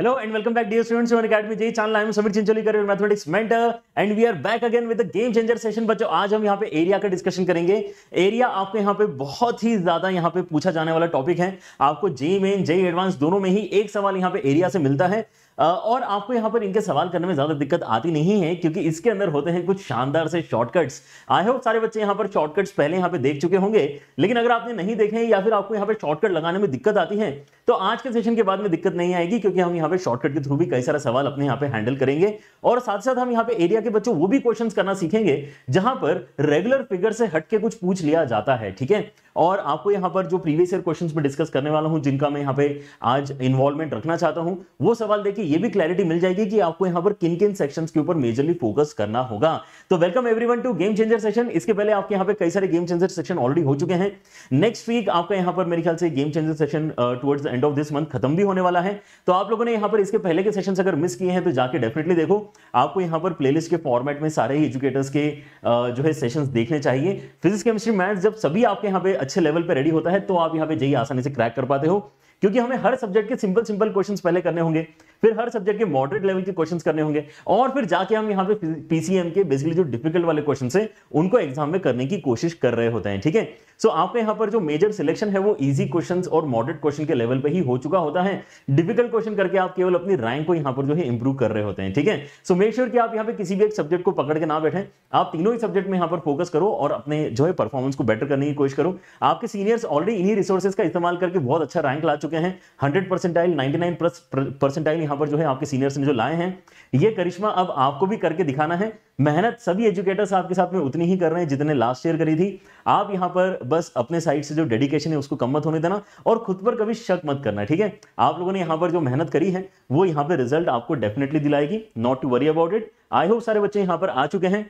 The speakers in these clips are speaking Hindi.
Hello and welcome back dear students on Academy G channel I am Sameer Chincholi career mathematics mentor and we are back again with the game changer session बच्चों आज हम यहां पे एरिया का डिस्कशन करेंगे एरिया आपको यहां पे बहुत ही ज्यादा यहां पे पूछा जाने वाला टॉपिक है आपको जे मेन जे एडवांस दोनों में ही एक सवाल यहाँ पे एरिया से मिलता है और आपको यहाँ पर इनके सवाल करने में ज़्यादा दिक्कत आती नहीं है क्योंकि इसके अंदर होते हैं कुछ शानदार से शॉर्टकट्स आई होप सारे बच्चे यहाँ पर शॉर्टकट्स पहले यहाँ पे देख चुके होंगे लेकिन अगर आपने नहीं देखे हैं या फिर आपको यहाँ पर शॉर्टकट लगाने में दिक्कत आती है तो आज के सेशन के बाद में दिक्कत नहीं आएगी क्योंकि हम यहाँ पे शॉर्टकट के थ्रू भी कई सारा सवाल अपने यहाँ पे हैंडल करेंगे और साथ साथ हम यहाँ पे एरिया के बच्चों वो भी क्वेश्चन करना सीखेंगे जहां पर रेगुलर फिगर से हटके कुछ पूछ लिया जाता है ठीक है और आपको यहाँ पर जो प्रीवियस ईयर क्वेश्चन में डिस्कस करने वाला हूँ जिनका मैं यहाँ पे आज इन्वॉल्वमेंट रखना चाहता हूँ वो सवाल देखिए ये भी क्लैरिटी मिल जाएगी कि आपको यहाँ पर किन किन सेक्शन के ऊपर मेजरली फोकस करना होगा तो welcome everyone to game changer session इसके पहले आपके यहाँ पे कई सारे गेम चेंजर सेशन ऑलरेडी हो चुके हैं नेक्स्ट वीक आपका यहाँ पर मेरे ख्याल से game changer session towards end of this month खत्म भी होने वाला है तो आप लोगों ने यहाँ पर इसके पहले के सेशन अगर मिस किए हैं तो जाके डेफिनेटली देखो आपको यहाँ पर प्लेलिस्ट के फॉर्मेट में सारे ही एजुकेटर्स के जो है सेशन देखने चाहिए फिजिक्स केमिस्ट्री मैथ्स जब सभी आपके यहाँ पे अच्छे लेवल पर रेडी होता है तो आप यहाँ पे जेई आसानी से क्रैक कर पाते हो क्योंकि हमें हर सब्जेक्ट के सिंपल सिंपल क्वेश्चंस पहले करने होंगे फिर हर सब्जेक्ट के मॉडरेट लेवल के क्वेश्चन करने होंगे और फिर जाके हम यहाँ पे पीसीएम के बेसिकली जो डिफिकल्ट वाले क्वेश्चन है उनको एग्जाम में करने की कोशिश कर रहे होते हैं ठीक है सो so, आपके यहाँ पर जो मेजर सिलेक्शन है वो इजी क्वेश्चंस और मॉडरेट क्वेश्चन के लेवल पे ही हो चुका होता है डिफिकल्ट क्वेश्चन करके आप केवल अपनी रैंक को यहाँ पर जो है इंप्रूव कर रहे होते हैं ठीक है सो मेक श्योर कि आप यहाँ पे किसी भी एक सब्जेक्ट को पकड़ के ना बैठे आप तीनों ही सब्जेक्ट में यहाँ पर फोकस करो और अपने जो है परफॉर्मेंस को बेटर करने की कोशिश करो आपके सीनियर्स ऑलरेडी इन्हीं रिसोर्सेज का इस्तेमाल करके बहुत अच्छा रैंक ला चुके हैं hundred percentile ninety nine plus percentile यहाँ पर जो है आपके सीनियर्स ने जो लाए हैं ये करिश्मा अब आपको भी करके दिखाना है मेहनत सभी एजुकेटर्स आपके साथ में उतनी ही कर रहे हैं जितने लास्ट ईयर करी थी आप यहाँ पर बस अपने साइड से जो डेडिकेशन है उसको कम मत होने देना और खुद पर कभी शक मत करना ठीक है आप लोगों ने यहाँ पर जो मेहनत करी है वो यहाँ पर रिजल्ट आपको डेफिनेटली दिलाएगी not to worry about it I hope सारे बच्चे यहाँ पर आ चुके हैं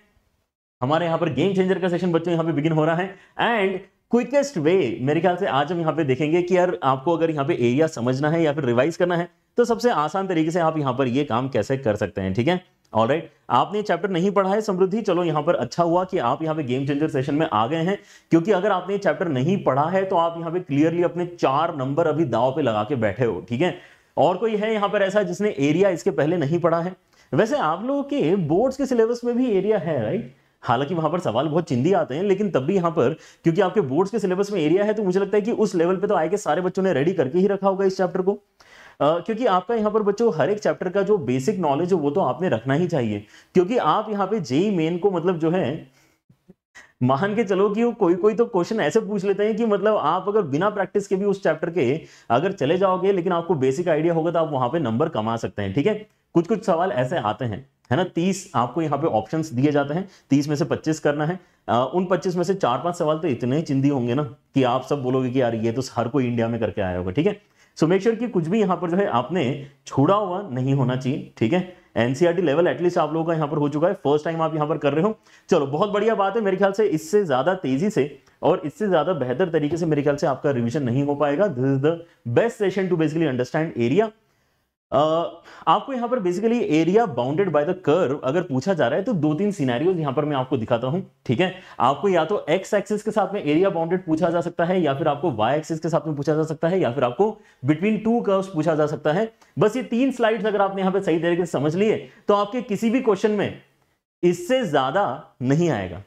हमारे यहाँ पर गेम चेंजर का सेशन बच्चों यहाँ पे बिगिन हो रहा है एंड क्विकेस्ट वे मेरे ख्याल से आज हम यहाँ पे देखेंगे कि यार आपको अगर यहाँ पे एरिया समझना है या फिर रिवाइज करना है तो सबसे आसान तरीके से आप यहाँ पर ये काम कैसे कर सकते हैं ठीक है ऑल राइट right. आपने चैप्टर नहीं पढ़ा है समृद्धि चलो यहाँ पर अच्छा हुआ कि आप यहाँ पे गेम चेंजर सेशन में आ गए हैं क्योंकि अगर आपने ये चैप्टर नहीं पढ़ा है तो आप यहाँ पे क्लियरली अपने चार नंबर अभी दाव पे लगा के बैठे हो ठीक है और कोई है यहाँ पर ऐसा जिसने एरिया इसके पहले नहीं पढ़ा है वैसे आप लोगों के बोर्ड्स के सिलेबस में भी एरिया है राइट हालांकि वहां पर सवाल बहुत चिंदी आते हैं लेकिन तब भी यहाँ पर क्योंकि आपके बोर्ड्स के सिलेबस में एरिया है तो मुझे लगता है कि उस लेवल पे तो आए के सारे बच्चों ने रेडी करके ही रखा होगा इस चैप्टर को Uh, क्योंकि आपका यहाँ पर बच्चों हर एक चैप्टर का जो बेसिक नॉलेज है वो तो आपने रखना ही चाहिए क्योंकि आप यहाँ पे जेई मेन को मतलब जो है मान के चलो कि वो कोई कोई तो क्वेश्चन ऐसे पूछ लेते हैं कि मतलब आप अगर बिना प्रैक्टिस के भी उस चैप्टर के अगर चले जाओगे लेकिन आपको बेसिक आइडिया होगा तो आप वहां पे नंबर कमा सकते हैं ठीक है कुछ कुछ सवाल ऐसे आते हैं है ना तीस आपको यहाँ पे ऑप्शंस दिए जाते हैं तीस में से पच्चीस करना है आ, उन पच्चीस में से चार पांच सवाल तो इतने ही चिंदी होंगे ना कि आप सब बोलोगे कि यार ये तो हर कोई इंडिया में करके आया होगा ठीक है सो मेक श्योर कि कुछ भी यहाँ पर जो है आपने छुड़ा हुआ नहीं होना चाहिए ठीक है एनसीआरटी लेवल एटलीस्ट आप लोगों का यहाँ पर हो चुका है फर्स्ट टाइम आप यहाँ पर कर रहे हो चलो बहुत बढ़िया बात है मेरे ख्याल से इससे ज्यादा तेजी से और इससे ज्यादा बेहतर तरीके से मेरे ख्याल से आपका रिविजन नहीं हो पाएगा this is the best session to basically understand area आपको यहां पर basically area bounded by the curve अगर पूछा जा रहा है तो दो तीन सिनेरियोज यहां पर मैं आपको दिखाता हूं ठीक है आपको या तो एक्स एक्सिस के साथ में एरिया बाउंडेड पूछा जा सकता है या फिर आपको वाई एक्सिस के साथ में पूछा जा सकता है या फिर आपको बिटवीन टू कर्व्स पूछा जा सकता है बस ये तीन स्लाइड्स अगर आपने यहां पर सही तरीके से समझ लिए तो आपके किसी भी क्वेश्चन में इससे ज्यादा नहीं आएगा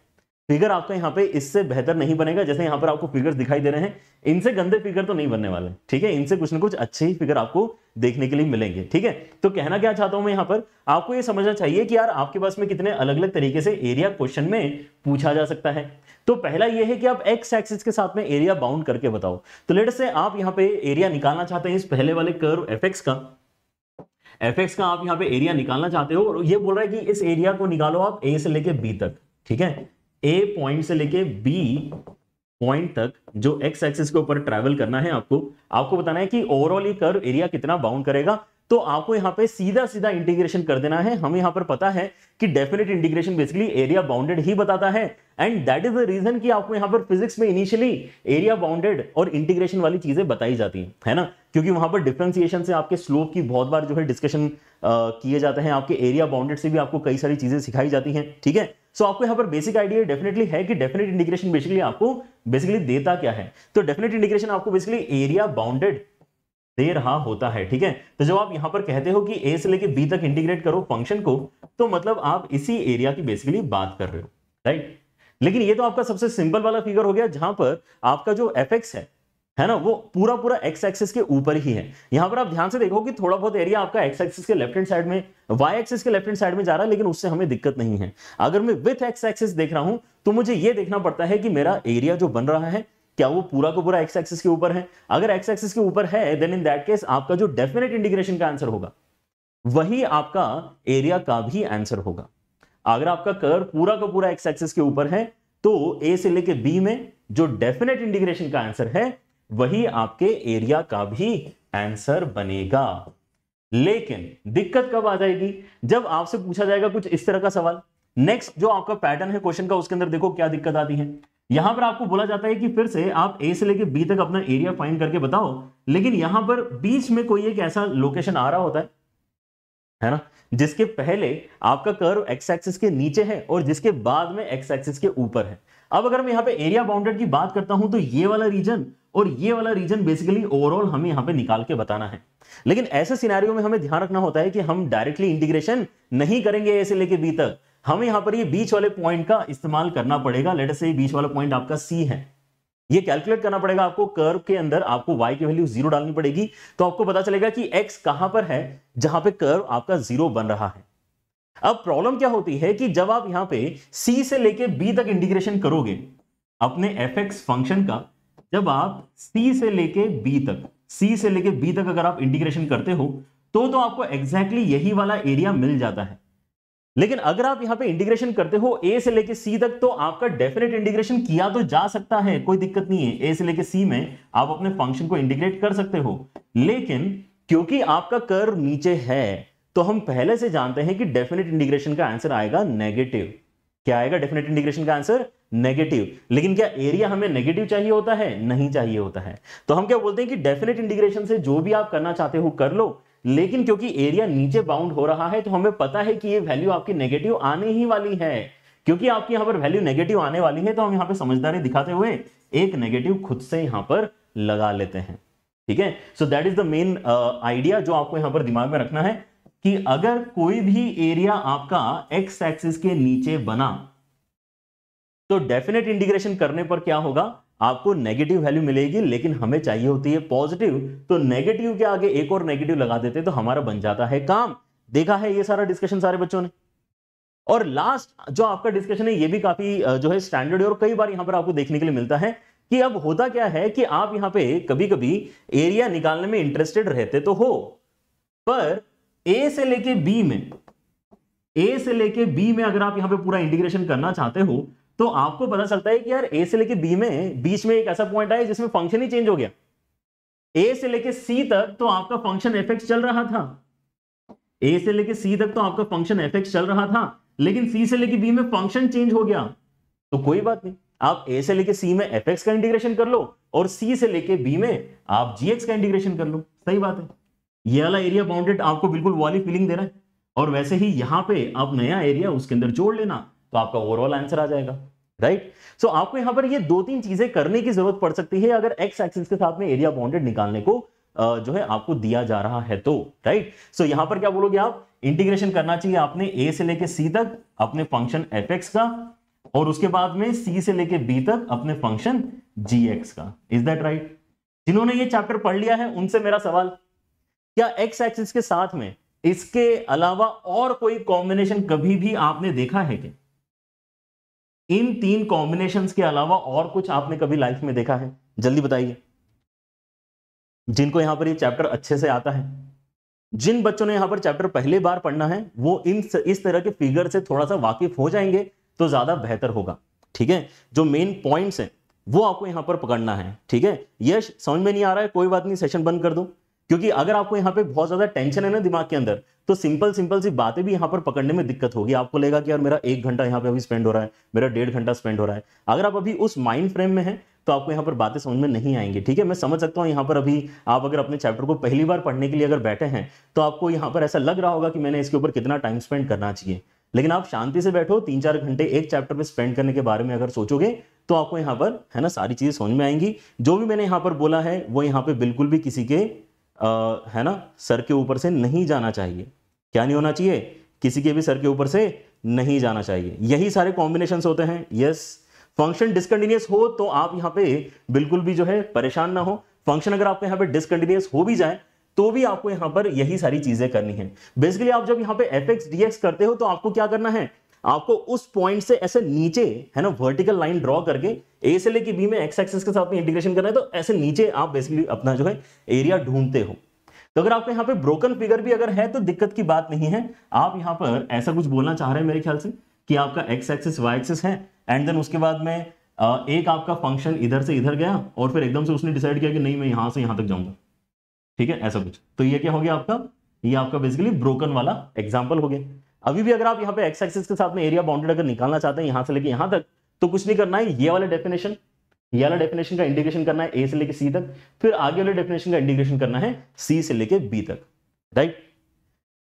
फिगर आपका यहाँ पे इससे बेहतर नहीं बनेगा जैसे यहाँ पर आपको फिगर्स दिखाई दे रहे हैं इनसे गंदे फिगर तो नहीं बनने वाले ठीक है इनसे कुछ ना कुछ अच्छे ही फिगर आपको देखने के लिए मिलेंगे ठीक है तो कहना क्या चाहता हूं मैं यहाँ पर आपको ये समझना चाहिए कि यार आपके पास में कितने अलग अलग तरीके से एरिया क्वेश्चन में पूछा जा सकता है तो पहला ये है कि आप एक्स एक्सिस के साथ में एरिया बाउंड करके बताओ तो लेट से आप यहाँ पे एरिया निकालना चाहते हैं इस पहले वाले कर एफ का एफ का आप यहाँ पे एरिया निकालना चाहते हो और ये बोल रहा है कि इस एरिया को निकालो आप ए से लेके बी तक ठीक है ए पॉइंट से लेके बी पॉइंट तक जो एक्स एक्सिस के ऊपर ट्रेवल करना है आपको आपको बताना है कि ओवरऑल ये कर्व एरिया कितना बाउंड करेगा तो आपको यहां पे सीधा सीधा इंटीग्रेशन कर देना है हमें यहां पर पता है कि definite integration basically area bounded ही बताता है and that is the reason कि आपको यहां पर फिजिक्स में इनिशियली एरिया बाउंडेड और इंटीग्रेशन वाली चीजें बताई जाती है, है ना क्योंकि वहां पर डिफ्रेंसिएशन से आपके स्लोप की बहुत बार जो है डिस्कशन किए जाते हैं आपके एरिया बाउंडेड से भी आपको कई सारी चीजें सिखाई जाती हैं ठीक है सो so, आपको यहाँ पर बेसिक आइडिया डेफिनेटली है कि डेफिनेट इंटीग्रेशन बेसिकली आपको बेसिकली देता क्या है तो डेफिनेट इंटीग्रेशन आपको बेसिकली एरिया बाउंडेड दे रहा होता है ठीक है तो जब आप यहाँ पर कहते हो कि ए से लेके बी तक इंटीग्रेट करो फंक्शन को तो मतलब आप इसी एरिया की बेसिकली बात कर रहे हो राइट लेकिन ये तो आपका सबसे सिंपल वाला फिगर हो गया जहां पर आपका जो एफ है है ना वो पूरा पूरा एक्स एक्सिस के ऊपर ही है यहां पर आप ध्यान से देखो कि थोड़ा बहुत एरिया आपका एक्स एक्सिस के लेफ्ट हैंड साइड में वाई एक्सिस के लेफ्ट हैंड साइड में जा रहा है लेकिन उससे हमें दिक्कत नहीं है अगर मैं विथ एक्स एक्सिस देख रहा हूं तो मुझे ये देखना पड़ता है कि मेरा एरिया जो बन रहा है क्या वो पूरा को पूरा एक्स एक्सिस के ऊपर है अगर एक्स एक्सिस के ऊपर है देन इन दैट केस आपका जो डेफिनेट इंटीग्रेशन का आंसर होगा वही आपका एरिया का भी आंसर होगा अगर आपका कर्व पूरा का पूरा एक्स एक्सिस के ऊपर है तो ए से लेके बी में जो डेफिनेट इंटीग्रेशन का आंसर है वही आपके एरिया का भी आंसर बनेगा लेकिन दिक्कत कब आ जाएगी जब आपसे पूछा जाएगा कुछ इस तरह का सवाल नेक्स्ट जो आपका पैटर्न है क्वेश्चन का उसके अंदर देखो क्या दिक्कत आती है यहां पर आपको बोला जाता है कि फिर से आप ए से लेकर बी तक अपना एरिया फाइंड करके बताओ लेकिन यहां पर बीच में कोई एक ऐसा लोकेशन आ रहा होता है है ना जिसके पहले आपका कर्व एक्स एक्सिस के नीचे है और जिसके बाद में एक्स एक्सिस के ऊपर है अब अगर मैं यहां पे एरिया बाउंडेड की बात करता हूं तो ये वाला रीजन और ये वाला रीजन बेसिकली ओवरऑल हमें यहां पे निकाल के बताना है लेकिन ऐसे सिनेरियो में हमें ध्यान रखना होता है कि हम डायरेक्टली इंटीग्रेशन नहीं करेंगे ए से लेके बी तक हमें यहां पर ये बीच वाले पॉइंट का इस्तेमाल करना पड़ेगा लेटर से बीच वाला पॉइंट आपका सी है ये कैलकुलेट करना पड़ेगा आपको कर्व के अंदर आपको वाई की वैल्यू जीरो डालनी पड़ेगी तो आपको पता चलेगा कि एक्स कहां पर है जहां पर कर्व आपका जीरो बन रहा है अब प्रॉब्लम क्या होती है कि जब आप यहां पे सी से लेके बी तक इंटीग्रेशन करोगे अपने एफ फंक्शन का जब आप सी से लेके बी तक सी से लेके बी तक अगर आप इंटीग्रेशन करते हो तो तो आपको एग्जैक्टली exactly यही वाला एरिया मिल जाता है लेकिन अगर आप यहां पे इंटीग्रेशन करते हो ए से लेके सी तक तो आपका डेफिनेट इंटीग्रेशन किया तो जा सकता है कोई दिक्कत नहीं है ए से लेके सी में आप अपने फंक्शन को इंटीग्रेट कर सकते हो लेकिन क्योंकि आपका कर नीचे है तो हम पहले से जानते हैं कि डेफिनेट इंटीग्रेशन का आंसर आएगा नेगेटिव क्या आएगा डेफिनेट इंटीग्रेशन का आंसर नेगेटिव लेकिन क्या एरिया हमें नेगेटिव चाहिए होता है नहीं चाहिए होता है तो हम क्या बोलते हैं कि डेफिनेट इंटीग्रेशन से जो भी आप करना चाहते हो कर लो लेकिन क्योंकि एरिया नीचे बाउंड हो रहा है तो हमें पता है कि ये वैल्यू आपकी नेगेटिव आने ही वाली है क्योंकि आपकी यहां पर वैल्यू नेगेटिव आने वाली है तो हम यहां पर समझदारी दिखाते हुए एक नेगेटिव खुद से यहां पर लगा लेते हैं ठीक है so that is the main idea जो आपको यहां पर दिमाग में रखना है कि अगर कोई भी एरिया आपका एक्स एक्सिस के नीचे बना तो डेफिनेट इंटीग्रेशन करने पर क्या होगा आपको नेगेटिव वैल्यू मिलेगी लेकिन हमें चाहिए होती है पॉजिटिव तो नेगेटिव के आगे एक और नेगेटिव लगा देते तो हमारा बन जाता है काम देखा है ये सारा डिस्कशन सारे बच्चों ने और लास्ट जो आपका डिस्कशन है ये भी काफी जो है स्टैंडर्ड है और कई बार यहां पर आपको देखने के लिए मिलता है कि अब होता क्या है कि आप यहां पे कभी कभी एरिया निकालने में इंटरेस्टेड रहते तो हो पर ए से लेके बी में ए से लेके बी में अगर आप यहां पे पूरा इंटीग्रेशन करना चाहते हो तो आपको पता चलता है कि यार ए से लेके बी में बीच में एक ऐसा पॉइंट आया जिसमें फंक्शन ही चेंज हो गया ए से लेके सी तक तो आपका फंक्शन एफ चल रहा था ए से लेके सी तक तो आपका फंक्शन एफ चल रहा था लेकिन सी से लेके बी में फंक्शन चेंज हो गया तो कोई बात नहीं आप ए से लेके सी में एफ का इंटीग्रेशन कर लो और सी से लेके बी में आप जी का इंटीग्रेशन कर लो सही बात है ये वाला एरिया बाउंडेड आपको बिल्कुल वाली फीलिंग दे रहा है और वैसे ही यहां पे आप नया एरिया उसके अंदर जोड़ लेना तो आपका ओवरऑल आंसर आ जाएगा राइट right? सो so, आपको यहां पर ये दो तीन चीजें करने की जरूरत पड़ सकती है अगर एक्स एक्सिस के साथ में एरिया बाउंडेड निकालने को जो है आपको दिया जा रहा है तो राइट right? सो so, यहां पर क्या बोलोगे आप इंटीग्रेशन करना चाहिए आपने ए से लेके सी तक अपने फंक्शन एफ एक्स का और उसके बाद में सी से लेके बी तक अपने फंक्शन जी एक्स का इज दैट राइट जिन्होंने ये चैप्टर पढ़ लिया है उनसे मेरा सवाल क्या एक्स एक्सिस के साथ में इसके अलावा और कोई कॉम्बिनेशन कभी भी आपने देखा है क्या इन तीन कॉम्बिनेशन के अलावा और कुछ आपने कभी लाइफ में देखा है जल्दी बताइए जिनको यहां पर ये चैप्टर अच्छे से आता है जिन बच्चों ने यहां पर चैप्टर पहले बार पढ़ना है वो इन इस तरह के फिगर से थोड़ा सा वाकिफ हो जाएंगे तो ज्यादा बेहतर होगा ठीक है जो मेन पॉइंट्स हैं वो आपको यहां पर पकड़ना है ठीक है यश समझ में नहीं आ रहा है कोई बात नहीं सेशन बंद कर दो क्योंकि अगर आपको यहाँ पे बहुत ज्यादा टेंशन है ना दिमाग के अंदर तो सिंपल सिंपल सी बातें भी यहाँ पर पकड़ने में दिक्कत होगी आपको लगेगा कि यार मेरा एक घंटा यहाँ पे अभी स्पेंड हो रहा है मेरा डेढ़ घंटा स्पेंड हो रहा है अगर आप अभी उस माइंड फ्रेम में है तो आपको यहाँ पर बातें समझ में नहीं आएंगी ठीक है मैं समझ सकता हूँ यहाँ पर अभी आप अगर अपने चैप्टर को पहली बार पढ़ने के लिए अगर बैठे हैं तो आपको यहाँ पर ऐसा लग रहा होगा कि मैंने इसके ऊपर कितना टाइम स्पेंड करना चाहिए लेकिन आप शांति से बैठो तीन चार घंटे एक चैप्टर में स्पेंड करने के बारे में अगर सोचोगे तो आपको यहाँ पर है ना सारी चीज़ें समझ में आएंगी जो भी मैंने यहाँ पर बोला है वो यहाँ पे बिल्कुल भी किसी के आ, है ना सर के ऊपर से नहीं जाना चाहिए क्या नहीं होना चाहिए किसी के भी सर के ऊपर से नहीं जाना चाहिए यही सारे कॉम्बिनेशन होते हैं यस फंक्शन डिसकंटिन्यूस हो तो आप यहां पे बिल्कुल भी जो है परेशान ना हो फंक्शन अगर आपके यहां पे डिसकंटिन्यूस हो भी जाए तो भी आपको यहां पर यही सारी चीजें करनी है बेसिकली आप जब यहां पे एफ एक्स डीएक्स करते हो तो आपको क्या करना है आपको उस पॉइंट से ऐसे नीचे है ना वर्टिकल लाइन ड्रॉ करके ए से लेके बी में एक्स एक्सेस के साथ में इंटीग्रेशन करना है तो ऐसे नीचे आप बेसिकली अपना जो है एरिया ढूंढते हो तो अगर आपके यहाँ पे ब्रोकन फिगर भी अगर है तो दिक्कत की बात नहीं है आप यहाँ पर ऐसा कुछ बोलना चाह रहे हैं मेरे ख्याल से कि आपका एक्स एक्सेस वाई एक्सेस है एंड देन उसके बाद में एक आपका फंक्शन इधर से इधर गया और फिर एकदम से उसने डिसाइड किया कि नहीं मैं यहां से यहां तक जाऊंगा ठीक है ऐसा कुछ तो ये क्या हो गया आपका ये आपका बेसिकली ब्रोकन वाला एग्जाम्पल हो गया अभी भी अगर आप यहाँ पे एक्स एक्सिस के साथ में एरिया बाउंडेड अगर निकालना चाहते हैं यहां से लेके यहां तक तो कुछ नहीं करना है ये वाले डेफिनेशन ये वाला डेफिनेशन का इंडिकेशन करना है ए से लेके सी तक फिर आगे वाले डेफिनेशन का इंडिकेशन करना है सी से लेके बी तक राइट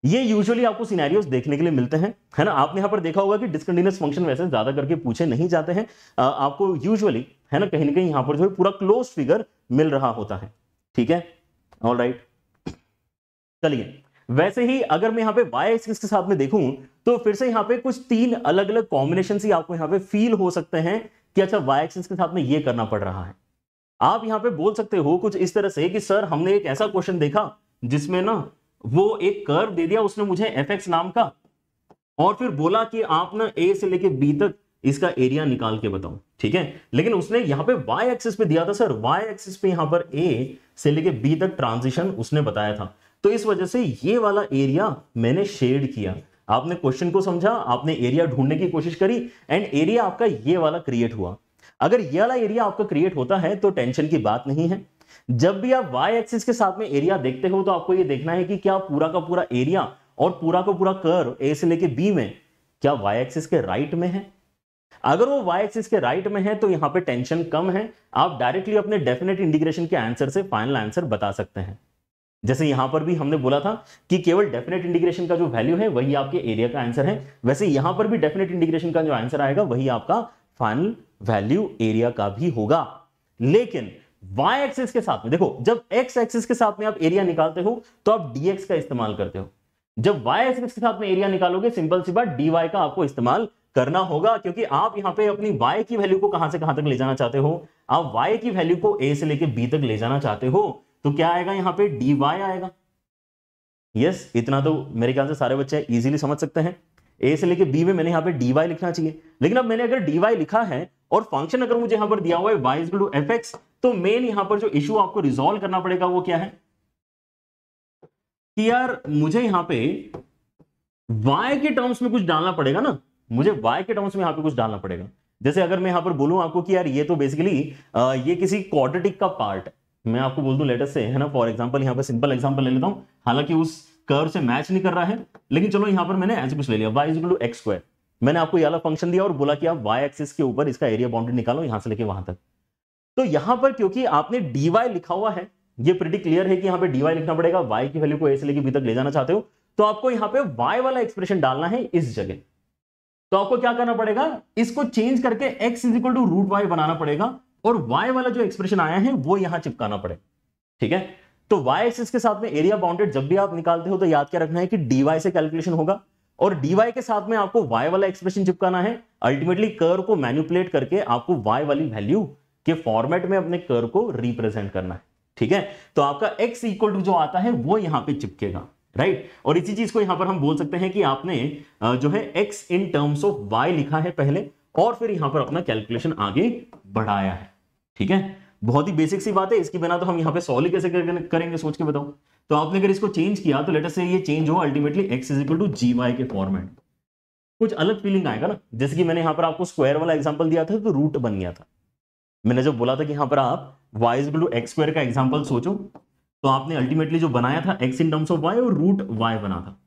ये यूजुअली आपको सिनेरियोस देखने के लिए मिलते हैं है ना आपने यहाँ पर देखा होगा कि डिस्कंटिन्यूस फंक्शन वैसे ज्यादा करके पूछे नहीं जाते हैं आपको यूजुअली है ना कहीं ना कहीं यहाँ पर जो है पूरा क्लोज फिगर मिल रहा होता है ठीक है ऑल राइट चलिए वैसे ही अगर मैं यहाँ पे वाई एक्सिस के साथ में देखूं तो फिर से यहाँ पे कुछ तीन अलग अलग कॉम्बिनेशन ही आपको यहाँ पे फील हो सकते हैं कि अच्छा वाई एक्सिस के साथ में ये करना पड़ रहा है आप यहाँ पे बोल सकते हो कुछ इस तरह से कि सर हमने एक ऐसा क्वेश्चन देखा जिसमें ना वो एक कर्व दे दिया उसने मुझे एफ नाम का और फिर बोला कि आप ना ए से लेके बी तक इसका एरिया निकाल के बताओ ठीक है लेकिन उसने यहाँ पे वाई एक्सिस पे दिया था सर वाई एक्सिस पे यहाँ पर ए से लेके बी तक ट्रांजिशन उसने बताया था तो इस वजह से ये वाला एरिया मैंने शेड किया आपने क्वेश्चन को समझा आपने एरिया ढूंढने की कोशिश करी एंड एरिया आपका ये वाला क्रिएट हुआ अगर ये वाला एरिया आपका क्रिएट होता है तो टेंशन की बात नहीं है जब भी आप वाई एक्सिस के साथ में एरिया देखते हो तो आपको ये देखना है कि क्या पूरा का पूरा एरिया और पूरा का पूरा कर ए से लेके बी में क्या वाई एक्सिस के राइट में है अगर वो y एक्सिस के राइट में है तो यहां पे टेंशन कम है आप डायरेक्टली अपने डेफिनेट इंटीग्रेशन के आंसर से फाइनल आंसर बता सकते हैं जैसे यहां पर भी हमने बोला था कि केवल डेफिनेट इंटीग्रेशन का जो वैल्यू है वही आपके एरिया का आंसर है वैसे यहां पर भी डेफिनेट इंटीग्रेशन का जो आंसर आएगा वही आपका फाइनल वैल्यू एरिया का भी होगा लेकिन y एक्सिस के साथ में देखो जब x एक्सिस के साथ में आप एरिया निकालते हो तो आप dx का इस्तेमाल करते हो जब y एक्सिस के साथ में एरिया निकालोगे सिंपल सी बात dy का आपको इस्तेमाल करना होगा क्योंकि आप यहां पे अपनी y की वैल्यू को कहां से कहां तक ले जाना चाहते हो आप y की वैल्यू को a से लेके b तक ले जाना चाहते हो तो क्या आएगा यहाँ पे डी वाई आएगा यस yes, इतना तो मेरे ख्याल से सारे बच्चे इजीली समझ सकते हैं ए से लेके बी में मैंने यहाँ पे डी वाई लिखना चाहिए लेकिन अब मैंने अगर डी वाई लिखा है और फंक्शन अगर मुझे यहाँ पर दिया हुआ है वाई टू एफ एक्स तो मेन यहाँ पर जो इश्यू आपको रिजोल्व करना पड़ेगा वो क्या है कि यार मुझे यहाँ पे y के टर्म्स में कुछ डालना पड़ेगा ना मुझे y के टर्म्स में यहाँ पे कुछ डालना पड़ेगा जैसे अगर मैं यहाँ पर बोलूँ आपको कि यार ये तो बेसिकली ये किसी क्वाड्रेटिक का पार्ट है मैं आपको बोल दूं लेटर से है ना फॉर एग्जाम्पल यहाँ पर सिंपल एग्जाम्पल ले लेता हूँ हालांकि उस कर्व से मैच नहीं कर रहा है लेकिन चलो यहाँ पर मैंने ऐसे कुछ ले लिया वाई टू एक्स स्क्वायर मैंने आपको ये फंक्शन दिया और बोला कि आप वाई एक्सिस के ऊपर इसका एरिया बाउंड्री निकालो यहाँ से लेके वहां तक तो यहाँ पर क्योंकि आपने डी लिखा हुआ है ये प्रिटी क्लियर है कि यहाँ पे डीवाई लिखना पड़ेगा वाई की वैल्यू को ऐसे लेके बी तक ले जाना चाहते हो तो आपको यहाँ पे वाई वाला एक्सप्रेशन डालना है इस जगह तो आपको क्या करना पड़ेगा इसको चेंज करके x is equal to root y बनाना पड़ेगा और y वाला जो एक्सप्रेशन आया है वो यहां चिपकाना पड़े ठीक है तो y एक्सिस के साथ में एरिया बाउंडेड जब भी आप निकालते हो तो याद क्या रखना है कि dy से कैलकुलेशन होगा और dy के साथ में आपको y वाला एक्सप्रेशन चिपकाना है अल्टीमेटली कर्व को मैन्युपुलेट करके आपको y वाली वैल्यू के फॉर्मेट में अपने कर्व को रिप्रेजेंट करना है ठीक है तो आपका x इक्वल टू जो आता है वो यहां पे चिपकेगा राइट और इसी चीज को यहां पर हम बोल सकते हैं कि आपने जो है x in terms of y लिखा है पहले और फिर यहां पर अपना कैलकुलेशन आगे बढ़ाया है ठीक है बहुत ही बेसिक सी बात है इसकी बिना तो हम यहाँ पे सॉल्व कैसे करेंगे सोच के बताओ तो आपने अगर इसको चेंज किया तो लेटर से ये चेंज हो ultimately x is equal to g y के फॉर्म में कुछ अलग फीलिंग आएगा ना जैसे कि मैंने यहाँ पर आपको स्क्वायर वाला एग्जाम्पल दिया था तो रूट बन गया था मैंने जब बोला था कि यहाँ पर आप y is to x square का एग्जाम्पल सोचो तो आपने अल्टीमेटली जो बनाया था x in terms of y और रूट वाई बना था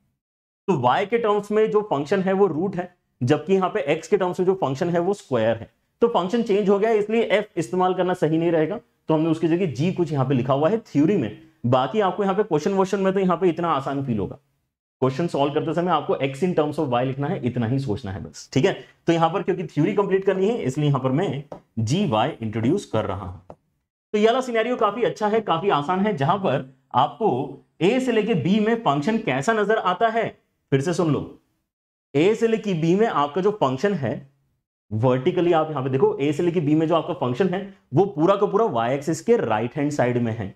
तो वाई के टर्म्स में जो फंक्शन है वो रूट है जबकि यहाँ पे एक्स के टर्म्स में जो फंक्शन है वो स्क्वायर है तो फंक्शन चेंज हो गया इसलिए एफ इस्तेमाल करना सही नहीं रहेगा तो हमने उसकी जगह जी कुछ यहाँ पे लिखा हुआ है थ्योरी में बाकी आपको यहाँ पे क्वेश्चन वोशन में तो यहाँ पे इतना आसान फील होगा क्वेश्चन सॉल्व करते समय आपको x in terms of y लिखना है इतना ही सोचना है बस ठीक है तो यहाँ पर क्योंकि थ्योरी कंप्लीट करनी है इसलिए यहाँ पर मैं जी वाई इंट्रोड्यूस कर रहा हूं तो ये वाला सिनेरियो काफी अच्छा है काफी आसान है जहां पर आपको ए से लेके बी में फंक्शन कैसा नजर आता है फिर से सुन लो ए से लेके बी में आपका जो फंक्शन है वर्टिकली आप यहां पे देखो ए से लेके बी में जो आपका फंक्शन है वो पूरा का पूरा वाई एक्सिस के राइट हैंड साइड में है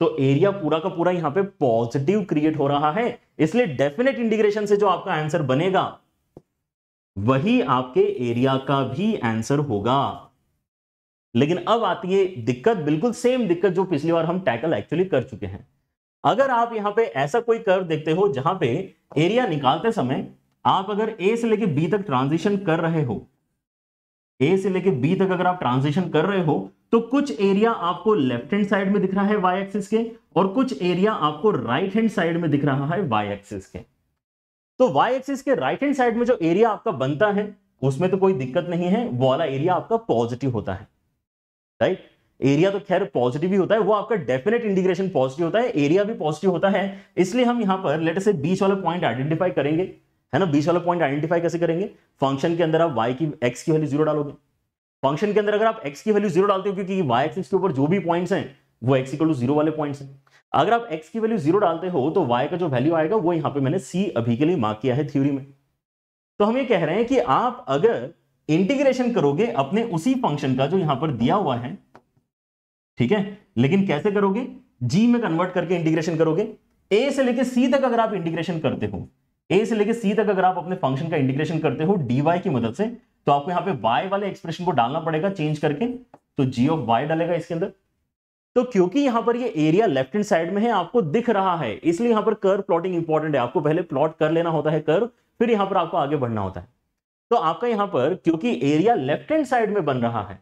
तो एरिया पूरा का पूरा यहां पे पॉजिटिव क्रिएट हो रहा है इसलिए डेफिनेट इंटीग्रेशन से जो आपका आंसर बनेगा वही आपके एरिया का भी आंसर होगा लेकिन अब आती है दिक्कत बिल्कुल सेम दिक्कत जो पिछली बार हम टैकल एक्चुअली कर चुके हैं अगर आप यहां पे ऐसा कोई कर्व देखते हो जहां पे एरिया निकालते समय आप अगर ए से लेके बी तक ट्रांजिशन कर रहे हो ए से लेके बी तक अगर आप ट्रांजिशन कर रहे हो तो कुछ एरिया आपको लेफ्ट हैंड साइड में दिख रहा है वाई एक्सिस के और कुछ एरिया आपको राइट हैंड साइड में दिख रहा है वाई एक्सिस के तो वाई एक्सिस के राइट हैंड साइड में जो एरिया आपका बनता है उसमें तो कोई दिक्कत नहीं है वो वाला एरिया आपका पॉजिटिव होता है राइट एरिया तो खैर पॉजिटिव ही होता है वो आपका डेफिनेट इंटीग्रेशन पॉजिटिव होता है एरिया भी पॉजिटिव होता है इसलिए हम यहां पर लेटर से बीच वाला पॉइंट आइडेंटिफाई करेंगे है ना बीच वाला पॉइंट आइडेंटिफाई कैसे करेंगे फंक्शन के अंदर आप वाई की एक्स की वैल्यू जीरो डालोगे फंक्शन के अंदर अगर आप एक्स की वैल्यू जीरो डालते हो क्योंकि वाई एक्स के ऊपर जो भी पॉइंट्स हैं वो एक्स इक्वल टू जीरो वाले पॉइंट्स हैं अगर आप एक्स की वैल्यू जीरो डालते हो तो वाई का जो वैल्यू आएगा वो यहाँ पे मैंने सी अभी के लिए मार्क किया है थ्योरी में तो हम ये कह रहे हैं कि आप अगर इंटीग्रेशन करोगे अपने उसी फंक्शन का जो यहां पर दिया हुआ है ठीक है लेकिन कैसे करोगे जी में कन्वर्ट करके इंटीग्रेशन करोगे ए से लेकर सी तक अगर आप इंटीग्रेशन करते हो ए से लेके सी तक अगर आप अपने फंक्शन का इंटीग्रेशन करते हो डी की मदद से तो आपको यहां पे वाई वाले एक्सप्रेशन को डालना पड़ेगा चेंज करके तो जी ऑफ वाई डालेगा इसके अंदर तो क्योंकि यहां पर ये एरिया लेफ्ट हैंड साइड में है आपको दिख रहा है इसलिए यहां पर कर प्लॉटिंग इंपॉर्टेंट है आपको पहले प्लॉट कर लेना होता है कर फिर यहां पर आपको आगे बढ़ना होता है तो आपका यहां पर क्योंकि एरिया लेफ्ट हैंड साइड में बन रहा है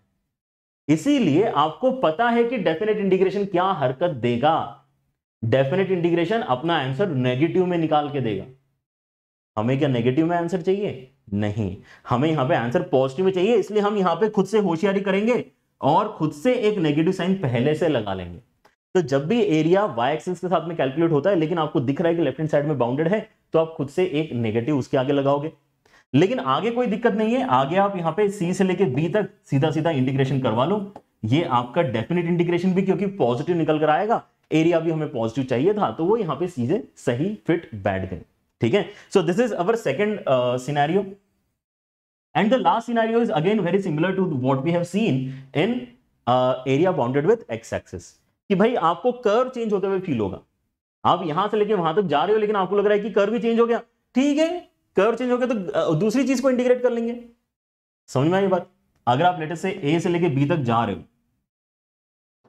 इसीलिए आपको पता है कि डेफिनेट इंटीग्रेशन क्या हरकत देगा डेफिनेट इंटीग्रेशन अपना आंसर नेगेटिव में निकाल के देगा हमें क्या नेगेटिव में आंसर चाहिए नहीं हमें यहाँ पे आंसर पॉजिटिव में चाहिए इसलिए हम यहाँ पे खुद से होशियारी करेंगे और खुद से एक नेगेटिव साइन पहले से लगा लेंगे तो जब भी एरिया वाई एक्सिस के साथ में कैलकुलेट होता है लेकिन आपको दिख रहा है कि लेफ्ट हैंड साइड में बाउंडेड है तो आप खुद से एक नेगेटिव उसके आगे लगाओगे लेकिन आगे कोई दिक्कत नहीं है आगे आप यहाँ पे सी से लेकर बी तक सीधा सीधा इंटीग्रेशन करवा लो ये आपका डेफिनेट इंटीग्रेशन भी क्योंकि पॉजिटिव निकल कर आएगा एरिया भी हमें पॉजिटिव चाहिए था तो वो यहाँ पे सीधे सही फिट बैठ गए ठीक है so this is our second scenario and the last scenario is again very similar to what we have seen in area bounded with x x कि भाई आपको कर चेंज होते हुए फील होगा आप यहां से लेके वहां तक तो जा रहे हो लेकिन आपको लग रहा है कि कर भी चेंज हो गया ठीक है कर चेंज हो गया तो uh, दूसरी चीज को इंटीग्रेट कर लेंगे समझ में आई बात अगर आप लेटेस्ट से ए से लेके बी तक जा रहे हो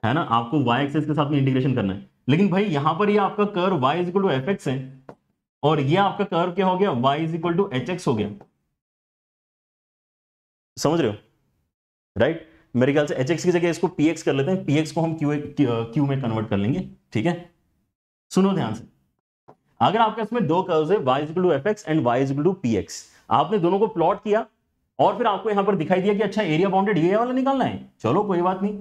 है ना आपको वाई एक्सेस के साथ में इंटीग्रेशन करना है लेकिन भाई यहां पर ही आपका कर y is to f x है और ये आपका कर्व क्या हो गया y is equal to h x हो गया समझ रहे हो राइट right? मेरे ख्याल से एच एक्स की जगह इसको पी कर लेते हैं पी को हम क्यू क्यू में कन्वर्ट कर लेंगे ठीक है सुनो ध्यान से अगर आपके इसमें दो कर्व्स है y equal to f and y equal to p आपने दोनों को प्लॉट किया और फिर आपको यहां पर दिखाई दिया कि अच्छा एरिया बाउंडेड ये वाला निकालना है चलो कोई बात नहीं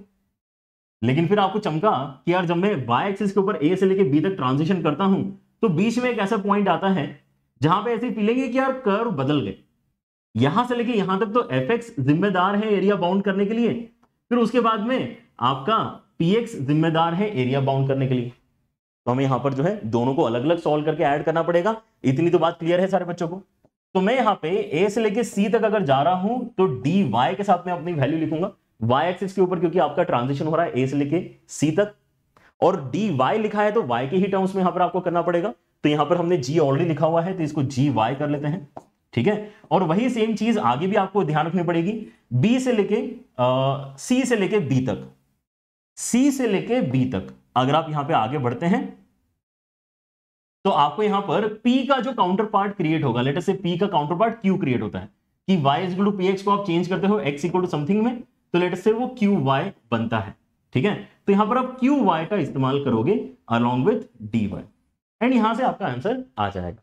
लेकिन फिर आपको चमका कि यार जब मैं y एक्सिस के ऊपर a से लेके b तक ट्रांजिशन करता हूं तो बीच में एक ऐसा पॉइंट आता है जहां पे ऐसे फीलिंग कि यार कर्व बदल गए यहां से लेके यहां तक तो एफ जिम्मेदार है एरिया बाउंड करने के लिए फिर उसके बाद में आपका पी जिम्मेदार है एरिया बाउंड करने के लिए तो हमें यहां पर जो है दोनों को अलग अलग सॉल्व करके ऐड करना पड़ेगा इतनी तो बात क्लियर है सारे बच्चों को तो मैं यहां पे ए से लेके सी तक अगर जा रहा हूं तो डी वाई के साथ में अपनी वैल्यू लिखूंगा वाई एक्सिस के ऊपर क्योंकि आपका ट्रांजिशन हो रहा है ए से लेके सी तक और डी वाई लिखा है तो वाई के ही टर्म्स में यहां पर आपको करना पड़ेगा तो यहां पर हमने जी ऑलरेडी लिखा हुआ है तो इसको जी वाई कर लेते हैं ठीक है और वही सेम चीज आगे भी आपको ध्यान रखनी पड़ेगी बी से लेके सी से लेके बी तक सी से लेके बी तक अगर आप यहां पे आगे बढ़ते हैं तो आपको यहां पर P का जो काउंटर पार्ट क्रिएट होगा लेटर से P का काउंटर पार्ट Q क्रिएट होता है कि y इज टू पी को आप चेंज करते हो x इक्वल टू समथिंग में तो लेटर से वो क्यू वाई बनता है ठीक है तो यहां पर आप क्यू वाई का इस्तेमाल करोगे along with d y and यहां से आपका आंसर आ जाएगा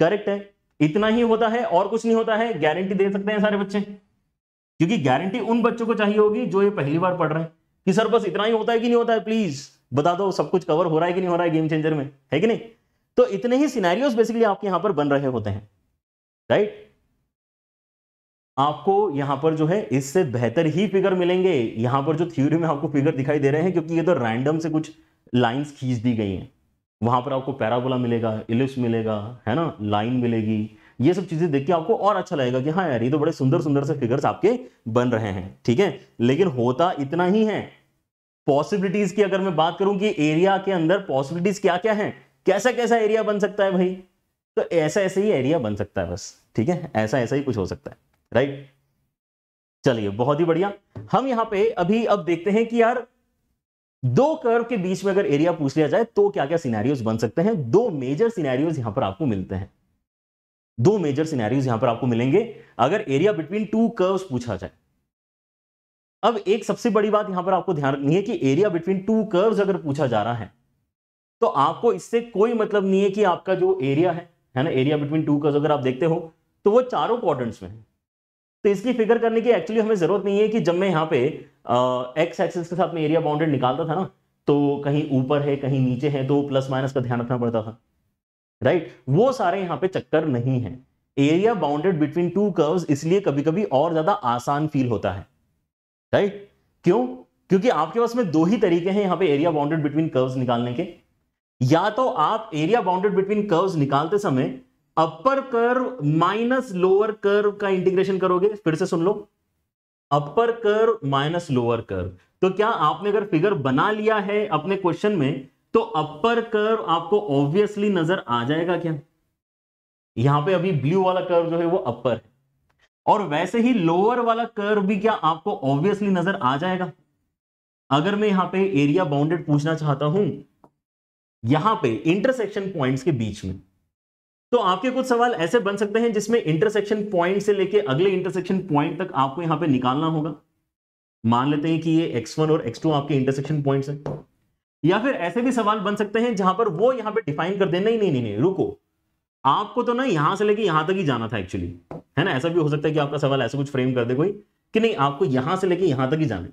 करेक्ट है इतना ही होता है और कुछ नहीं होता है गारंटी दे सकते हैं सारे बच्चे क्योंकि गारंटी उन बच्चों को चाहिए होगी जो ये पहली बार पढ़ रहे हैं कि सर बस इतना ही होता है कि नहीं होता है प्लीज बता दो सब कुछ कवर हो रहा है कि नहीं हो रहा है गेम चेंजर में है कि नहीं तो इतने ही सिनेरियोस बेसिकली आपके यहां पर बन रहे होते हैं राइट आपको यहां पर जो है इससे बेहतर ही फिगर मिलेंगे यहां पर जो थ्योरी में आपको फिगर दिखाई दे रहे हैं क्योंकि ये तो रैंडम से कुछ लाइंस खींच दी गई हैं वहां पर आपको पैराबोला मिलेगा इलिप्स मिलेगा है ना लाइन मिलेगी ये सब चीज़ें देख के आपको और अच्छा लगेगा कि हाँ यार ये तो बड़े सुंदर सुंदर से फिगर्स आपके बन रहे हैं ठीक है लेकिन होता इतना ही है पॉसिबिलिटीज़ की अगर मैं बात करूँ कि एरिया के अंदर पॉसिबिलिटीज़ क्या क्या है कैसा कैसा एरिया बन सकता है भाई तो ऐसा ऐसा ही एरिया बन सकता है बस ठीक है ऐसा ऐसा ही कुछ हो सकता है राइट चलिए बहुत ही बढ़िया हम यहां पे अभी अब देखते हैं कि यार दो कर्व के बीच में अगर एरिया पूछ लिया जाए तो क्या क्या सिनेरियोज बन सकते हैं दो मेजर सिनेरियोज यहां पर आपको मिलते हैं दो मेजर सिनेरियोज यहां पर आपको मिलेंगे अगर एरिया बिटवीन टू कर्व्स पूछा जाए अब एक सबसे बड़ी बात यहां पर आपको ध्यान रखनी है कि एरिया बिटवीन टू कर्व्स अगर पूछा जा रहा है तो आपको इससे कोई मतलब नहीं है कि आपका जो एरिया है है ना एरिया बिटवीन टू कर्व्स अगर आप देखते हो तो वो चारों क्वार में है तो इसकी फिगर करने की एक्चुअली हमें ज़रूरत नहीं है कि जब मैं यहाँ पे एक्स एक्सिस के साथ में एरिया बाउंडेड निकालता था ना तो कहीं ऊपर है कहीं नीचे है तो प्लस माइनस का ध्यान रखना पड़ता था राइट right? वो सारे यहाँ पे चक्कर नहीं है area bounded between two curves इसलिए कभी कभी और ज़्यादा आसान फील होता है राइट right? क्यों क्योंकि आपके पास में दो ही तरीके हैं यहाँ पे एरिया बाउंडेड बिटवीन कर्व्स निकालने के या तो आप एरिया बाउंडेड बिटवीन कर्व्स निकालते समय upper curve minus lower curve का इंटीग्रेशन करोगे फिर से सुन लो upper curve minus lower curve तो क्या आपने अगर फिगर बना लिया है अपने क्वेश्चन में तो अपर कर्व आपको ऑब्वियसली नजर आ जाएगा क्या यहां पे अभी ब्लू वाला कर्व जो है वो अपर है और वैसे ही लोअर वाला कर्व भी क्या आपको ऑब्वियसली नजर आ जाएगा अगर मैं यहां पे एरिया बाउंडेड पूछना चाहता हूं यहां पे इंटरसेक्शन पॉइंट्स के बीच में तो आपके कुछ सवाल ऐसे बन सकते हैं जिसमें इंटरसेक्शन पॉइंट से लेके अगले इंटरसेक्शन पॉइंट तक आपको यहां पे निकालना होगा मान लेते हैं कि ये x1 और x2 आपके इंटरसेक्शन पॉइंट्स हैं या फिर ऐसे भी सवाल बन सकते हैं जहां पर वो यहां पे डिफाइन कर दे नहीं नहीं नहीं नहीं रुको आपको तो ना यहां से लेके यहां तक ही जाना था एक्चुअली है ना ऐसा भी हो सकता है कि आपका सवाल ऐसा कुछ फ्रेम कर दे कोई कि नहीं आपको यहां से लेके यहां तक ही जाना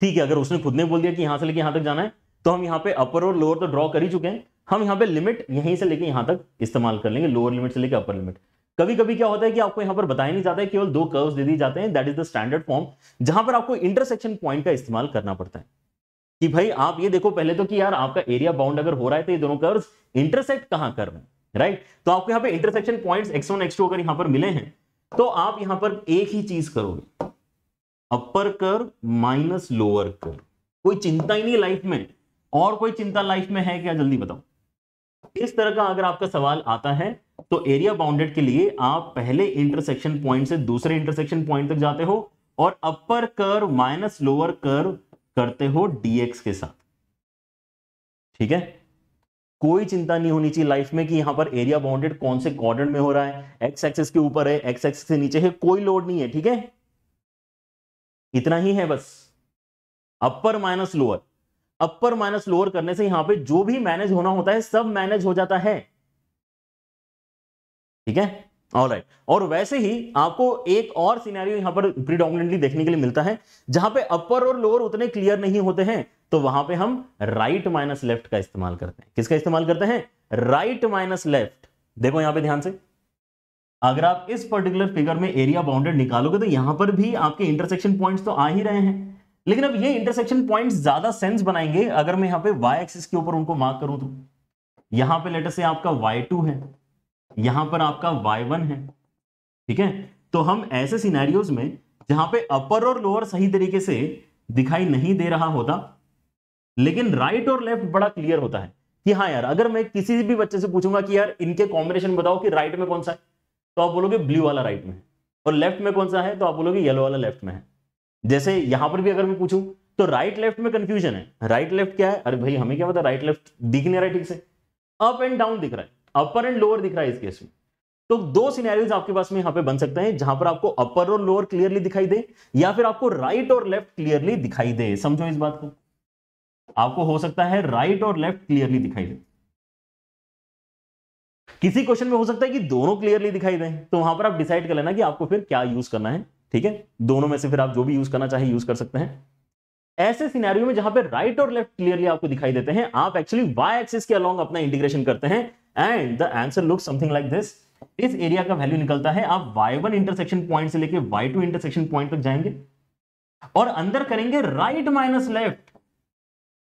ठीक है अगर उसने खुद ने बोल दिया कि यहां से लेके यहां तक जाना है तो हम यहाँ पे अपर और लोअर तो ड्रॉ कर ही चुके हैं हम यहाँ पे लिमिट यहीं से लेके यहाँ तक इस्तेमाल कर लेंगे लोअर लिमिट से लेके अपर लिमिट कभी कभी क्या होता है कि आपको यहाँ पर बताया नहीं जाता है केवल दो कर्व्स दे दिए जाते हैं that is the standard form जहां पर आपको इंटरसेक्शन पॉइंट का इस्तेमाल करना पड़ता है कि भाई आप ये देखो पहले तो कि यार आपका एरिया बाउंड अगर हो रहा है तो ये दोनों कर्व्स इंटरसेक्ट कहां कर रहे हैं राइट तो आपको यहाँ पे intersection point x one x two अगर यहाँ पर मिले हैं तो आप यहाँ पर एक ही चीज करोगे अपर कर माइनस लोअर कर कोई चिंता ही नहीं लाइफ में और कोई चिंता लाइफ में है क्या जल्दी बताओ इस तरह का अगर आपका सवाल आता है तो एरिया बाउंडेड के लिए आप पहले इंटरसेक्शन पॉइंट से दूसरे इंटरसेक्शन पॉइंट तक जाते हो और upper curve minus lower curve करते हो डीएक्स के साथ ठीक है कोई चिंता नहीं होनी चाहिए लाइफ में कि यहां पर एरिया बाउंडेड कौन से कॉर्डर में हो रहा है एक्स एक्सेस के ऊपर है एक्स एक्सेस से नीचे है कोई लोड नहीं है ठीक है इतना ही है बस upper minus lower upper minus lower करने से यहां पे जो भी मैनेज होना होता है सब मैनेज हो जाता है ठीक है ऑल राइट right. और वैसे ही आपको एक और सिनेरियो यहां पर प्रीडोमिनेटली देखने के लिए मिलता है जहां पे अपर और लोअर उतने क्लियर नहीं होते हैं तो वहां पे हम राइट माइनस लेफ्ट का इस्तेमाल करते हैं किसका इस्तेमाल करते हैं राइट माइनस लेफ्ट देखो यहां पे ध्यान से अगर आप इस पर्टिकुलर फिगर में एरिया बाउंडेड निकालोगे तो यहां पर भी आपके इंटरसेक्शन पॉइंट्स तो आ ही रहे हैं लेकिन अब ये इंटरसेक्शन पॉइंट्स ज्यादा सेंस बनाएंगे अगर मैं यहाँ पे y एक्सिस के ऊपर उनको मार्क करूं तो यहां पे लेटर से आपका y2 है यहां पर आपका y1 है ठीक है तो हम ऐसे सीनारियोज में जहां पे अपर और लोअर सही तरीके से दिखाई नहीं दे रहा होता लेकिन राइट और लेफ्ट बड़ा क्लियर होता है कि हाँ यार अगर मैं किसी भी बच्चे से पूछूंगा कि यार इनके कॉम्बिनेशन बताओ कि राइट में कौन सा है तो आप बोलोगे ब्लू वाला राइट में और लेफ्ट में कौन सा है तो आप बोलोगे येलो वाला लेफ्ट में है जैसे यहां पर भी अगर मैं पूछूं तो राइट लेफ्ट में कंफ्यूजन है राइट लेफ्ट क्या है अरे भाई हमें क्या पता राइट लेफ्ट दिख नहीं रहा है ठीक से अप एंड डाउन दिख रहा है अपर एंड लोअर दिख रहा है इस केस में तो दो सिनेरियोज आपके पास में यहां पे बन सकते हैं जहां पर आपको अपर और लोअर क्लियरली दिखाई दे या फिर आपको राइट और लेफ्ट क्लियरली दिखाई दे समझो इस बात को आपको हो सकता है राइट और लेफ्ट क्लियरली दिखाई दे किसी क्वेश्चन में हो सकता है कि दोनों क्लियरली दिखाई दें तो वहां पर आप डिसाइड कर लेना कि आपको फिर क्या यूज करना है ठीक है दोनों में से फिर आप जो भी यूज करना चाहे यूज कर सकते हैं ऐसे सिनेरियो में जहां पे राइट और लेफ्ट क्लियरली आपको दिखाई देते हैं आप एक्चुअली वाई एक्सिस के अलोंग अपना इंटीग्रेशन करते हैं and the answer look something like this इस एरिया का वैल्यू निकलता है आप वाई वन इंटरसेक्शन पॉइंट से लेके टू इंटरसेक्शन पॉइंट तक जाएंगे और अंदर करेंगे राइट माइनस लेफ्ट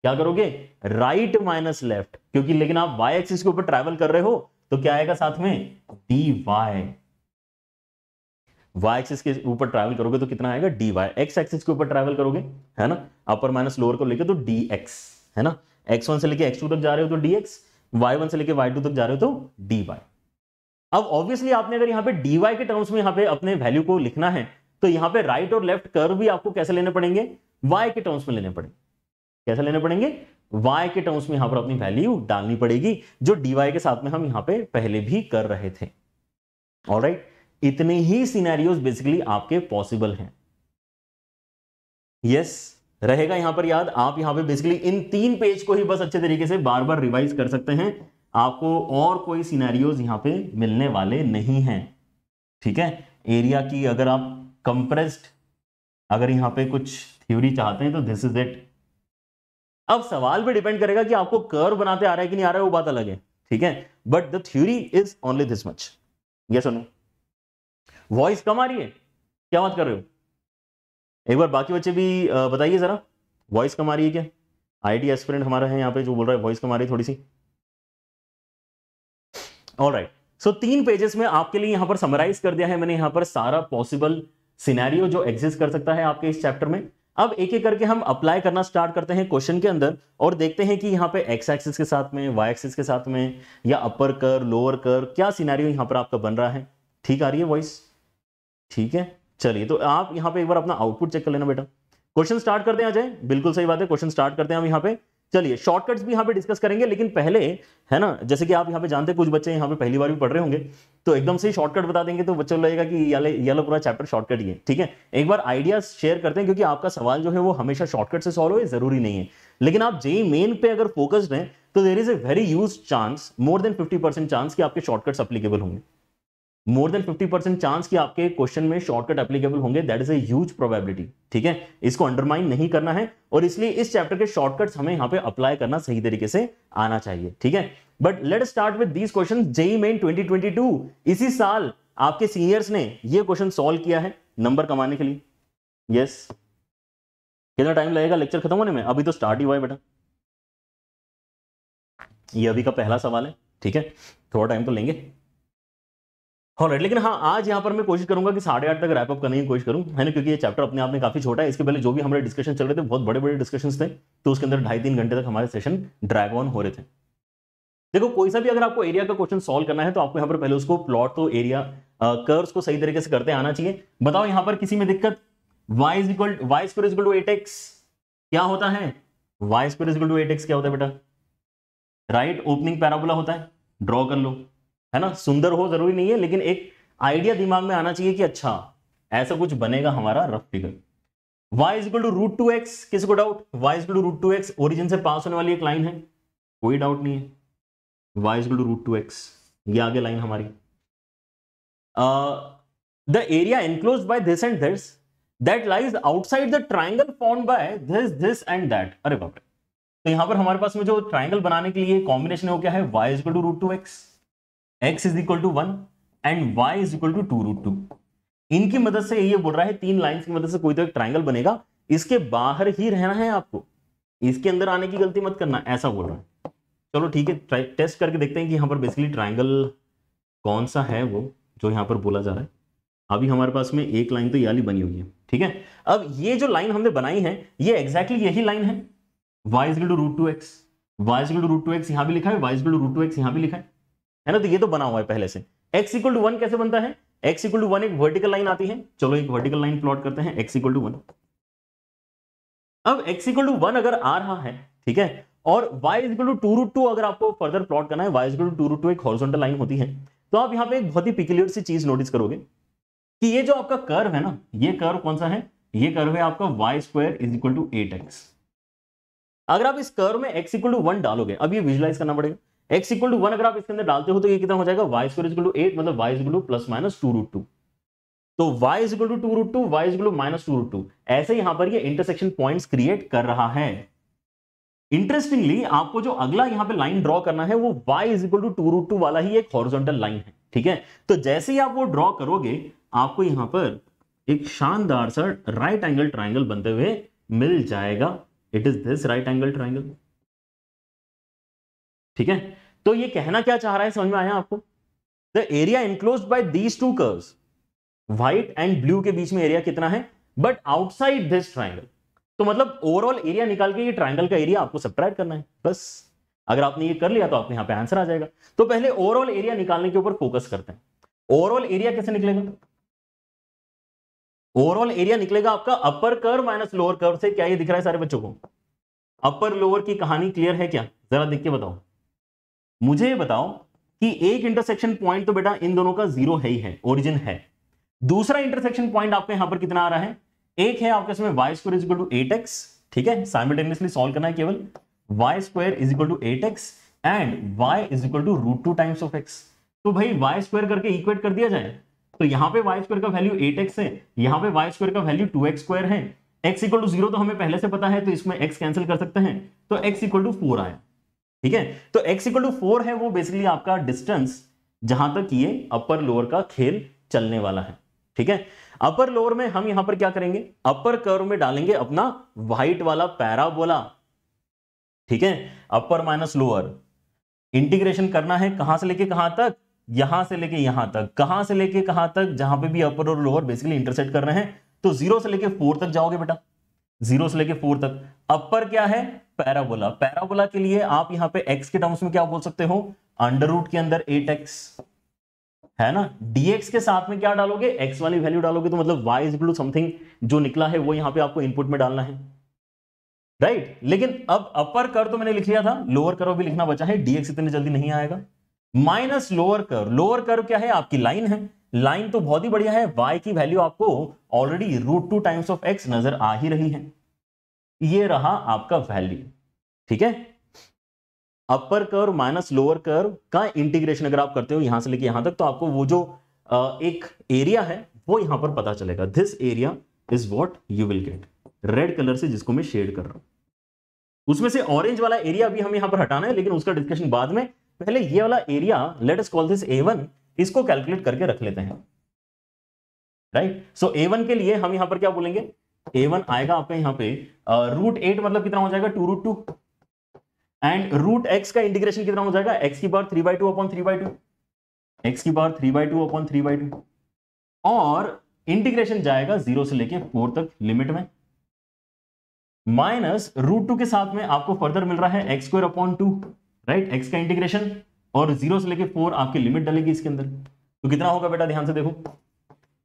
क्या करोगे राइट माइनस लेफ्ट क्योंकि लेकिन आप वाई एक्सिस के ऊपर ट्रेवल कर रहे हो तो क्या आएगा साथ में डी वाई वाई एक्सिस के ऊपर ट्रैवल करोगे तो कितना आएगा डी वाई एक्स एक्सिस के ऊपर ट्रैवल करोगे है ना अपर माइनस लोअर को लेकर तो डी एक्स है ना एक्स वन से लेके एक्स टू तक जा रहे हो तो डी एक्स वाई वन से लेके वाई टू तक जा रहे हो तो डी वाई अब ऑब्वियसली आपने अगर यहाँ पे डी वाई के टर्म्स में यहाँ पे अपने वैल्यू को लिखना है तो यहाँ पे राइट और लेफ्ट कर्व भी आपको कैसे लेने पड़ेंगे वाई के टर्म्स में लेने पड़ेंगे कैसे लेने पड़ेंगे y के टर्म्स में यहां पर अपनी वैल्यू डालनी पड़ेगी जो dy के साथ में हम यहां पे पहले भी कर रहे थे ऑलराइट right? इतने ही सीनैरियोज बेसिकली आपके पॉसिबल हैं यस रहेगा यहां पर याद आप यहां पे बेसिकली इन तीन पेज को ही बस अच्छे तरीके से बार बार रिवाइज कर सकते हैं आपको और कोई सीनैरियो यहां पे मिलने वाले नहीं हैं ठीक है एरिया की अगर आप कंप्रेस्ड अगर यहां पे कुछ थ्योरी चाहते हैं तो दिस इज इट अब सवाल पे डिपेंड करेगा कि आपको कर्व बनाते आ रहा है कि नहीं आ रहा है वो बात अलग है ठीक है but the theory is only this much yes ओनू वॉइस कम आ रही है क्या बात कर रहे हो एक बार बाकी बच्चे भी बताइए ज़रा वॉइस कम आ रही है क्या आई डी एस्पिरेंट हमारा है यहाँ पे जो बोल रहा है वॉइस कम आ रही है थोड़ी सी ऑल राइट सो तीन पेजेस में आपके लिए यहाँ पर समराइज कर दिया है मैंने यहाँ पर सारा पॉसिबल सिनेरियो जो एग्जिस्ट कर सकता है आपके इस चैप्टर में अब एक एक करके हम अप्लाई करना स्टार्ट करते हैं क्वेश्चन के अंदर और देखते हैं कि यहाँ पे एक्स एक्सिस के साथ में वाई एक्सिस के साथ में या अपर कर लोअर कर क्या सिनेरियो यहाँ पर आपका बन रहा है ठीक आ रही है वॉइस ठीक है चलिए तो आप यहाँ पे एक बार अपना आउटपुट चेक कर लेना बेटा क्वेश्चन स्टार्ट करते हैं आ जाए बिल्कुल सही बात है क्वेश्चन स्टार्ट करते हैं हम यहाँ पे चलिए शॉर्टकट्स भी यहाँ पे डिस्कस करेंगे लेकिन पहले है ना जैसे कि आप यहाँ पे जानते हैं कुछ बच्चे यहाँ पे पहली बार भी पढ़ रहे होंगे तो एकदम से शॉर्टकट बता देंगे तो बच्चों लगेगा कि याले येलो पूरा चैप्टर शॉर्टकट ही है ठीक है एक बार आइडिया शेयर करते हैं क्योंकि आपका सवाल जो है वो हमेशा शॉर्टकट से सॉल्व हो जरूरी नहीं है लेकिन आप जेई मेन पे अगर फोकस्ड हैं तो there is a very huge chance more than fifty chance कि आपके शॉर्टकट्स अप्लीकेबल होंगे मोर देन 50 परसेंट चांस कि आपके क्वेश्चन में शॉर्टकट एप्लीकेबल होंगे दैट इज अज प्रोबेबिलिटी ठीक है इसको अंडरमाइन नहीं करना है और इसलिए इस चैप्टर के शॉर्टकट्स हमें यहाँ पे अप्लाई करना सही तरीके से आना चाहिए ठीक है but let start with these question JEE Main 2022 इसी साल आपके सीनियर्स ने यह क्वेश्चन सोल्व किया है नंबर कमाने के लिए यस yes. कितना टाइम लगेगा लेक्चर खत्म होने में अभी तो स्टार्ट ही हुआ है बेटा ये अभी का पहला सवाल है ठीक है थोड़ा टाइम तो लेंगे ऑलराइट हाँ, लेकिन हाँ आज यहाँ पर मैं कोशिश करूंगा कि साढ़े आठ तक रैपअप करने की कोशिश करूँ है ना क्योंकि ये चैप्टर अपने आप में काफी छोटा है इसके पहले जो भी हमारे डिस्कशन चल रहे थे बहुत बड़े बड़े डिस्कशन थे तो उसके अंदर ढाई तीन घंटे तक हमारे सेशन ड्रैग ऑन हो रहे थे देखो कोई सा भी अगर आपको एरिया का क्वेश्चन सॉल्व करना है तो आपको यहाँ पर पहले उसको प्लॉट तो एरिया कर्व्स को सही तरीके से करते आना चाहिए बताओ यहाँ पर किसी में दिक्कत y is equal y square is equal to 8x क्या होता है y square is equal to 8x क्या होता है बेटा राइट ओपनिंग पैराबोला होता है ड्रॉ कर लो है ना सुंदर हो जरूरी नहीं है लेकिन एक आइडिया दिमाग में आना चाहिए कि अच्छा ऐसा कुछ बनेगा हमारा rough figure y equal to root two x किसी को doubt y equal to root two x origin से पास होने वाली एक लाइन है कोई डाउट नहीं है y equal to root two x ये आगे लाइन हमारी the area enclose by this and this that lies outside the triangle form by this this and that अरे बाप रे तो यहां पर हमारे पास में जो ट्राइंगल बनाने के लिए कॉम्बिनेशन हो गया है y equal to root two x x is equal to one and y is equal to two root two इनकी मदद से ये बोल रहा है तीन लाइन की मदद से कोई तो एक ट्राइंगल बनेगा इसके बाहर ही रहना है आपको इसके अंदर आने की गलती मत करना ऐसा बोल रहा है चलो ठीक है टेस्ट करके देखते हैं कि यहाँ पर बेसिकली ट्राइंगल कौन सा है वो जो यहाँ पर बोला जा रहा है अभी हमारे पास में एक लाइन तो याली बनी हुई है ठीक है अब ये जो लाइन हमने बनाई है ये एग्जैक्टली exactly यही लाइन है y two root two x y two root two x यहाँ भी लिखा है y two root two x यहाँ भी लिखा है है ना तो ये तो बना हुआ है पहले से एक्स इक्वल टू वन कैसे बनता है एक्स इक्वल टू वन एक वर्टिकल लाइन आती है चलो एक वर्टिकल लाइन प्लॉट करते हैं एक्स इक्वल टू वन अब एक्स इक्वल टू वन अगर आ रहा है ठीक है और y equal to two root two अगर आपको फर्दर प्लॉट करना है y equal to two root two एक हॉरिजॉन्टल लाइन होती है तो आप यहाँ पे एक बहुत ही पिकुलर सी चीज नोटिस करोगे कि ये जो आपका कर्व है ना ये कर्व कौन सा है ये कर्व है आपका y square is equal to eight x अगर आप इस कर्व में एक्स इक्वल टू वन डालोगे अब ये विजुलाइज करना पड़ेगा एक्स इक्वल टू वन अगर आप इसके अंदर डालते हो तो ये कितना हो जाएगा y square equal to eight मतलब y equal to plus minus two root two तो y equal to two root two y equal to minus two root two ऐसे यहां पर ये इंटरसेक्शन पॉइंट्स क्रिएट कर रहा है इंटरेस्टिंगली आपको जो अगला यहाँ पे लाइन ड्रॉ करना है वो y is equal to two root two वाला ही एक हॉरिजॉन्टल लाइन है ठीक है तो जैसे ही आप वो ड्रॉ करोगे आपको यहां पर एक शानदार सा राइट एंगल ट्राइंगल बनते हुए मिल जाएगा it is this right angle triangle ठीक है तो ये कहना क्या चाह रहा है समझ में आया आपको the area enclose by these two curve white and blue के बीच में एरिया कितना है बट आउटसाइड दिस ट्राइंगल तो मतलब ओवरऑल एरिया निकाल के ये ट्राइंगल का एरिया आपको सब्ट्रैक्ट करना है बस अगर आपने ये कर लिया तो आपने यहां पे आंसर आ जाएगा तो पहले ओवरऑल एरिया निकालने के ऊपर फोकस करते हैं ओवरऑल एरिया कैसे निकलेगा ओवरऑल एरिया निकलेगा आपका upper curve minus lower curve से क्या ये दिख रहा है सारे बच्चों को अपर लोअर की कहानी क्लियर है क्या जरा देख के बताओ मुझे ये बताओ कि एक इंटरसेक्शन पॉइंट तो बेटा इन दोनों का जीरो है ही है ओरिजिन है दूसरा इंटरसेक्शन पॉइंट आपके यहां पर कितना आ रहा है एक है आपके इसमें y square is equal to eight x ठीक है साइमल्टेनियसली सॉल्व करना है केवल y square is equal to eight x and y is equal to root two times of x तो भाई वाई स्क्वायर करके इक्वेट कर दिया जाए तो यहां पे वाई स्क्वायर का वैल्यू एट एक्स है यहां पे वाई स्क्वायर का वैल्यू टू एक्स स्क्वायर है एक्स इक्वल टू जीरो तो हमें पहले से पता है तो इसमें एक्स कैंसिल कर सकते हैं तो एक्स इक्वल टू फोर आया ठीक है तो एक्स इक्वल टू फोर है वो बेसिकली आपका डिस्टेंस जहां तक ये अपर लोअर का खेल चलने वाला है ठीक है अपर लोअर में हम यहां पर क्या करेंगे अपर कर्व में डालेंगे अपना व्हाइट वाला पैराबोला ठीक है अपर माइनस लोअर इंटीग्रेशन करना है कहां से लेके कहां तक यहां से लेके यहां तक कहां से लेके कहां तक जहां पे भी अपर और लोअर बेसिकली इंटरसेक्ट कर रहे हैं तो जीरो से लेके फोर तक जाओगे बेटा जीरो से लेके फोर तक अपर क्या है पैराबोला पैराबोला के लिए आप यहां पे x के टर्म्स में क्या बोल सकते हो अंडर रूट के अंदर 8x है ना dx के साथ में क्या डालोगे x वाली वैल्यू डालोगे तो मतलब y इज टू समथिंग जो निकला है वो यहां पे आपको इनपुट में डालना है राइट right? लेकिन अब अपर कर तो मैंने लिख लिया था लोअर कर भी लिखना बचा है dx इतने जल्दी नहीं आएगा माइनस लोअर कर लोअर कर क्या है आपकी लाइन है लाइन तो बहुत ही बढ़िया है y की वैल्यू आपको already root two times of x नजर आ ही रही है ये रहा आपका वैल्यू ठीक है upper curve minus lower curve का इंटीग्रेशन अगर आप करते हो यहां से लेके यहां तक तो आपको वो जो एक एरिया है वो यहां पर पता चलेगा this area is what you will get red colour से जिसको मैं शेड कर रहा हूं उसमें से ऑरेंज वाला एरिया भी हम यहां पर हटाना है लेकिन उसका डिस्कशन बाद में पहले ये वाला area let's call this A इसको कैलकुलेट करके रख लेते हैं राइट सो ए के लिए हम यहां पर क्या बोलेंगे ए वन आएगा आपका यहाँ पे रूट एट मतलब कितना हो जाएगा two root two and root x का इंटीग्रेशन कितना हो जाएगा एक्स की बार three by two upon three by two x की बार three by two upon three by two और इंटीग्रेशन जाएगा जीरो से लेके फोर तक लिमिट में माइनस रूट टू के साथ में आपको फर्दर मिल रहा है x square upon two right x का इंटीग्रेशन और जीरो से लेके फोर आपकी लिमिट डलेगी इसके अंदर तो कितना होगा बेटा ध्यान से देखो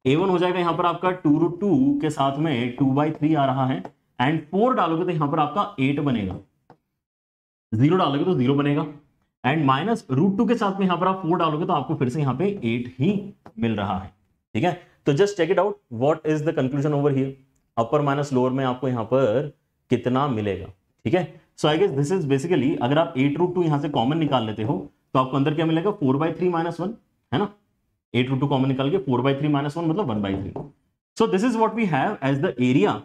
ए वन हो जाएगा यहाँ पर आपका टू रू टू के साथ में टू बाई थ्री आ रहा है एंड फोर डालोगे तो यहाँ पर आपका एट बनेगा जीरो डालोगे तो जीरो बनेगा एंड माइनस रूट टू के साथ में यहाँ पर आप फोर डालोगे तो आपको फिर से यहाँ पे एट ही मिल रहा है ठीक है तो just check it out what is the conclusion over here upper minus lower में आपको यहाँ पर कितना मिलेगा ठीक है so I guess this is basically अगर आप एट रूट टू यहाँ से कॉमन निकाल लेते हो तो आपको अंदर क्या मिलेगा four by three minus one है ना एट रूट टू कॉमन निकाल के four by three minus one मतलब one by three so this is what we have as the area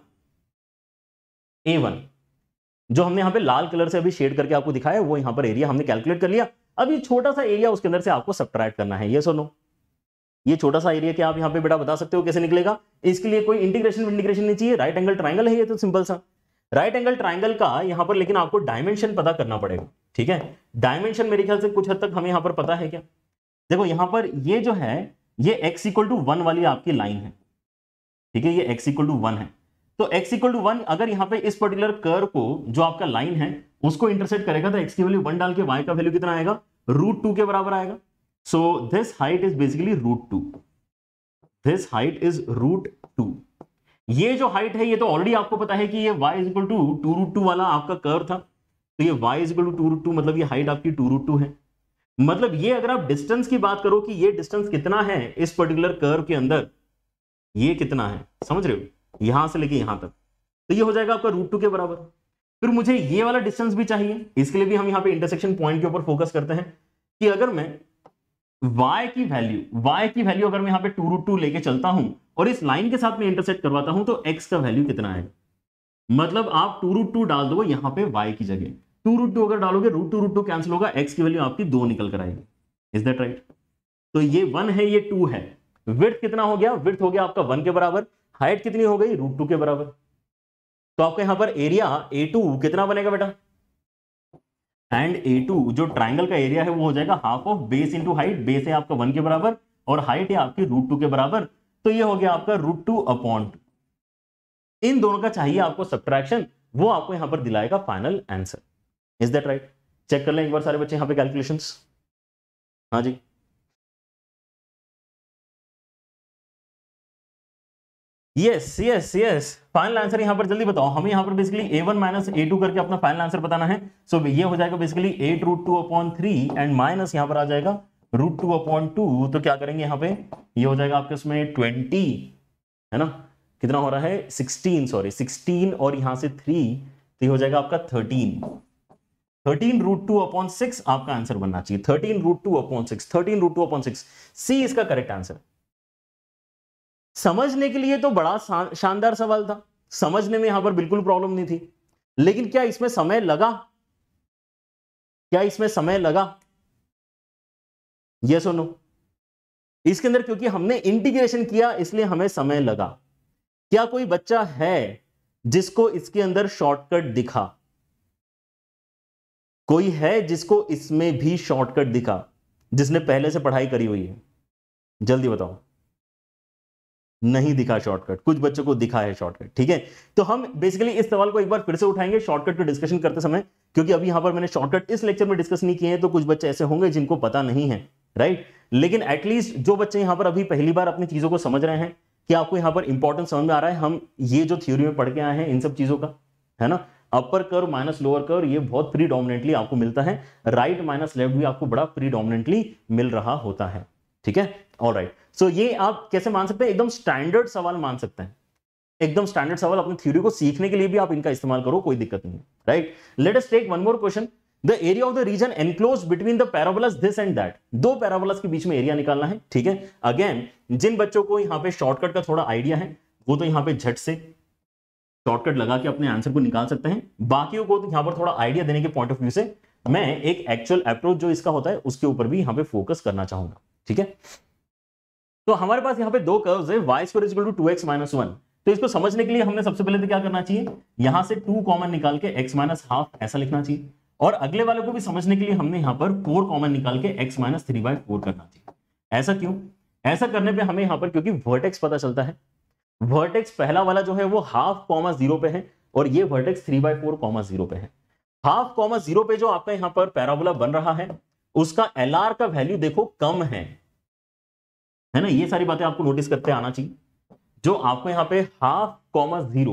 A one जो हमने यहां पे लाल कलर से अभी शेड करके आपको दिखाया वो यहां पर एरिया हमने कैलकुलेट कर लिया अब ये छोटा सा एरिया उसके अंदर से आपको सब्ट्रैक्ट करना है ये सुनो ये छोटा सा एरिया क्या आप यहां पे बेटा बता सकते हो कैसे निकलेगा इसके लिए कोई इंटीग्रेशन इंटीग्रेशन नहीं चाहिए राइट एंगल ट्राइंगल है ये तो सिंपल सा राइट एंगल ट्राइंगल का यहां पर लेकिन आपको डायमेंशन पता करना पड़ेगा ठीक है डायमेंशन मेरे ख्याल से कुछ हद तक हमें यहां पर पता है क्या देखो यहां पर ये जो है ये एक्स इक्वल टू वन वाली आपकी लाइन है ठीक है ये एक्स इक्वल टू वन है तो एक्स इक्वल टू वन अगर यहाँ पे इस पर्टिकुलर कर को जो आपका लाइन है उसको इंटरसेट करेगा तो x की वैल्यू वन डाल के y का वैल्यू कितना आएगा रूट टू के बराबर आएगा so this height is basically root two this height is root two ये जो हाइट है ये तो ऑलरेडी आपको पता है कि ये y is equal to two root two वाला आपका कर था तो ये y is equal to two root two मतलब ये हाइट आपकी टू रूट टू है मतलब ये अगर आप डिस्टेंस की बात करो कि ये डिस्टेंस कितना है इस पर्टिकुलर कर्व के अंदर ये कितना है समझ रहे हो यहां से लेके यहां तक तो ये हो जाएगा आपका रूट टू के बराबर फिर मुझे ये वाला डिस्टेंस भी चाहिए इसके लिए भी हम यहाँ पे इंटरसेक्शन पॉइंट के ऊपर फोकस करते हैं कि अगर मैं y की वैल्यू y की वैल्यू अगर मैं यहाँ पे टू रूट टू लेके चलता हूं और इस लाइन के साथ में इंटरसेक्ट करवाता हूं तो x का वैल्यू कितना है मतलब आप टू रूट टू डाल दो यहाँ पे y की जगह टू रूट टू अगर डालोगे root two root two cancel होगा एक्स की वैल्यू आपकी दो निकल कर आएगी इज दैट राइट तो ये वन है ये टू है विथ कितना हो गया विथ हो गया आपका वन के बराबर हाइट कितनी हो गई रूट टू के बराबर तो आपका यहां पर एरिया ए टू कितना बनेगा बेटा एंड ए टू जो ट्राइंगल का एरिया है वो हो जाएगा half of base into height base है आपका वन के बराबर और हाइट है आपकी रूट टू के बराबर तो ये हो गया आपका रूट टू अपॉन टू इन दोनों का चाहिए आपको सब्ट्रैक्शन वो आपको यहां पर दिलाएगा final answer is that right check कर लें एक बार सारे बच्चे यहाँ पे कैलकुलेशंस हाँ जी yes yes yes final answer यहाँ पर जल्दी बताओ हमें यहाँ पर basically A one minus A two करके अपना फाइनल आंसर बताना है सो so, ये हो जाएगा basically eight root two upon three and minus यहाँ पर आ जाएगा रूट टू अपॉन टू तो क्या करेंगे यहाँ पे ये हो जाएगा आपके उसमें ट्वेंटी है ना कितना हो रहा है सिक्सटीन सॉरी सिक्सटीन और यहाँ से थ्री तो ये हो जाएगा आपका thirteen thirteen root two upon six आपका आंसर बनना चाहिए thirteen root two upon six thirteen root two upon six see इसका करेक्ट आंसर समझने के लिए तो बड़ा शानदार सवाल था समझने में यहां पर बिल्कुल प्रॉब्लम नहीं थी लेकिन क्या इसमें समय लगा क्या इसमें समय लगा यह सुनो इसके अंदर क्योंकि हमने इंटीग्रेशन किया इसलिए हमें समय लगा क्या कोई बच्चा है जिसको इसके अंदर शॉर्टकट दिखा कोई है जिसको इसमें भी शॉर्टकट दिखा जिसने पहले से पढ़ाई करी हुई है जल्दी बताओ नहीं दिखा शॉर्टकट कुछ बच्चों को दिखा है शॉर्टकट ठीक है तो हम बेसिकली इस सवाल को एक बार फिर से उठाएंगे शॉर्टकट का डिस्कशन करते समय क्योंकि अभी यहां पर मैंने शॉर्टकट इस लेक्चर में डिस्कस नहीं किए हैं तो कुछ बच्चे ऐसे होंगे जिनको पता नहीं है राइट लेकिन एटलीस्ट जो बच्चे यहां पर अभी पहली बार अपनी चीजों को समझ रहे हैं कि आपको यहां पर इंपॉर्टेंस समझ में आ रहा है हम ये जो थ्योरी में पढ़ के आए हैं इन सब चीजों का है ना अपर कर माइनस लोअर कर ये बहुत प्रीडोमिनेटली आपको मिलता है राइट माइनस लेफ्ट भी आपको बड़ा प्रीडोमिनेटली मिल रहा होता है ठीक है ऑल राइट सो ये आप कैसे मान सकते हैं एकदम स्टैंडर्ड सवाल मान सकते हैं एकदम स्टैंडर्ड सवाल अपनी थ्योरी को सीखने के लिए भी आप इनका इस्तेमाल करो कोई दिक्कत नहीं right let's take one more question the area of the region enclose between the parabolas this and that दो पैराबोलस के बीच में एरिया निकालना है ठीक है अगेन जिन बच्चों को यहाँ पे शॉर्टकट का थोड़ा आइडिया है वो तो यहाँ पे झट से शॉर्टकट लगा के अपने आंसर को निकाल सकते हैं बाकी को तो यहाँ पर थोड़ा आइडिया देने के पॉइंट ऑफ व्यू से मैं एक एक्चुअल अप्रोच जो इसका होता है उसके ऊपर भी यहाँ पे फोकस करना चाहूंगा ठीक है तो हमारे पास यहाँ पे दो कर्व्स है Y square equal to two x minus one तो इसको समझने के लिए हमने सबसे पहले तो क्या करना चाहिए यहां से टू कॉमन निकाल के एक्स माइनस हाफ ऐसा लिखना चाहिए और अगले वाले को भी समझने के लिए हमने यहाँ पर फोर कॉमन निकाल के x minus three by four करना चाहिए ऐसा क्यों ऐसा करने पे हमें यहाँ पर क्योंकि वर्टेक्स पता चलता है वर्टेक्स पहला वाला जो है वो हाफ कॉमा जीरो पे है और ये vertex three by four comma zero पे है हाफ कॉमा जीरो पे जो आपका यहां पर पैराबोला बन रहा है उसका एल का वैल्यू देखो कम है है ना ये सारी बातें आपको नोटिस करते आना चाहिए जो आपको यहां पे हाफ कॉमा जीरो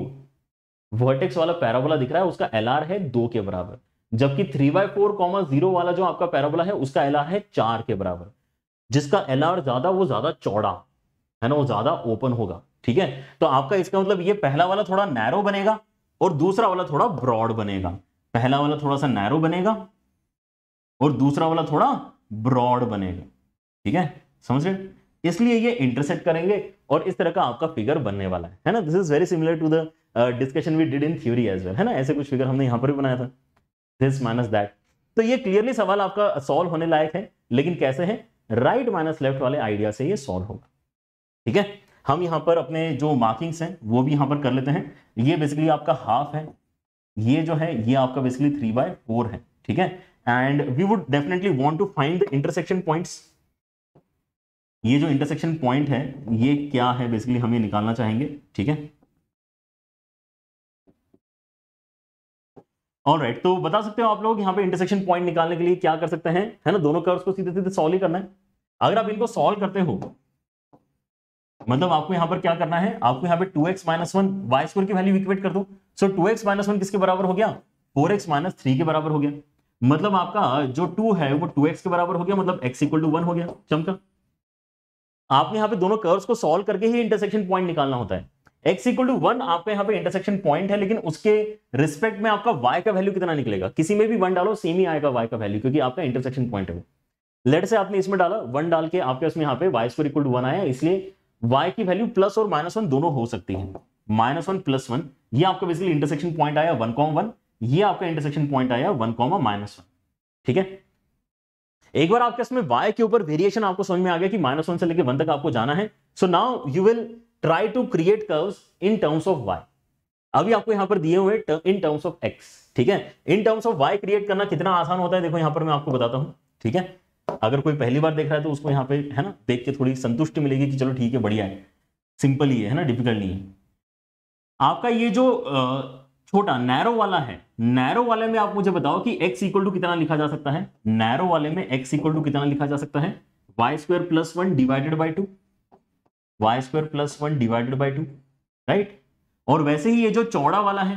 वर्टेक्स वाला पैराबोला दिख रहा है उसका एल है दो के बराबर जबकि three by four comma zero वाला जो आपका पैराबोला है उसका एल है चार के बराबर जिसका एल ज्यादा वो ज्यादा चौड़ा है ना वो ज्यादा ओपन होगा ठीक है तो आपका इसका मतलब ये पहला वाला थोड़ा नैरो बनेगा और दूसरा वाला थोड़ा ब्रॉड बनेगा पहला वाला थोड़ा सा नैरो बनेगा और दूसरा वाला थोड़ा ब्रॉड बनेगा ठीक है समझ रहे इसलिए ये इंटरसेक्ट करेंगे और इस तरह का आपका फिगर बनने वाला है है ना this is very similar to the discussion we did in theory as well है ना ऐसे कुछ फिगर हमने यहां पर भी बनाया था दिस माइनस दैट तो ये क्लियरली सवाल आपका सॉल्व होने लायक है लेकिन कैसे है राइट माइनस लेफ्ट वाले आइडिया से ये सॉल्व होगा ठीक है हम यहाँ पर अपने जो मार्किंग्स हैं वो भी यहाँ पर कर लेते हैं ये बेसिकली आपका हाफ है ये जो है ये आपका बेसिकली थ्री बाय फोर है ठीक है and we would definitely want to find the intersection points ये जो इंटरसेक्शन पॉइंट है ये क्या है बेसिकली हम ये निकालना चाहेंगे ठीक है और राइट right, तो बता सकते हो आप लोग यहाँ पे इंटरसेक्शन पॉइंट निकालने के लिए क्या कर सकते हैं है ना दोनों कर्व्स को सीधे सीधे सॉल्व ही करना है अगर आप इनको सॉल्व करते हो मतलब आपको यहां पर क्या करना है आपको यहाँ पे two x minus one y square की वैल्यू इक्वेट कर दो so two x minus one किसके बराबर हो गया फोर एक्स माइनस थ्री के बराबर हो गया मतलब आपका जो टू है वो टू एक्स के बराबर हो गया मतलब एक्स इक्वल टू वन हो गया चमका आपने यहाँ पे दोनों कर्व्स को सॉल्व करके ही इंटरसेक्शन पॉइंट निकालना होता है x इक्वल टू वन आपका यहाँ पे इंटरसेक्शन पॉइंट है लेकिन उसके रिस्पेक्ट में आपका y का वैल्यू कितना निकलेगा किसी में भी वन डालो सेम ही आएगा y का वैल्यू क्योंकि आपका इंटरसेक्शन पॉइंट है लेट से आपने इसमें डाला वन डाल के आपके उसमें यहाँ पे y square equal to one आया इसलिए y की वैल्यू प्लस और माइनस वन दोनों हो सकती है माइनस वन प्लस वन ये आपका बेसिकली इंटरसेक्शन पॉइंट आया वन कॉम वन ये आपका इंटरसेक्शन पॉइंट आया वन कॉमा माइनस वन ठीक है एक बार आपके इसमें y के ऊपर वेरिएशन आपको समझ में आ गया कि माइनस वन से लेकर वन तक आपको जाना है so now you will try to create curves in terms of y अभी आपको यहां पर दिए हुए इन टर्म्स ऑफ x ठीक है in terms of y create करना कितना आसान होता है देखो यहां पर मैं आपको बताता हूं ठीक है अगर कोई पहली बार देख रहा है तो उसको यहाँ पे है ना देख के थोड़ी संतुष्टि मिलेगी कि चलो ठीक है बढ़िया है सिंपल ही है ना डिफिकल्ट नहीं है आपका ये जो छोटा नैरो वाला है नैरो वाले में आप मुझे बताओ कि x इक्वल टू कितना लिखा जा सकता है नैरो वाले में x इक्वल टू कितना लिखा जा सकता है Y square plus one divided by two y square plus one divided by two right और वैसे ही ये जो चौड़ा वाला है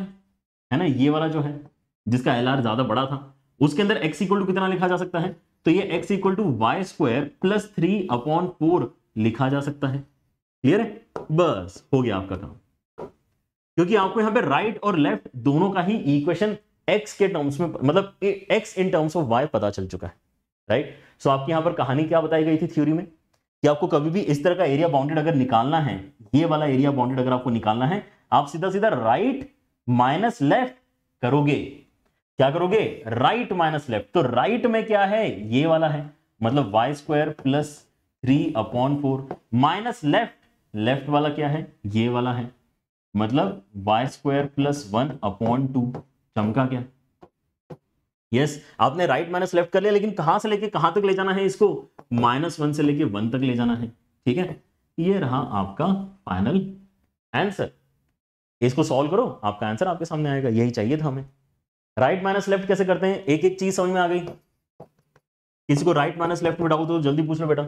है ना ये वाला जो है जिसका एल आर ज्यादा बड़ा था उसके अंदर एक्स इक्वल टू कितना लिखा जा सकता है तो ये x equal to y square plus three upon four लिखा जा सकता है क्लियर है बस हो गया आपका काम क्योंकि आपको यहां पे राइट और लेफ्ट दोनों का ही इक्वेशन एक्स के टर्म्स में मतलब x in terms of y पता चल चुका है राइट सो so आपकी यहां पर कहानी क्या बताई गई थी थ्योरी में कि आपको कभी भी इस तरह का एरिया बाउंडेड अगर निकालना है ये वाला एरिया बाउंडेड अगर आपको निकालना है आप सीधा सीधा राइट माइनस लेफ्ट करोगे क्या करोगे राइट माइनस लेफ्ट तो राइट में क्या है ये वाला है मतलब y square plus three upon four minus left left वाला क्या है ये वाला है मतलब y square plus one upon two चमका क्या यस yes, आपने राइट माइनस लेफ्ट कर लिया लेकिन कहां से लेके कहां तक ले जाना है इसको माइनस वन से लेके वन तक ले जाना है ठीक है ये रहा आपका फाइनल आंसर इसको सॉल्व करो आपका आंसर आपके सामने आएगा यही चाहिए था हमें राइट माइनस लेफ्ट कैसे करते हैं एक एक चीज समझ में आ गई किसी को राइट माइनस लेफ्ट में डाउट हो तो जल्दी पूछ लो बेटा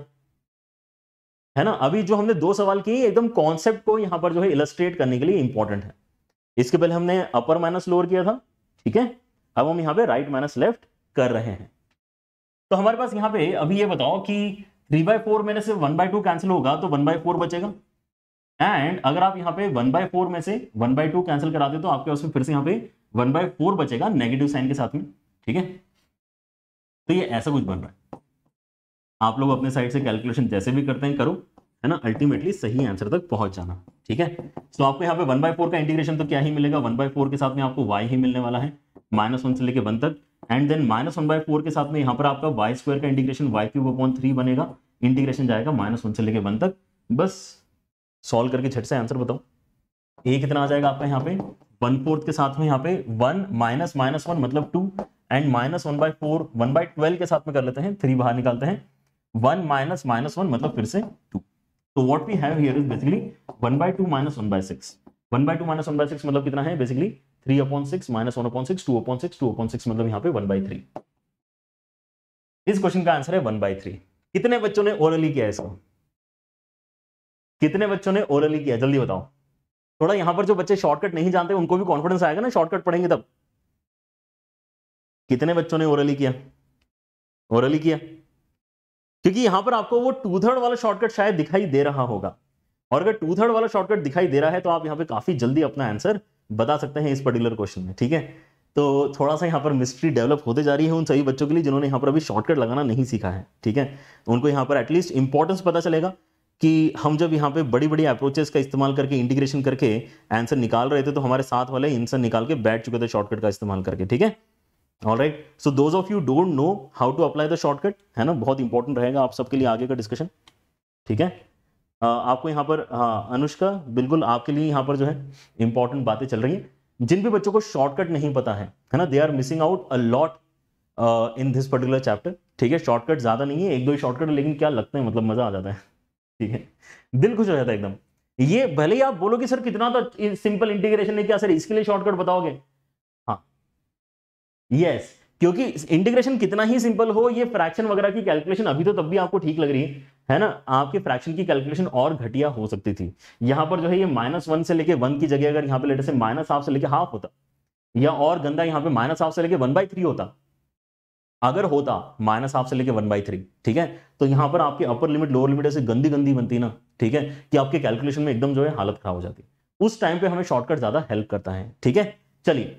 है ना अभी जो हमने दो सवाल किए एकदम कॉन्सेप्ट को यहां पर जो है इलस्ट्रेट करने के लिए इंपॉर्टेंट है इसके पहले हमने अपर माइनस लोअर किया था ठीक है अब हम यहाँ पे राइट माइनस लेफ्ट कर रहे हैं तो हमारे पास यहाँ पे अभी ये बताओ कि थ्री बाय फोर में से वन बाय टू कैंसिल होगा तो वन बाय फोर बचेगा एंड अगर आप यहाँ पे वन बाय फोर में से वन बाय टू कैंसिल करा दे तो आपके पास फिर से यहाँ पे वन बाय फोर बचेगा नेगेटिव साइन के साथ में ठीक है तो ये ऐसा कुछ बन रहा है आप लोग अपने साइड से कैलकुलेशन जैसे भी करते हैं करो है ना अल्टीमेटली सही आंसर तक पहुंच जाना ठीक है तो आपको यहाँ पे वन बाय फोर का इंटीग्रेशन तो क्या ही मिलेगा वन बाय फोर के साथ में आपको वाई ही मिलने वाला है माइनस वन से लेके वन तक and then minus one by four के साथ में यहाँ पर आपका वाई स्क्वायर का integration y cube upon three बनेगा इंटीग्रेशन जाएगा माइनस वन से लेके वन तक बस सॉल्व करके छठ से आंसर बताओ ए कितना आ जाएगा आपका यहाँ पे वन फोर्थ के साथ में यहाँ पे वन माइनस माइनस वन मतलब two and minus one by four one by twelve के साथ में कर लेते हैं थ्री बाहर निकालते हैं वन माइनस माइनस वन मतलब फिर से टू तो what we have here is basically one by two minus one by six one by two minus one by six मतलब कितना है basically three upon six minus one upon six two upon six two upon six मतलब यहाँ पे वन बाई थ्री इस क्वेश्चन का आंसर है वन बाई थ्री कितने बच्चों ने ओरली किया इसको कितने बच्चों ने ओरली किया जल्दी बताओ थोड़ा यहां पर जो बच्चे शॉर्टकट नहीं जानते उनको भी कॉन्फिडेंस आएगा ना शॉर्टकट पढ़ेंगे तब कितने बच्चों ने ओरली किया ओरली किया क्योंकि यहां पर आपको वो टू थर्ड वाला शॉर्टकट शायद दिखाई दे रहा होगा और अगर टू थर्ड वाला शॉर्टकट दिखाई दे रहा है तो आप यहाँ पे काफी जल्दी अपना आंसर बता सकते हैं इस पर्टिकुलर क्वेश्चन में ठीक है तो थोड़ा सा यहाँ पर मिस्ट्री डेवलप होते जा रही है उन सभी बच्चों के लिए जिन्होंने यहाँ पर अभी शॉर्टकट लगाना नहीं सीखा है ठीक है उनको यहाँ पर एटलीस्ट इंपॉर्टेंस पता चलेगा कि हम जब यहाँ पे बड़ी बड़ी अप्रोचेस का इस्तेमाल करके इंटीग्रेशन करके आंसर निकाल रहे थे तो हमारे साथ वाले आंसर निकाल के बैठ चुके थे शॉर्टकट का इस्तेमाल करके ठीक है all right so those of you don't know how to apply the shortcut है ना बहुत इंपॉर्टेंट रहेगा आप सबके लिए आगे का डिस्कशन ठीक है आपको यहाँ पर हाँ अनुष्का बिल्कुल आपके लिए यहाँ पर जो है इंपॉर्टेंट बातें चल रही हैं जिन भी बच्चों को शॉर्टकट नहीं पता है है ना they are missing out a lot in this particular chapter ठीक है शॉर्टकट ज़्यादा नहीं है एक दो ही शॉर्टकट लेकिन क्या लगते हैं मतलब मज़ा आ जाता है ठीक है दिल खुश हो जाता है एकदम ये भले ही आप बोलो कि सर कितना तो सिंपल इंटीग्रेशन है क्या सर इसके लिए शॉर्टकट बताओगे हाँ यस क्योंकि इंटीग्रेशन कितना ही सिंपल हो ये फ्रैक्शन वगैरह की कैलकुलेशन अभी तो तब भी आपको ठीक लग रही है ना आपके फ्रैक्शन की कैलकुलेशन और घटिया हो सकती थी यहां पर जो है ये माइनस वन से लेके वन की जगह अगर यहाँ पे लेटर से माइनस हाफ से लेके हाफ होता या और गंदा यहाँ पे माइनस हाफ से लेके वन बाई थ्री होता अगर होता माइनस हाफ से लेके वन बाई थ्री ठीक है तो यहां पर आपकी अपर लिमिट लोअर लिमिट ऐसे गंदी गंदी बनती ना ठीक है कि आपके कैलकुलेशन में एकदम जो है हालत खराब हो जाती उस टाइम पे हमें शॉर्टकट ज्यादा हेल्प करता है ठीक है चलिए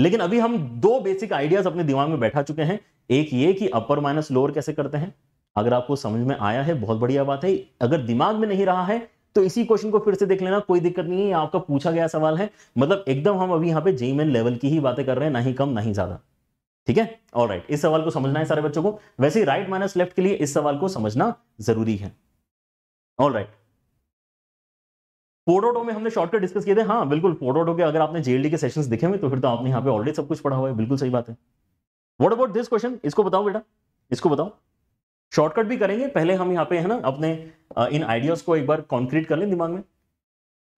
लेकिन अभी हम दो बेसिक आइडियाज अपने दिमाग में बैठा चुके हैं एक ये कि अपर माइनस लोअर कैसे करते हैं अगर आपको समझ में आया है बहुत बढ़िया बात है अगर दिमाग में नहीं रहा है तो इसी क्वेश्चन को फिर से देख लेना कोई दिक्कत नहीं है आपका पूछा गया सवाल है मतलब एकदम हम अभी यहाँ पे जेईमेन लेवल की ही बातें कर रहे हैं ना ही कम ना ही ज्यादा ठीक है ऑल राइट इस सवाल को समझना है सारे बच्चों को वैसे ही राइट माइनस लेफ्ट के लिए इस सवाल को समझना जरूरी है ऑल राइट पोडोडो में हमने शॉर्टकट डिस्कस किए थे हाँ बिल्कुल पोडोडो के अगर आपने जेएलडी के सेशंस दिखे हुए तो फिर तो आपने यहाँ पे ऑलरेडी सब कुछ पढ़ा हुआ है बिल्कुल सही बात है व्हाट अबाउट दिस क्वेश्चन इसको बताओ बेटा इसको बताओ शॉर्टकट भी करेंगे पहले हम यहाँ पे है ना अपने इन आइडियाज को एक बार कॉन्क्रीट कर लें दिमाग में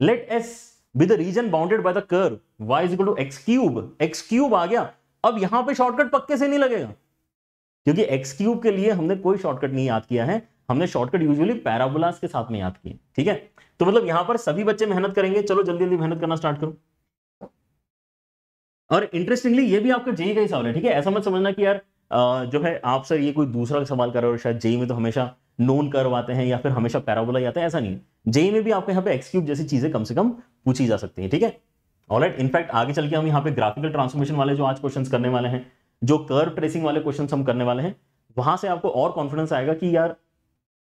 let S with region bounded by the curve y is equal to x cube x cube आ गया अब यहां पे शॉर्टकट पक्के से नहीं लगेगा क्योंकि एक्स क्यूब के लिए हमने कोई शॉर्टकट नहीं याद किया है हमने शॉर्टकट यूजुअली पैराबोलास के साथ में याद किए ठीक है तो मतलब यहां पर सभी बच्चे मेहनत करेंगे चलो जल्दी जल्दी मेहनत करना स्टार्ट करो और इंटरेस्टिंगली ये भी आपका जेई का ही सवाल है ठीक है ऐसा मत समझना कि यार जो है आप सर ये कोई दूसरा सवाल कर रहे हो शायद जेई में तो हमेशा नोन करवाते हैं या फिर हमेशा पैराबोला जाता है ऐसा नहीं जेई में भी आपके यहाँ पे एक्सक्यूब जैसी चीजें कम से कम पूछी जा सकती है ठीक है ऑलराइट इनफैक्ट आगे चल के हम यहाँ पे ग्राफिकल ट्रांसफॉर्मेशन वाले जो आज क्वेश्चन करने वाले हैं जो कर्व ट्रेसिंग वाले क्वेश्चन हम करने वाले हैं वहां से आपको और कॉन्फिडेंस आएगा कि यार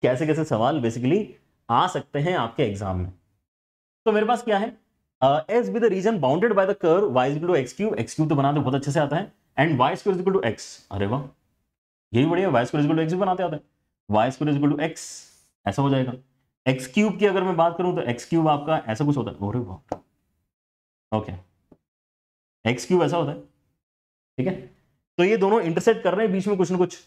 कैसे कैसे सवाल बेसिकली आ सकते हैं आपके एग्जाम में तो मेरे पास क्या है S be the region bounded by the curve y to x cube x cube तो बनाते तो बहुत अच्छे से आता है and y square to x अरे वाह यही बढ़िया वाई स्क्वायर टू एक्स भी बनाते आते हैं वाई स्क्वायर टू एक्स ऐसा हो जाएगा एक्स क्यूब की अगर मैं बात करूं तो एक्स क्यूब आपका ऐसा कुछ होता है अरे वाह ओके एक्स क्यूब ऐसा होता है ठीक है तो ये दोनों इंटरसेट कर रहे हैं बीच में कुछ ना कुछ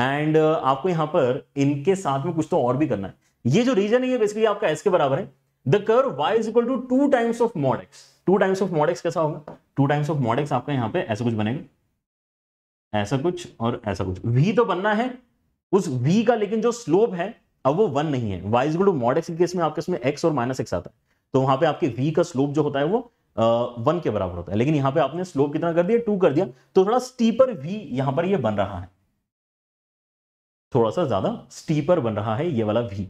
एंड uh, आपको यहां पर इनके साथ में कुछ तो और भी करना है ये जो रीजन है ये बेसिकली आपका एस के बराबर है the curve y is equal to two times of mod x two times of mod x कैसा होगा two times of mod x आपका यहां पे ऐसा कुछ बनेगा ऐसा कुछ और ऐसा कुछ वी तो बनना है उस वी का लेकिन जो स्लोप है अब वो वन नहीं है y is equal to mod x के केस में आपके इसमें एक्स और माइनस एक्स आता है तो वहां पे आपके वी का स्लोप जो होता है वो वन के बराबर होता है लेकिन यहां पे आपने स्लोप कितना कर दिया टू कर दिया तो थोड़ा स्टीपर वी यहां पर ये बन रहा है थोड़ा सा ज्यादा स्टीपर बन रहा है ये वाला वी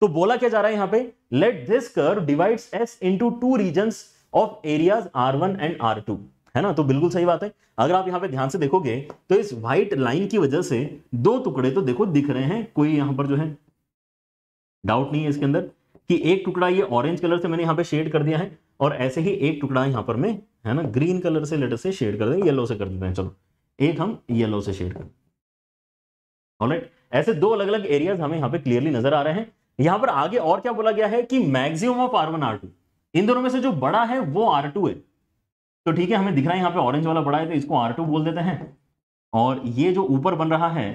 तो बोला क्या जा रहा है यहां पे let this curve divides S into two regions of areas R one and R two है ना तो बिल्कुल सही बात है अगर आप यहां पर ध्यान से देखोगे तो इस व्हाइट लाइन की वजह से दो टुकड़े तो देखो दिख रहे हैं कोई यहां पर जो है डाउट नहीं है इसके अंदर कि एक टुकड़ा ये ऑरेंज कलर से मैंने यहाँ पे शेड कर दिया है और ऐसे ही एक टुकड़ा यहाँ पर मैं है ना ग्रीन कलर से लेटर से शेड कर देंगे येलो से कर देते हैं चलो एक हम येलो से शेड कर ऑलराइट ऐसे दो अलग अलग एरियाज हमें यहाँ पे क्लियरली नजर आ रहे हैं यहाँ पर आगे और क्या बोला गया है कि maximum of R one R two इन दोनों में से जो बड़ा है वो आर टू है तो ठीक है हमें दिख रहा है यहाँ पे ऑरेंज वाला बड़ा है तो इसको आर टू बोल देते हैं और ये जो ऊपर बन रहा है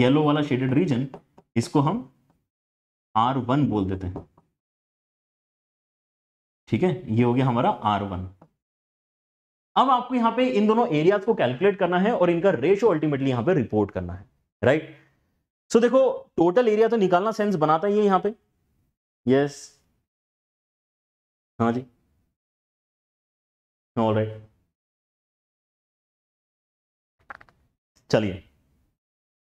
येलो वाला शेडेड रीजन इसको हम आर वन बोल देते हैं ठीक है ये हो गया हमारा आर वन अब आपको यहां पे इन दोनों एरियाज को कैलकुलेट करना है और इनका रेशो अल्टीमेटली यहां पे रिपोर्ट करना है राइट सो so, देखो टोटल एरिया तो निकालना सेंस बनाता ही है यहां पे यस yes. हाँ जी ऑल राइट right. चलिए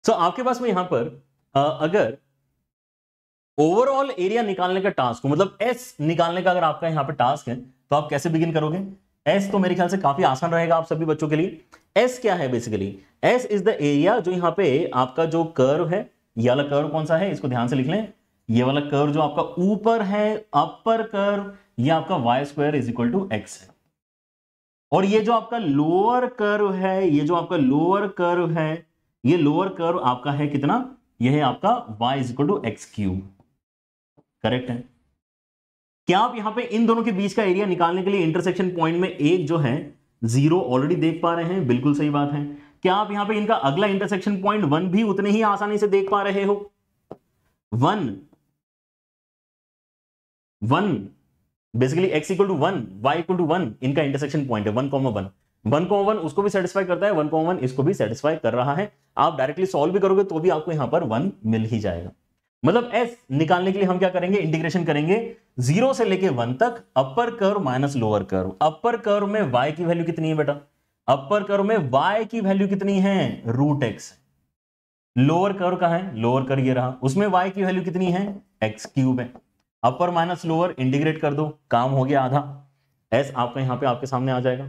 सो so, आपके पास में यहां पर आ, अगर ओवरऑल एरिया निकालने का टास्क मतलब एस निकालने का अगर आपका यहाँ पे टास्क है तो आप कैसे बिगिन करोगे एस तो मेरे ख्याल से काफी आसान रहेगा आप सभी बच्चों के लिए एस क्या है basically S is the area जो यहाँ पे आपका जो कर्व है ये वाला कर्व कौन सा है इसको ध्यान से लिख लें ये वाला कर्व जो आपका ऊपर है अपर कर्व ये आपका y square is equal to x है और ये जो आपका लोअर कर्व है ये जो आपका लोअर कर्व है ये लोअर कर्व आपका है कितना यह है आपका y is equal to x cube correct है क्या आप यहां पे इन दोनों के बीच का एरिया निकालने के लिए इंटरसेक्शन पॉइंट में एक जो है जीरो ऑलरेडी देख पा रहे हैं बिल्कुल सही बात है क्या आप यहां पे इनका अगला इंटरसेक्शन पॉइंट वन भी उतने ही आसानी से देख पा रहे हो one one basically x equal to one y equal to one इनका इंटरसेक्शन पॉइंट है one comma one one comma one उसको भी सेटिस्फाई करता है वन कॉमो वन इसको भी सेटिस्फाई कर रहा है आप डायरेक्टली सॉल्व भी करोगे तो भी आपको यहां पर वन मिल ही जाएगा मतलब एस निकालने के लिए हम क्या करेंगे इंटीग्रेशन करेंगे जीरो से लेके वन तक upper curve minus lower curve upper curve में वाई की वैल्यू कितनी है बेटा अपर कर्व में वाई की वैल्यू कितनी है रूट एक्स लोअर कर्व का है लोअर कर ये रहा उसमें वाई की वैल्यू कितनी है एक्स क्यूब है अपर माइनस लोअर इंटीग्रेट कर दो काम हो गया आधा एस आपका यहाँ पे आपके सामने आ जाएगा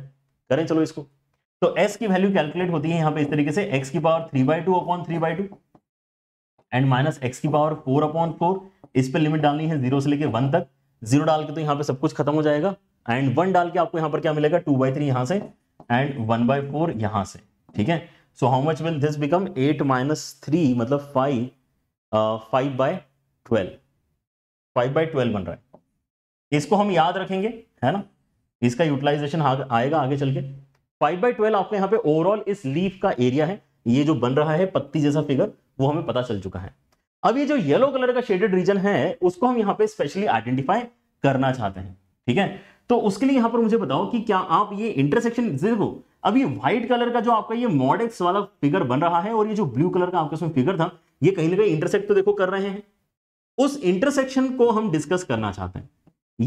करें चलो इसको तो एस की वैल्यू कैलकुलेट होती है यहाँ पे इस तरीके से एक्स की power three by two upon three by two and minus x की पावर फोर अपॉन फोर इस पर लिमिट डालनी है जीरो से लेकर वन तक जीरो डाल के तो यहाँ पे सब कुछ खत्म हो जाएगा एंड वन डाल के आपको यहाँ पर क्या मिलेगा टू बाई थ्री यहाँ से एंड वन बाई फोर यहाँ से ठीक है so how much will this become eight minus three मतलब five five by twelve five by twelve बन रहा है इसको हम याद रखेंगे है ना इसका यूटिलाइजेशन आएगा आगे चल के फाइव बाई ट्वेल्व आपको यहाँ पे ओवरऑल इस लीफ का एरिया है ये जो बन रहा है पत्ती जैसा फिगर वो हमें पता चल चुका है अब ये जो येलो कलर का शेडेड रीजन है उसको हम यहाँ पे स्पेशली आइडेंटिफाई करना चाहते हैं ठीक है तो उसके लिए यहाँ पर मुझे बताओ कि क्या आप ये इंटरसेक्शन जीरो अब ये व्हाइट कलर का जो आपका ये मॉडेक्स वाला फिगर बन रहा है और ये जो ब्लू कलर का आपके उसमें फिगर था ये कहीं ना कहीं इंटरसेक्ट तो देखो कर रहे हैं उस इंटरसेक्शन को हम डिस्कस करना चाहते हैं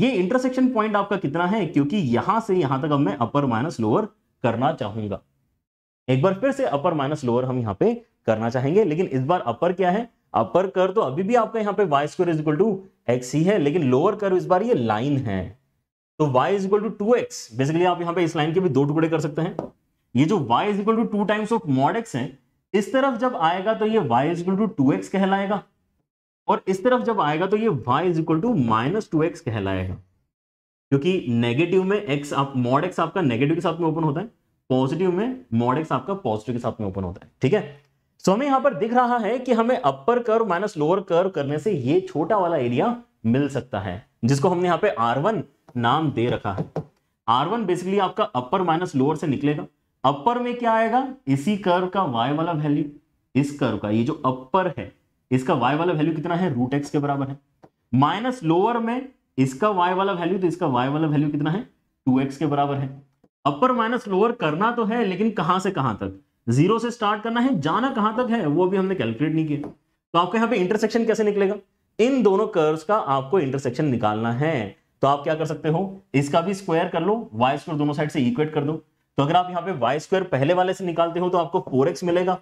ये इंटरसेक्शन पॉइंट आपका कितना है क्योंकि यहां से यहां तक अब मैं अपर माइनस लोअर करना चाहूंगा एक बार फिर से अपर माइनस लोअर हम यहां पे करना चाहेंगे लेकिन इस बार अपर क्या है अपर कर तो अभी भी आपका यहाँ पे y square is equal to x ही है लेकिन लोअर कर इस बार ये लाइन है तो y is equal to two x basically आप यहाँ पे इस लाइन के भी दो टुकड़े कर सकते हैं ये जो y is equal to two times of mod x है इस तरफ जब आएगा तो ये y is equal to two x कहलाएगा और इस तरफ जब आएगा तो ये y is equal to minus two x कहलाएगा क्योंकि नेगेटिव में एक्स आप मॉड एक्स आपका नेगेटिव के साथ में ओपन होता है पॉजिटिव में मॉड एक्स आपका पॉजिटिव के साथ में ओपन होता है ठीक है सो हमें यहां पर दिख रहा है कि हमें upper curve minus lower curve करने से ये छोटा वाला एरिया मिल सकता है जिसको हमने यहाँ पे R1 नाम दे रखा है R1 बेसिकली आपका अपर माइनस लोअर से निकलेगा अपर में क्या आएगा इसी कर्व का y वाला वैल्यू इस कर्व का ये जो अपर है इसका वाई वाला वैल्यू कितना है रूट एक्स के बराबर है माइनस लोअर में इसका वाई वाला वैल्यू तो इसका वाई वाला वैल्यू कितना है एक्स के बराबर है अपर माइनस लोअर करना तो है लेकिन कहां से कहां तक जीरो से स्टार्ट करना है जाना कहां तक है वो भी हमने कैलकुलेट नहीं किया तो आपको यहां पे इंटरसेक्शन कैसे निकलेगा इन दोनों कर्व का आपको इंटरसेक्शन निकालना है तो आप क्या कर सकते हो इसका भी स्क्वायर कर लो वाई स्क्वायर दोनों साइड से इक्वेट कर दो तो अगर आप यहाँ पे वाई स्क्वायर पहले वाले से निकालते हो तो आपको फोर एक्स मिलेगा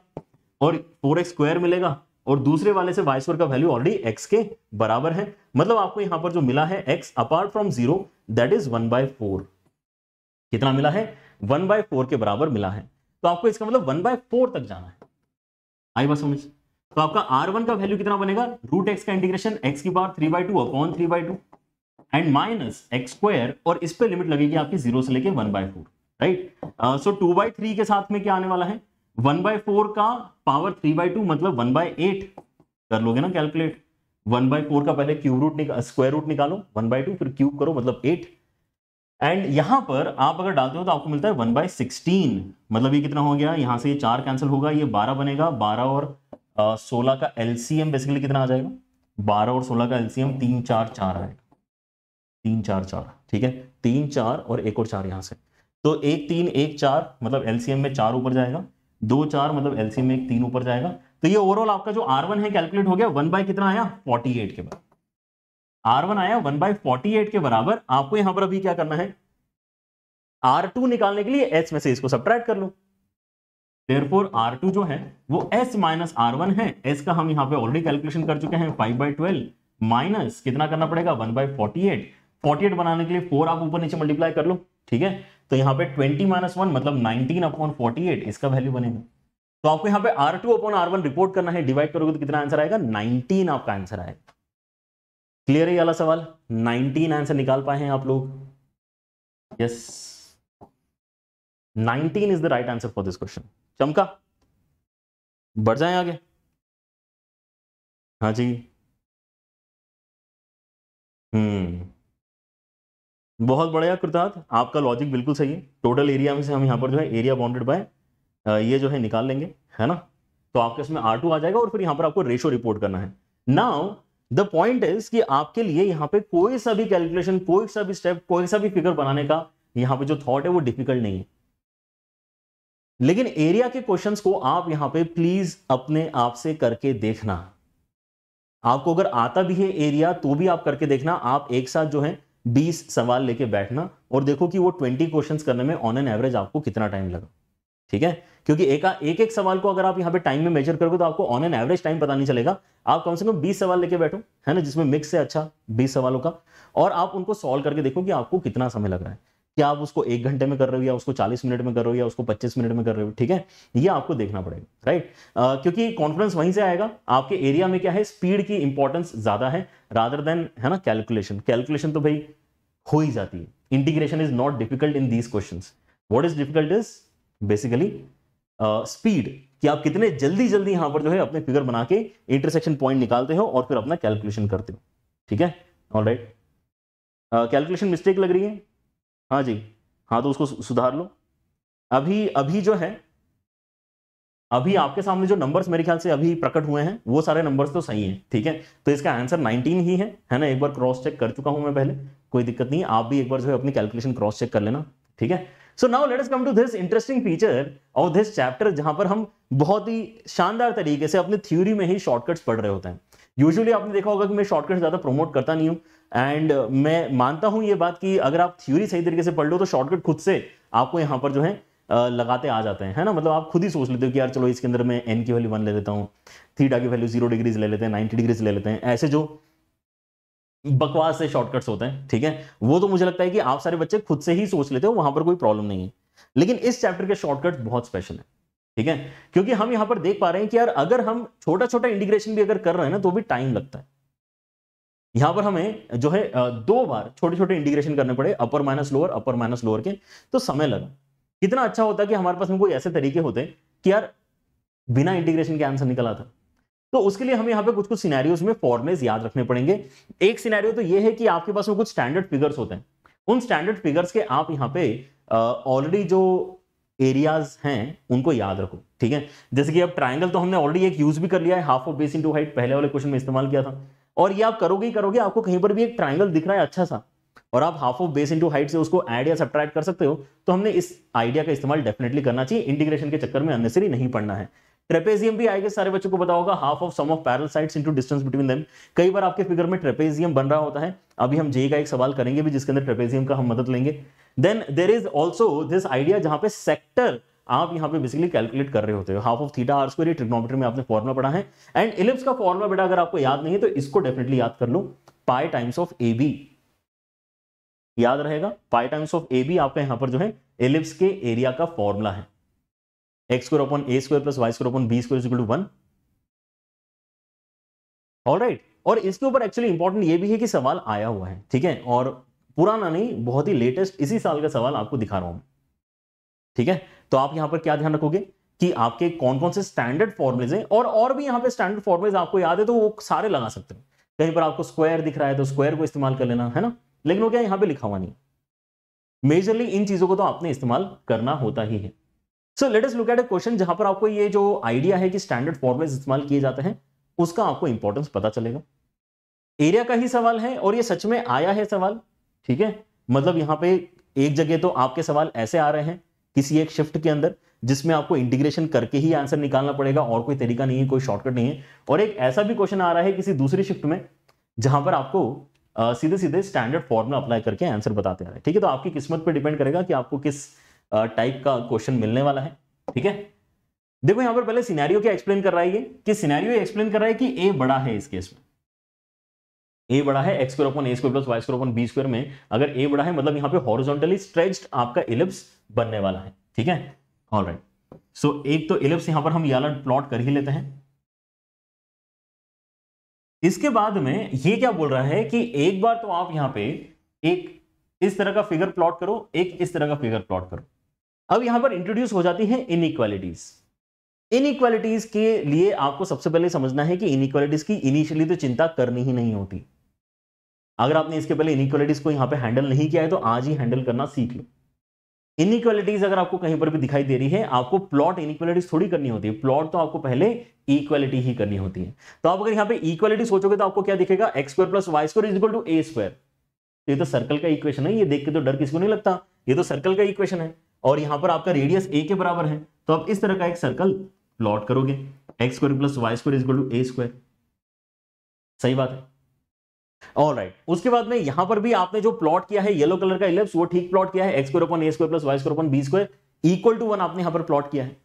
और फोर एक्स स्क्वायर मिलेगा और दूसरे वाले से वाई स्क्वायर का वैल्यू ऑलरेडी एक्स के बराबर है मतलब आपको यहाँ पर जो मिला है x apart from zero that is one by four कितना मिला है वन बाय फोर के बराबर मिला है तो आपको इसका मतलब वन बाय फोर तक जाना है आई बात समझ तो आपका आर वन का वैल्यू कितना बनेगा रूट एक्स का इंटीग्रेशन एक्स की power three by two upon three by two and minus x square और इस पर लिमिट लगेगी आपकी जीरो से लेके one by four right so two by three के साथ में क्या आने वाला है वन बाय फोर का पावर थ्री बाई टू मतलब वन बाय एट कर लोगे ना कैलकुलेट वन बाय फोर का पहले क्यूब रूट निका, स्क्वायर रूट निकालो वन बाय टू फिर क्यूब करो मतलब एट एंड यहां पर आप अगर डालते हो तो आपको मिलता है वन बाय सिक्सटीन मतलब ये कितना हो गया यहाँ से ये चार कैंसिल होगा ये बारह बनेगा बारह और सोलह का एलसीएम बेसिकली कितना आ जाएगा बारह और सोलह का एलसीएम तीन चार चार आएगा तीन चार चार ठीक है तीन चार और एक और चार यहां से तो एक तीन एक चार मतलब एलसीएम में चार ऊपर जाएगा दो चार मतलब एलसीएम में एक तीन ऊपर जाएगा तो ये ओवरऑल आपका जो आर वन है कैलकुलेट हो गया वन बाय कितना आया फोर्टी एट के बाद आर वन आया वन बाई फोर्टी एट के बराबर आपको यहां पर अभी क्या करना है आर टू निकालने के लिए एच में से इसको सब्ट्रैक्ट कर लो देयरफॉर आर टू जो है वो एस माइनस आर वन है एस का हम यहां पे ऑलरेडी कैलकुलेशन कर चुके हैं फाइव बाई ट्वेल्व माइनस कितना करना पड़ेगा one by forty eight forty eight बनाने के लिए फोर आप ऊपर नीचे मल्टीप्लाई कर लो ठीक है तो यहां पे ट्वेंटी माइनस वन मतलब नाइनटीन अपॉन फोर्टी एट इसका वैल्यू बनेगा तो आपको यहाँ पे R two upon R one report करना है डिवाइड करोगे तो कितना आंसर आएगा नाइनटीन आपका आंसर आएगा क्लियर है वाला सवाल 19 आंसर निकाल पाए हैं आप लोग yes nineteen is the right answer for this question चमका बढ़ जाए आगे हाँ जी हम्म बहुत बढ़िया कृतार्थ आपका लॉजिक बिल्कुल सही है टोटल एरिया में से हम यहाँ पर जो है एरिया बाउंडेड बाय ये जो है निकाल लेंगे है ना तो आपके इसमें आर टू आ जाएगा और फिर यहाँ पर आपको रेशो रिपोर्ट करना है नाउ द पॉइंट इज कि आपके लिए यहाँ पे कोई सा भी कैलकुलेशन कोई सा भी स्टेप कोई सा भी फिगर बनाने का यहाँ पे जो थॉट है वो डिफिकल्ट नहीं है लेकिन एरिया के क्वेश्चंस को आप यहाँ पे प्लीज अपने आप से करके देखना आपको अगर आता भी है एरिया तो भी आप करके देखना आप एक साथ जो है बीस सवाल लेके बैठना और देखो कि वो ट्वेंटी क्वेश्चन करने में ऑन एन एवरेज आपको कितना टाइम लगा ठीक है क्योंकि एक एक एक सवाल को अगर आप यहाँ पे टाइम में मेजर करोगे तो आपको ऑन एन एवरेज टाइम पता नहीं चलेगा आप कम से कम 20 सवाल लेके बैठो है ना जिसमें मिक्स से अच्छा 20 सवालों का और आप उनको सॉल्व करके देखो कि आपको कितना समय लग रहा है क्या आप उसको एक घंटे में कर रहे हो या उसको 40 मिनट में कर रहे हो या उसको 25 मिनट में कर रहे हो ठीक है ये आपको देखना पड़ेगा राइट आ, क्योंकि कॉन्फिडेंस वहीं से आएगा आपके एरिया में क्या है स्पीड की इंपॉर्टेंस ज्यादा है रादर देन है ना कैलकुलेशन कैलकुलेशन तो भाई हो ही जाती है integration is not difficult in these question what is difficult is basically speed uh, कि आप कितने जल्दी जल्दी यहां पर जो है अपने फिगर बना के इंटरसेक्शन पॉइंट निकालते हो और फिर अपना कैलकुलेशन करते हो ठीक है ऑल राइट कैलकुलेशन मिस्टेक लग रही है हाँ जी हाँ तो उसको सुधार लो अभी अभी जो है अभी आपके सामने जो नंबर्स मेरे ख्याल से अभी प्रकट हुए हैं वो सारे नंबर्स तो सही हैं ठीक है तो इसका आंसर 19 ही है है ना एक बार क्रॉस चेक कर चुका हूं मैं पहले कोई दिक्कत नहीं आप भी एक बार जो है अपनी कैलकुलेशन क्रॉस चेक कर लेना ठीक है so now let us come to this interesting feature और दिस चैप्टर जहां पर हम बहुत ही शानदार तरीके से अपने थ्योरी में ही शॉर्टकट्स पढ़ रहे होते हैं यूजुअली आपने देखा होगा कि मैं शॉर्टकट ज़्यादा प्रमोट करता नहीं हूं एंड uh, मैं मानता हूं ये बात कि अगर आप थ्योरी सही तरीके से पढ़ लो तो शॉर्टकट खुद से आपको यहाँ पर जो है uh, लगाते आ जाते हैं है ना मतलब आप खुद ही सोच लेते हो कि यार चलो इसके अंदर मैं एन की वैल्यू वन ले लेता हूँ थीटा की वैल्यू जीरो डिग्रीज ले लेते हैं नाइन्टी डिग्रीज ले लेते हैं ऐसे जो बकवास से शॉर्टकट्स होते हैं ठीक है वो तो मुझे लगता है कि आप सारे बच्चे खुद से ही सोच लेते हो वहां पर कोई प्रॉब्लम नहीं है लेकिन इस चैप्टर के शॉर्टकट बहुत स्पेशल है ठीक है क्योंकि हम यहां पर देख पा रहे हैं कि यार अगर हम छोटा छोटा इंटीग्रेशन भी अगर कर रहे हैं ना तो भी टाइम लगता है यहां पर हमें जो है दो बार छोटे छोटे इंटीग्रेशन करने पड़े upper minus lower upper minus lower के तो समय लगा कितना अच्छा होता कि हमारे पास में कोई ऐसे तरीके होते कि यार बिना इंटीग्रेशन के आंसर निकला था तो उसके लिए हमें यहाँ पे कुछ कुछ सिनेरियोज में फॉर्मेज याद रखने पड़ेंगे एक सीनारियो तो ये है कि आपके पास में कुछ स्टैंडर्ड फिगर्स होते हैं उन स्टैंडर्ड फिगर्स के आप यहाँ पे ऑलरेडी जो एरियाज हैं उनको याद रखो ठीक है जैसे कि अब ट्राइंगल तो हमने ऑलरेडी एक यूज भी कर लिया है half of base into height पहले वाले क्वेश्चन में इस्तेमाल किया था और ये आप करोगे ही करोगे आपको कहीं पर भी एक ट्राइंगल दिख रहा है अच्छा सा और आप half of base into height से उसको एड या सब्ट्रैक्ट कर सकते हो तो हमने इस आइडिया का इस्तेमाल डेफिनेटली करना चाहिए इंटीग्रेशन के चक्कर में अननेसरी नहीं पड़ना है ट्रेपेजियम भी आएगा सारे बच्चों को बताओगे half of sum of parallel sides into distance between them कई बार आपके फिगर में ट्रेपेजियम बन रहा होता है अभी हम जे का एक सवाल करेंगे भी जिसके अंदर ट्रेपेजियम का हम मदद लेंगे then there is also this idea जहां पे सेक्टर आप यहाँ पे बेसिकली कैलकुलेट कर रहे होते हो half of theta r square ये में आपने फॉर्मुला पढ़ा है एंड इलिप्स का फॉर्मुला बेटा अगर आपको याद नहीं है तो इसको डेफिनेटली याद कर लो pi times of a b याद रहेगा pi times of a b आपका यहां पर जो है इलिप्स के एरिया का फॉर्मुला है x square upon a square plus y square upon b square equal to one right और इसके ऊपर एक्चुअली इंपॉर्टेंट ये भी है कि सवाल आया हुआ है ठीक है और पुराना नहीं बहुत ही लेटेस्ट इसी साल का सवाल आपको दिखा रहा हूं ठीक है तो आप यहां पर क्या ध्यान रखोगे कि आपके कौन कौन से स्टैंडर्ड फॉर्मुलेज हैं और और भी यहां पे स्टैंडर्ड फॉर्मुलेज आपको याद है तो वो सारे लगा सकते हैं कहीं पर आपको स्क्वायर दिख रहा है तो स्क्वायर को इस्तेमाल कर लेना है ना लेकिन वो क्या यहां पे लिखा हुआ नहीं मेजरली इन चीजों को तो आपने इस्तेमाल करना होता ही है so let us look at a question जहां पर आपको ये जो आइडिया है कि स्टैंडर्ड फॉर्मेट इस्तेमाल किए जाते हैं उसका आपको इंपॉर्टेंस पता चलेगा एरिया का ही सवाल है और ये सच में आया है सवाल ठीक है मतलब यहां पे एक जगह तो आपके सवाल ऐसे आ रहे हैं किसी एक शिफ्ट के अंदर जिसमें आपको इंटीग्रेशन करके ही आंसर निकालना पड़ेगा और कोई तरीका नहीं है कोई शॉर्टकट नहीं है और एक ऐसा भी क्वेश्चन आ रहा है किसी दूसरी शिफ्ट में जहां पर आपको सीधे सीधे स्टैंडर्ड फॉर्मूला अप्लाई करके आंसर बताते आ रहे हैं ठीक है तो आपकी किस्मत पर डिपेंड करेगा कि आपको किस टाइप का क्वेश्चन मिलने वाला है ठीक है देखो यहां पर पहले सिनेरियो क्या एक्सप्लेन कर रहा है ये कि सिनेरियो एक्सप्लेन कर रहा है कि ए बड़ा है इस केस में ए बड़ा है x square upon a square plus y square upon b square में अगर ए बड़ा है मतलब यहां पे हॉरिजॉन्टली स्ट्रेच्ड आपका इलिप्स बनने वाला है ठीक है ऑल राइट सो एक तो इलिप्स यहां पर हम याला प्लॉट कर ही लेते हैं इसके बाद में ये क्या बोल रहा है कि एक बार तो आप यहां पे एक इस तरह का फिगर प्लॉट करो एक इस तरह का फिगर प्लॉट करो अब यहां पर इंट्रोड्यूस हो जाती है इनइक्वालिटीज इनइक्वालिटीज के लिए आपको सबसे पहले समझना है कि इनइक्वालिटीज की इनिशियली तो चिंता करनी ही नहीं होती अगर आपने इसके पहले इनइक्वालिटीज को यहां पे हैंडल नहीं किया है तो आज ही हैंडल करना सीख लो इनइक्वालिटीज अगर आपको कहीं पर भी दिखाई दे रही है आपको प्लॉट इनइक्वालिटीज थोड़ी करनी होती है प्लॉट तो आपको पहले इक्वालिटी ही करनी होती है तो आप अगर यहां पर इक्वालिटी सोचोगे तो आपको क्या दिखेगा x square plus y square to a square ये तो सर्कल का इक्वेशन है ये देख के तो डर किसी को नहीं लगता ये तो सर्कल का इक्वेशन है और यहां पर आपका रेडियस ए के बराबर है तो आप इस तरह का एक सर्कल प्लॉट करोगे x square plus y square is to a square सही बात है ऑल राइट right. उसके बाद में यहां पर भी आपने जो प्लॉट किया है येलो कलर का इलेप्स वो ठीक प्लॉट किया है x square upon a square plus y square upon b square equal to one आपने यहां पर प्लॉट किया है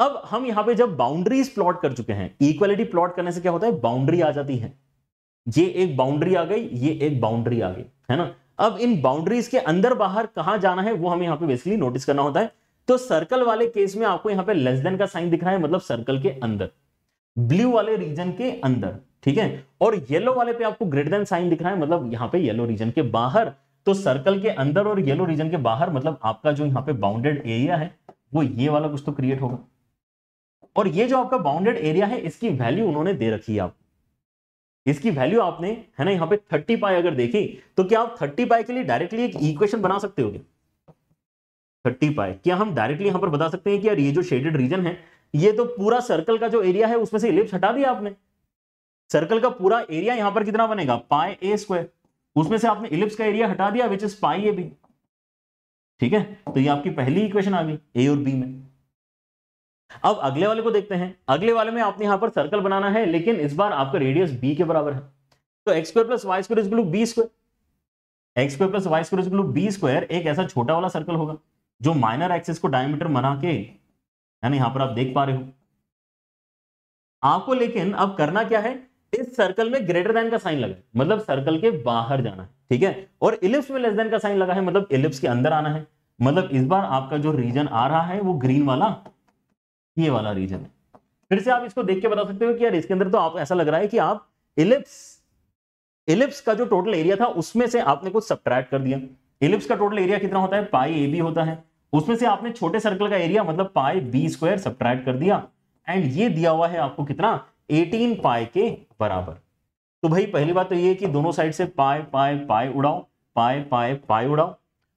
अब हम यहां पे जब बाउंड्रीज प्लॉट कर चुके हैं इक्वालिटी प्लॉट करने से क्या होता है बाउंड्री आ जाती है ये एक बाउंड्री आ गई ये एक बाउंड्री आ गई है ना अब इन बाउंड्रीज के अंदर बाहर कहां जाना है वो हमें यहाँ पे बेसिकली नोटिस करना होता है तो सर्कल वाले केस में आपको यहाँ पे लेस देन का साइन दिख रहा है मतलब सर्कल के अंदर ब्लू वाले रीजन के अंदर ठीक है और येलो वाले पे आपको ग्रेटर देन साइन दिख रहा है मतलब यहाँ पे येलो रीजन के बाहर तो सर्कल के अंदर और येलो रीजन के बाहर मतलब आपका जो यहाँ पे बाउंडेड एरिया है वो ये वाला कुछ तो क्रिएट होगा और ये जो आपका बाउंडेड एरिया है इसकी वैल्यू उन्होंने दे रखी है आपको इसकी वैल्यू आपने है ना यहाँ पे थर्टी पाई अगर देखी तो क्या आप थर्टी पाई के लिए डायरेक्टली एक इक्वेशन बना सकते हो क्या थर्टी पाई क्या हम डायरेक्टली यहाँ पर बता सकते हैं कि यार ये जो शेडेड रीजन है ये तो पूरा सर्कल का जो एरिया है उसमें से इलिप्स हटा दिया आपने सर्कल का पूरा एरिया यहाँ पर कितना बनेगा पाए ए स्क्वायर उसमें से आपने इलिप्स का एरिया हटा दिया which is pi A B ठीक है तो ये आपकी पहली इक्वेशन आ गई ए और बी में अब अगले वाले को देखते हैं अगले वाले में आपने यहां पर सर्कल बनाना है लेकिन इस बार आपका रेडियस बी के बराबर है तो x square plus y square is equal to b square x square plus y square is equal to b square एक ऐसा छोटा वाला सर्कल होगा जो माइनर एक्सिस को डायमीटर बना के यानी यहां पर आप देख पा रहे हो आपको लेकिन अब करना क्या है इस सर्कल में ग्रेटर देन का साइन लगा मतलब सर्कल के बाहर जाना है ठीक है और इलिप्स में लेस देन का साइन लगा है मतलब इलिप्स के अंदर आना है मतलब इस बार आपका जो रीजन आ रहा है वो ग्रीन वाला ये वाला रीजन है फिर से आप इसको देख के बता सकते हो कि यार इसके अंदर तो आप ऐसा लग रहा है कि आप इलिप्स इलिप्स का जो टोटल एरिया था उसमें से आपने कुछ सब्ट्रैक्ट कर दिया इलिप्स का टोटल एरिया कितना होता है पाई ए बी होता है उसमें से आपने छोटे सर्कल का एरिया मतलब पाई बी स्क्वायर सब्ट्रैक्ट कर दिया एंड ये दिया हुआ है आपको कितना 18 पाई के बराबर तो भाई पहली बात तो ये कि दोनों साइड से पाए पाए पाए उड़ाओ पाए पाए पाए उड़ाओ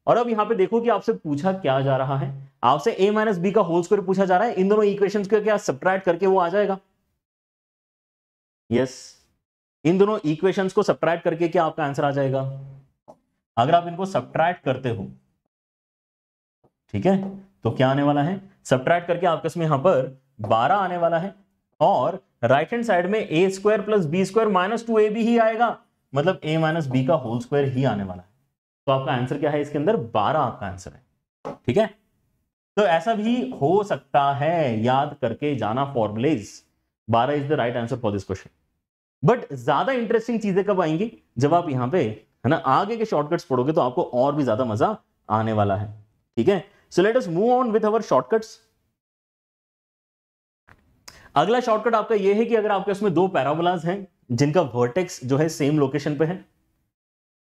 और अब यहाँ पे देखो कि आपसे पूछा क्या जा रहा है आपसे a माइनस बी का होल स्क्वायर पूछा जा रहा है इन दोनों इक्वेशंस को क्या सब्ट्रैक्ट करके वो आ जाएगा यस yes. इन दोनों इक्वेशंस को सब्ट्रैक्ट करके क्या आपका आंसर आ जाएगा अगर आप इनको सब्ट्रैक्ट करते हो ठीक है तो क्या आने वाला है सब्ट्रैक्ट करके आपके इसमें यहां पर 12 आने वाला है और राइट हैंड साइड में a square plus b square minus two a b ही आएगा मतलब ए माइनस बी का होल स्क्वायर ही आने वाला है तो आपका आंसर क्या है इसके अंदर बारह आपका आंसर है ठीक है तो ऐसा भी हो सकता है याद करके जाना फॉर्मुलेज बारह is the right answer for this question but ज्यादा इंटरेस्टिंग चीजें कब आएंगी जब आप यहां पे है ना आगे के शॉर्टकट्स पढ़ोगे तो आपको और भी ज्यादा मजा आने वाला है ठीक है so let us move on with our shortcuts अगला शॉर्टकट आपका यह है कि अगर आपके उसमें दो पैराबोलाज हैं जिनका वर्टेक्स जो है सेम लोकेशन पे है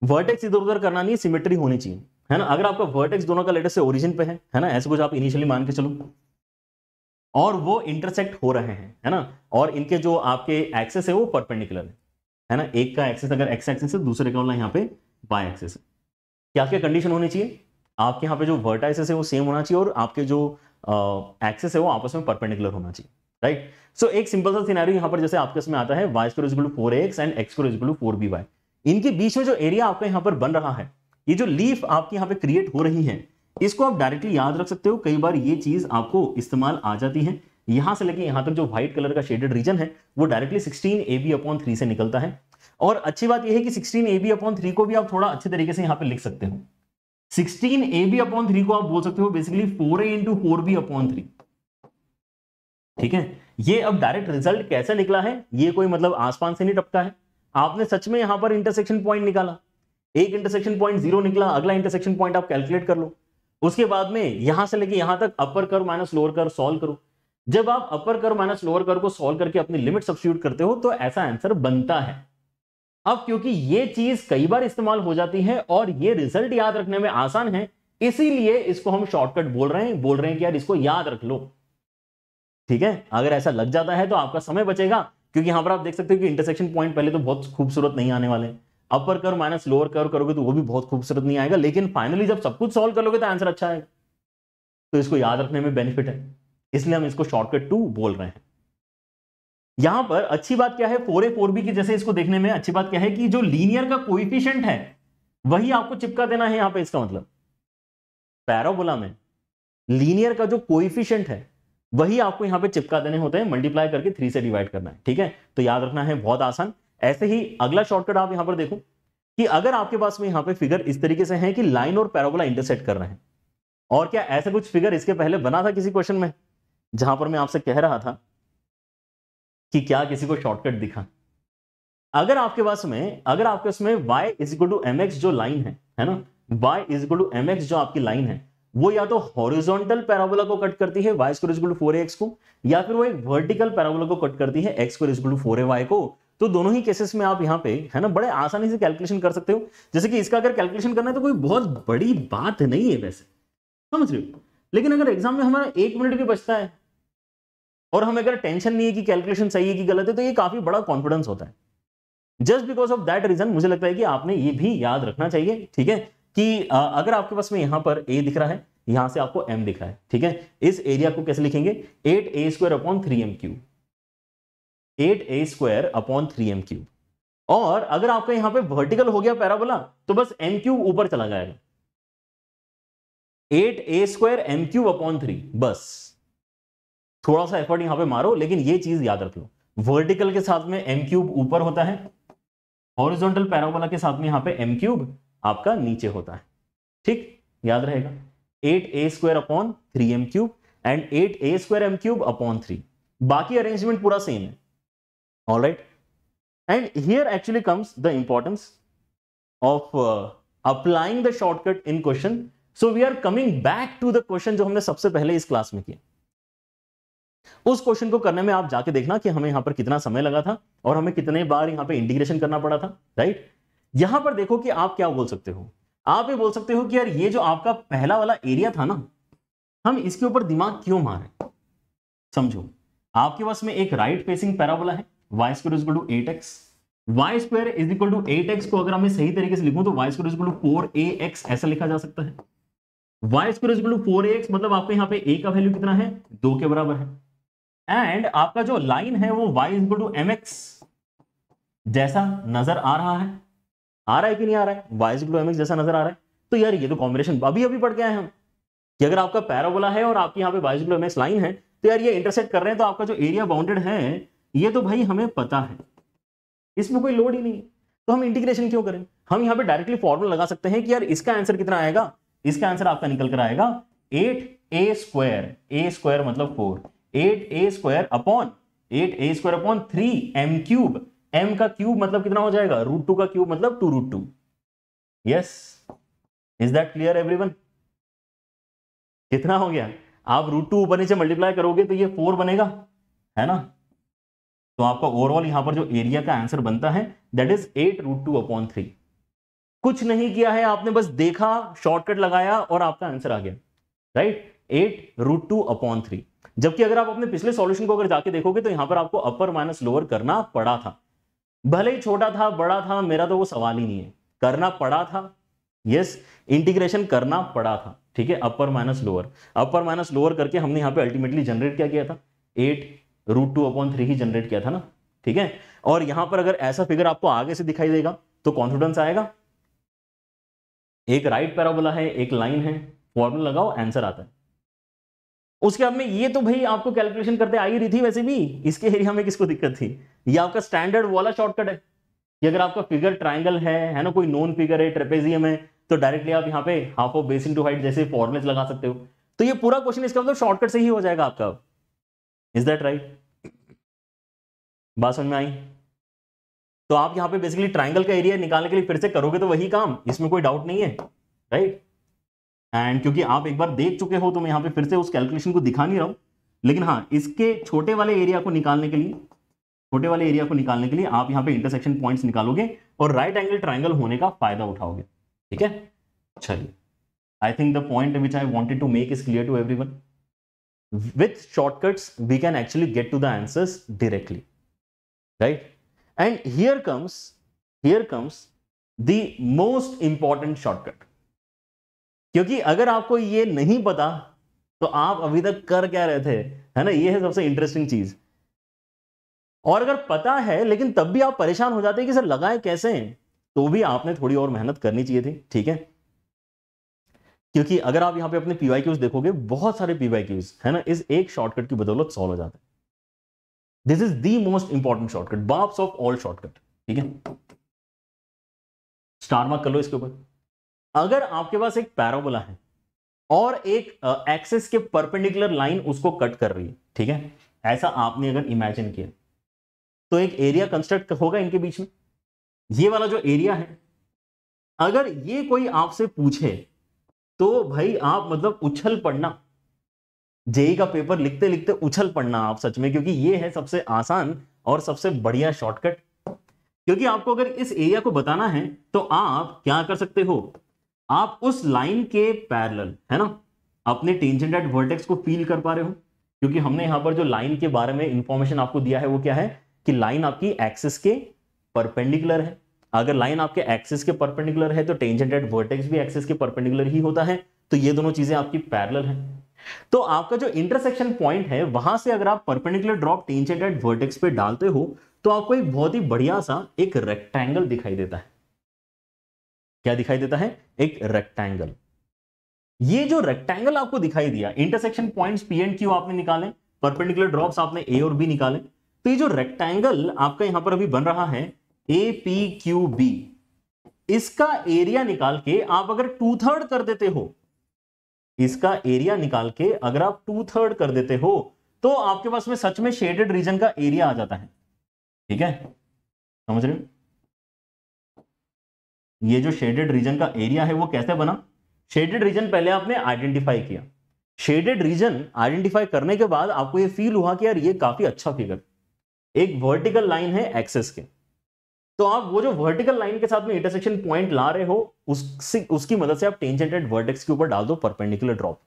वर्टेक्स इधर उधर करना नहीं सिमेट्री होनी चाहिए है ना अगर आपका वर्टेक्स दोनों का लेटेस्ट ओरिजिन पे है है ना ऐसे कुछ आप इनिशियली मान के चलो और वो इंटरसेक्ट हो रहे हैं है ना और इनके जो आपके एक्सेस है वो परपेंडिकुलर है है ना एक का एक्सेस अगर एक्स एक्सेस है दूसरे का वाला यहाँ पे बाय एक्सेस है क्या क्या कंडीशन होनी चाहिए आपके यहाँ पे जो वर्टाइसेस है वो सेम होना चाहिए और आपके जो एक्सेस है वो आपस में परपेंडिकुलर होना चाहिए राइट सो एक सिंपल सा सिनेरियो यहाँ पर जैसे आपके इसमें आता है y square is equal to four x and x square is equal to four b y इनके बीच में जो एरिया आपका यहाँ पर बन रहा है ये जो लीफ आपकी यहाँ पे क्रिएट हो रही है इसको आप डायरेक्टली याद रख सकते हो कई बार ये चीज आपको इस्तेमाल आ जाती है यहां से लेके यहां तक जो व्हाइट कलर का शेडेड रीजन है वो directly 16 a b upon three से निकलता है और अच्छी बात यह है कि 16 ए बी अपॉन थ्री को भी आप थोड़ा अच्छे तरीके से यहाँ पे लिख सकते हो 16 ए बी अपॉन थ्री को आप बोल सकते हो basically four a into four b upon three ठीक है ये अब डायरेक्ट रिजल्ट कैसे निकला है ये कोई मतलब आसमान से नहीं टपका है आपने सच में यहां पर इंटरसेक्शन पॉइंट निकाला एक इंटरसेक्शन पॉइंट जीरो निकला अगला इंटरसेक्शन पॉइंट आप कैलकुलेट कर लो उसके बाद में यहां से लेके यहां तक अपर कर माइनस लोअर कर सोल्व करो जब आप अपर कर माइनस लोअर कर को सोल्व करके अपनी लिमिट सब्सिट्यूट करते हो तो ऐसा आंसर बनता है अब क्योंकि ये चीज कई बार इस्तेमाल हो जाती है और ये रिजल्ट याद रखने में आसान है इसीलिए इसको हम शॉर्टकट बोल रहे हैं बोल रहे हैं कि यार इसको याद रख लो ठीक है अगर ऐसा लग जाता है तो आपका समय बचेगा क्योंकि यहाँ पर आप देख सकते हो कि इंटरसेक्शन पॉइंट पहले तो बहुत खूबसूरत नहीं आने वाले अपर कर माइनस लोअर कर करोगे तो वो भी बहुत खूबसूरत नहीं आएगा लेकिन फाइनली जब सब कुछ सॉल्व करोगे तो आंसर अच्छा आएगा तो इसको याद रखने में बेनिफिट है इसलिए हम इसको शॉर्टकट टू बोल रहे हैं यहां पर अच्छी बात क्या है फोर ए फोर बी की जैसे इसको देखने में अच्छी बात क्या है कि जो लीनियर का कोइफिशियंट है वही आपको चिपका देना है यहां पे इसका मतलब पैराबोला में लीनियर का जो कोइफिशियंट है वही आपको यहां पे चिपका देने होते हैं मल्टीप्लाई करके थ्री से डिवाइड करना है ठीक है तो याद रखना है बहुत आसान ऐसे ही अगला शॉर्टकट आप यहां पर देखो कि अगर आपके पास में यहां पे फिगर इस तरीके से है कि लाइन और पैराबोला इंटरसेट कर रहे हैं और क्या ऐसे कुछ फिगर इसके पहले बना था किसी क्वेश्चन में जहां पर मैं आपसे कह रहा था कि क्या किसी को शॉर्टकट दिखा अगर आपके पास में अगर आपके उसमें y is equal to m जो लाइन है है ना y is equal to m जो आपकी लाइन है वो या तो हॉरिजॉन्टल पैराबोला को कट करती है Y square to four x को या फिर वो एक वर्टिकल पैराबोला को कट करती है x square to four a y को तो दोनों ही केसेस में आप यहाँ पे है ना बड़े आसानी से कैलकुलेशन कर सकते हो जैसे कि इसका अगर कैलकुलेशन करना है तो कोई बहुत बड़ी बात नहीं है वैसे समझ रहे हो लेकिन अगर एग्जाम में हमारा एक मिनट भी बचता है और हमें अगर टेंशन नहीं है कि कैलकुलेशन सही है कि गलत है तो ये काफी बड़ा कॉन्फिडेंस होता है just because of that reason मुझे लगता है कि आपने ये भी याद रखना चाहिए ठीक है कि अगर आपके पास में यहां पर ए दिख रहा है यहां से आपको एम दिख रहा है ठीक है इस एरिया को कैसे लिखेंगे eight a square upon three m cube eight a square upon three m cube और अगर आपका यहां पे वर्टिकल हो गया पैराबोला तो बस एम क्यूब ऊपर चला जाएगा eight a square m cube upon three बस थोड़ा सा एफर्ट यहां पे मारो लेकिन ये चीज याद रख लो वर्टिकल के साथ में एम क्यूब ऊपर होता है हॉरिजॉन्टल पैराबोला के साथ में यहां पे एम क्यूब आपका नीचे होता है ठीक याद रहेगा eight a square upon three m cube and eight a square m cube upon three बाकी अरेंजमेंट पूरा सेम है all right and here actually comes the importance of applying the shortcut in question so we are coming back to the question जो हमने सबसे पहले इस क्लास में किया उस क्वेश्चन को करने में आप जाके देखना कि हमें यहां पर कितना समय लगा था और हमें कितने बार यहां पे इंटीग्रेशन करना पड़ा था राइट right? यहां पर देखो कि आप क्या बोल सकते हो आप ये बोल सकते हो कि यार ये जो आपका पहला वाला एरिया था ना हम इसके ऊपर दिमाग क्यों मारे समझो आपके पास में एक राइट फेसिंग पैराबोला है Y square is to eight x y square is equal to eight x को अगर हमें सही तरीके से लिखूं तो y square is to four a x ऐसा लिखा जा सकता है Y square is to four a x मतलब आपके यहाँ पे ए का वैल्यू कितना है दो के बराबर है एंड आपका जो लाइन है वो y is to m x जैसा नजर आ रहा है आ रहा है कि नहीं आ रहा है वाइज ग्लो एम जैसा नजर आ रहा है तो यार ये तो कॉम्बिनेशन अभी अभी पढ़ के आए हम कि अगर आपका पैराबोला है और आपकी यहाँ पे वाइज ग्लो एम लाइन है तो यार ये इंटरसेक्ट कर रहे हैं तो आपका जो एरिया बाउंडेड है ये तो भाई हमें पता है इसमें कोई लोड ही नहीं तो हम इंटीग्रेशन क्यों करें हम यहाँ पे डायरेक्टली फॉर्मूला लगा सकते हैं कि यार इसका आंसर कितना आएगा इसका आंसर आपका निकल कर आएगा eight a square a square मतलब four eight a square upon eight a square upon three m cube m का क्यूब मतलब कितना हो जाएगा रूट टू का क्यूब मतलब two root two yes is that clear one कितना हो गया आप रूट टू ऊपर नीचे मल्टीप्लाई करोगे तो ये फोर बनेगा है ना तो आपका ओवरऑल यहां पर जो एरिया का आंसर बनता है that is eight root two upon three कुछ नहीं किया है आपने बस देखा शॉर्टकट लगाया और आपका आंसर आ गया right eight root two upon three जबकि अगर आप अपने पिछले सॉल्यूशन को अगर जाके देखोगे तो यहां पर आपको अपर माइनस लोअर करना पड़ा था भले ही छोटा था बड़ा था मेरा तो वो सवाल ही नहीं है करना पड़ा था यस इंटीग्रेशन करना पड़ा था ठीक है upper minus lower upper minus lower करके हमने यहां पे अल्टीमेटली जनरेट क्या किया था eight root two upon three ही जनरेट किया था ना ठीक है और यहां पर अगर ऐसा फिगर आपको आगे से दिखाई देगा तो कॉन्फिडेंस आएगा एक राइट पैराबोला है एक लाइन है फॉर्मूला लगाओ आंसर आता है उसके बाद में ये तो भाई आपको कैलकुलेशन करते आई रही थी वैसे भी इसके एरिया में किसको दिक्कत थी ये आपका स्टैंडर्ड वाला शॉर्टकट है ये अगर आपका फिगर ट्राइंगल है है ना कोई नॉन फिगर है ट्रेपेजियम है तो डायरेक्टली आप यहाँ पे half of base in to height जैसे फॉर्मुलेज लगा सकते हो तो ये पूरा क्वेश्चन इसका मतलब शॉर्टकट से ही हो जाएगा आपका इज दैट राइट बात समझ में आई तो आप यहाँ पे बेसिकली ट्राइंगल का एरिया निकालने के लिए फिर से करोगे तो वही काम इसमें कोई डाउट नहीं है राइट एंड क्योंकि आप एक बार देख चुके हो तो मैं यहाँ पे फिर से उस कैलकुलेशन को दिखा नहीं रहा हूँ लेकिन हाँ इसके छोटे वाले एरिया को निकालने के लिए छोटे वाले एरिया को निकालने के लिए आप यहाँ पे इंटरसेक्शन पॉइंट्स निकालोगे और राइट एंगल ट्राइंगल होने का फायदा उठाओगे ठीक है चलिए I think the point which I wanted to make is clear to everyone with shortcuts we can actually get to the answers directly right and here comes here comes the most important shortcut क्योंकि अगर आपको ये नहीं पता तो आप अभी तक कर क्या रहे थे है ना ये है सबसे इंटरेस्टिंग चीज और अगर पता है लेकिन तब भी आप परेशान हो जाते हैं कि सर लगाए कैसे हैं तो भी आपने थोड़ी और मेहनत करनी चाहिए थी ठीक है क्योंकि अगर आप यहां पे अपने पीवाई क्यूज देखोगे बहुत सारे पीवाई क्यूज है ना इस एक शॉर्टकट की बदौलत सॉल्व हो जाते हैं this is the most important shortcut बाप्स ऑफ ऑल शॉर्टकट ठीक है स्टार मार्क कर लो इसके ऊपर अगर आपके पास एक पैराबोला है और एक एक्सेस के परपेंडिकुलर लाइन उसको कट कर रही है ठीक है ऐसा आपने अगर इमेजिन किया तो एक एरिया कंस्ट्रक्ट होगा इनके बीच में ये वाला जो एरिया है अगर ये कोई आपसे पूछे तो भाई आप मतलब उछल पड़ना जेई का पेपर लिखते लिखते उछल पड़ना आप सच में क्योंकि ये है सबसे आसान और सबसे बढ़िया शॉर्टकट क्योंकि आपको अगर इस एरिया को बताना है तो आप क्या कर सकते हो आप उस लाइन के पैरेलल है ना अपने टेंजेंट एट वर्टेक्स को फील कर पा रहे हो क्योंकि हमने यहां पर जो लाइन के बारे में इंफॉर्मेशन आपको दिया है वो क्या है कि लाइन आपकी एक्सिस के परपेंडिकुलर है अगर लाइन आपके एक्सिस के परपेंडिकुलर है तो टेंजेंट एट वर्टेक्स भी एक्सिस के परपेंडिकुलर ही होता है तो ये दोनों चीजें आपकी पैरल है तो आपका जो इंटरसेक्शन पॉइंट है वहां से अगर आप perpendicular drop tangent at vertex पे डालते हो तो आपको एक बहुत ही बढ़िया सा एक रेक्टेंगल दिखाई देता है क्या दिखाई देता है एक रेक्टेंगल ये जो रेक्टेंगल आपको दिखाई दिया intersection points p and q आपने निकाले परपेंडिकुलर ड्रॉप्स आपने ए और बी निकाले तो ये जो रेक्टेंगल आपका यहां पर अभी बन रहा है ए पी क्यू बी इसका एरिया निकाल के आप अगर टू थर्ड कर देते हो इसका एरिया निकाल के अगर आप टू थर्ड कर देते हो तो आपके पास में सच में शेडेड रीजन का एरिया आ जाता है ठीक है समझ रहे हो ये जो शेडेड रीजन का एरिया है वो कैसे बना शेडेड रीजन पहले आपने आइडेंटिफाई किया शेडेड रीजन आइडेंटिफाई करने के बाद आपको ये फील हुआ कि यार ये काफी अच्छा फिगर एक वर्टिकल लाइन है एक्सेस के तो आप वो जो वर्टिकल लाइन के साथ में इंटरसेक्शन पॉइंट ला रहे हो उससे उसकी मदद से आप टेंजेंटेड वर्टेक्स के ऊपर डाल दो परपेंडिकुलर ड्रॉप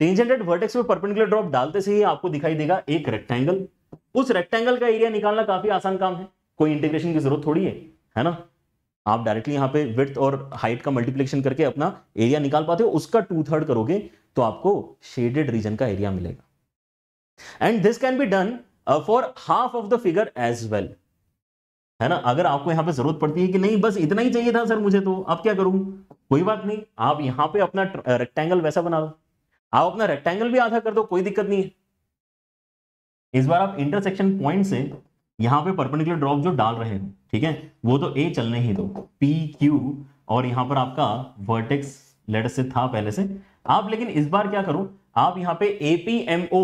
टेंजेंटेड वर्टेक्स पे परपेंडिकुलर ड्रॉप डालते से ही आपको दिखाई देगा एक रेक्टेंगल उस रेक्टेंगल का एरिया निकालना काफी आसान काम है कोई इंटीग्रेशन की जरूरत थोड़ी है है ना आप डायरेक्टली यहाँ पे विथ और हाइट का मल्टीप्लिकेशन करके अपना एरिया निकाल पाते हो उसका टू थर्ड करोगे तो आपको शेडेड रीजन का एरिया मिलेगा and this can be done for half of the figure as well है ना अगर आपको यहां पे जरूरत पड़ती है कि नहीं बस इतना ही चाहिए था सर मुझे तो अब क्या करूं कोई बात नहीं आप यहां पे अपना रेक्टेंगल uh, वैसा बना दो आप अपना रेक्टेंगल भी आधा कर दो कोई दिक्कत नहीं है इस बार आप इंटरसेक्शन पॉइंट से यहां पे परपेंडिकुलर ड्रॉप जो डाल रहे हो ठीक है वो तो ए चलने ही दो पी क्यू और यहां पर आपका वर्टेक्स लेटर से था पहले से आप लेकिन इस बार क्या करो आप यहां पे एपीएमओ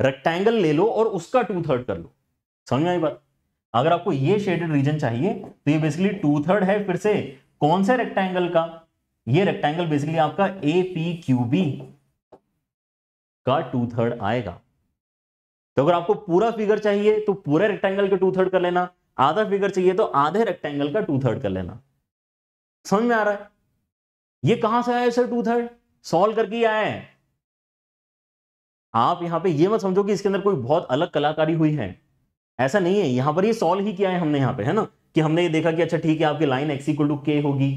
रेक्टेंगल ले लो और उसका टू थर्ड कर लो समझ में आई बात अगर आपको ये शेडेड रीजन चाहिए तो ये बेसिकली टू थर्ड है फिर से कौन से रेक्टेंगल का ये रेक्टेंगल बेसिकली आपका ए पी का टू थर्ड आएगा तो अगर आपको पूरा फिगर चाहिए तो पूरे रेक्टेंगल का टू थर्ड कर लेना आधा फिगर चाहिए तो आधे रेक्टेंगल का टू थर्ड कर लेना समझ में आ रहा है ये कहां से आया सर टू थर्ड सॉल्व करके ही आया है आप यहां पे ये मत समझो कि इसके अंदर कोई बहुत अलग कलाकारी हुई है ऐसा नहीं है यहां पर ये सॉल्व ही किया है हमने यहां पे है ना कि हमने ये देखा कि अच्छा ठीक है आपकी लाइन एक्स इक्वल टू के होगी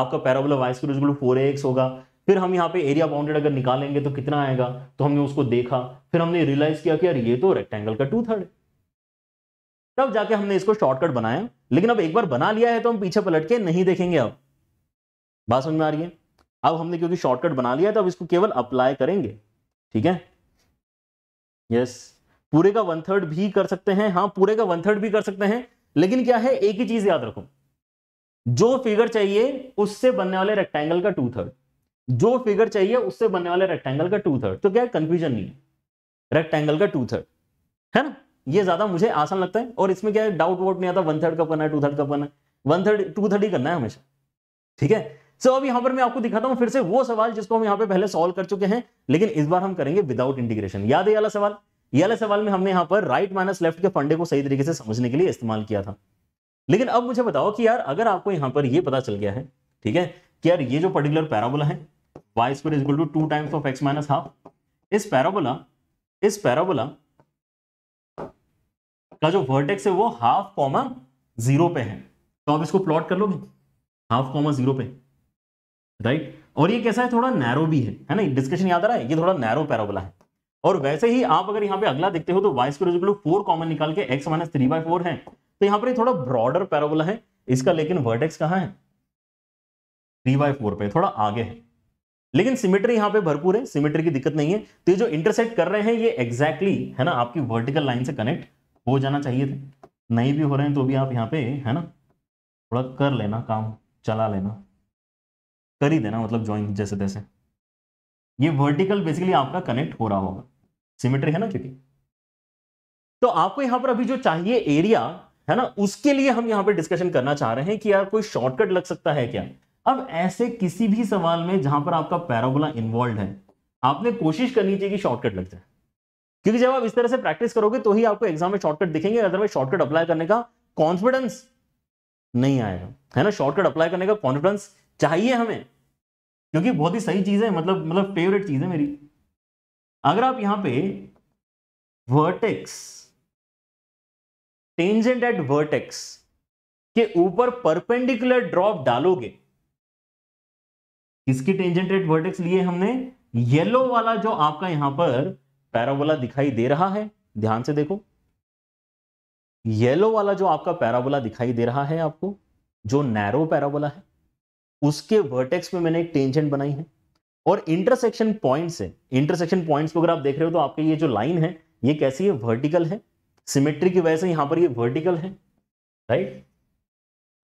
आपका parabola y square four x होगा फिर हम यहाँ पे एरिया बाउंडेड अगर निकालेंगे तो कितना आएगा तो हमने उसको देखा फिर हमने रियलाइज किया कि यार ये तो रेक्टेंगल का टू थर्ड तब जाके हमने इसको शॉर्टकट बनाया लेकिन अब एक बार बना लिया है तो हम पीछे पलट के नहीं देखेंगे अब बात समझ में आ रही है अब हमने क्योंकि शॉर्टकट बना लिया है तो अब इसको केवल अप्लाई करेंगे ठीक है यस पूरे का वन थर्ड भी कर सकते हैं हाँ पूरे का वन थर्ड भी कर सकते हैं लेकिन क्या है एक ही चीज याद रखो जो फिगर चाहिए उससे बनने वाले रेक्टेंगल का टू थर्ड जो फिगर चाहिए उससे बनने वाले रेक्टेंगल का टू थर्ड तो क्या कंफ्यूजन नहीं है रेक्टेंगल का टू थर्ड है ना ये ज्यादा मुझे आसान लगता है और इसमें क्या है डाउट वोट नहीं आता वन थर्ड का बना टू थर्ड का बना वन थर्ड टू थर्ड ही करना है हमेशा ठीक है सो so, अब यहां पर मैं आपको दिखाता हूं फिर से वो सवाल जिसको हम यहाँ पे पहले सॉल्व कर चुके हैं लेकिन इस बार हम करेंगे विदाउट इंटीग्रेशन याद है वाला सवाल ये वाला सवाल में हमने यहाँ पर राइट माइनस लेफ्ट के फंडे को सही तरीके से समझने के लिए इस्तेमाल किया था लेकिन अब मुझे बताओ कि यार अगर आपको यहाँ पर यह पता चल गया है ठीक है कि यार ये जो पर्टिकुलर पैराबोला है वाई स्क्वायर is equal to 2 times of x minus half. इस पैराबोला इस पैराबोला का जो वर्टेक्स है वो हाफ कॉमा जीरो पे है तो आप इसको प्लॉट कर लोगे हाफ कॉमा जीरो पे राइट और ये कैसा है थोड़ा नैरो भी है है ना डिस्कशन याद आ रहा है ये थोड़ा नैरो पैराबोला है और वैसे ही आप अगर यहाँ पे अगला देखते हो तो वाई टू फोर कॉमन निकाल के x minus three by four है तो यहाँ पर थोड़ा ब्रॉडर पैराबोला है इसका लेकिन वर्टेक्स कहाँ है थ्री बाई फोर पे थोड़ा आगे है लेकिन सिमेट्री यहाँ पे भरपूर है सिमेट्री की दिक्कत नहीं है तो ये जो इंटरसेक्ट कर रहे हैं ये एग्जैक्टली exactly, है ना आपकी वर्टिकल लाइन से कनेक्ट हो जाना चाहिए थे नहीं भी हो रहे हैं तो भी आप यहाँ पे है ना थोड़ा कर लेना काम चला लेना कर ही देना मतलब ज्वाइन जैसे तैसे ये वर्टिकल बेसिकली आपका कनेक्ट हो रहा होगा सिमेट्री है ना क्योंकि तो आपको यहाँ पर अभी जो चाहिए एरिया है ना उसके लिए हम यहाँ पर डिस्कशन करना चाह रहे हैं कि यार कोई शॉर्टकट लग सकता है क्या अब ऐसे किसी भी सवाल में जहां पर आपका पैराबोला इन्वॉल्व है आपने कोशिश करनी चाहिए कि शॉर्टकट लग जाए क्योंकि जब आप इस तरह से प्रैक्टिस करोगे तो ही आपको एग्जाम में शॉर्टकट दिखेंगे अदरवाइज शॉर्टकट अप्लाई करने का कॉन्फिडेंस नहीं आएगा है ना शॉर्टकट अप्लाई करने का कॉन्फिडेंस चाहिए हमें क्योंकि बहुत ही सही चीज है मतलब मतलब फेवरेट चीज है मेरी अगर आप यहां पे वर्टेक्स टेंजेंट एट वर्टेक्स के ऊपर परपेंडिकुलर ड्रॉप डालोगे किसकी टेंजेंट रेट वर्टेक्स लिए हमने येलो वाला जो आपका यहां पर पैराबोला दिखाई दे रहा है ध्यान से देखो येलो वाला जो आपका पैराबोला दिखाई दे रहा है आपको जो नैरो पैराबोला है उसके वर्टेक्स में मैंने एक टेंजेंट बनाई है और इंटरसेक्शन पॉइंट से इंटरसेक्शन पॉइंट्स को अगर आप देख रहे हो तो आपके ये जो लाइन है ये कैसी है वर्टिकल है सिमेट्री की वजह से यहां पर ये वर्टिकल है राइट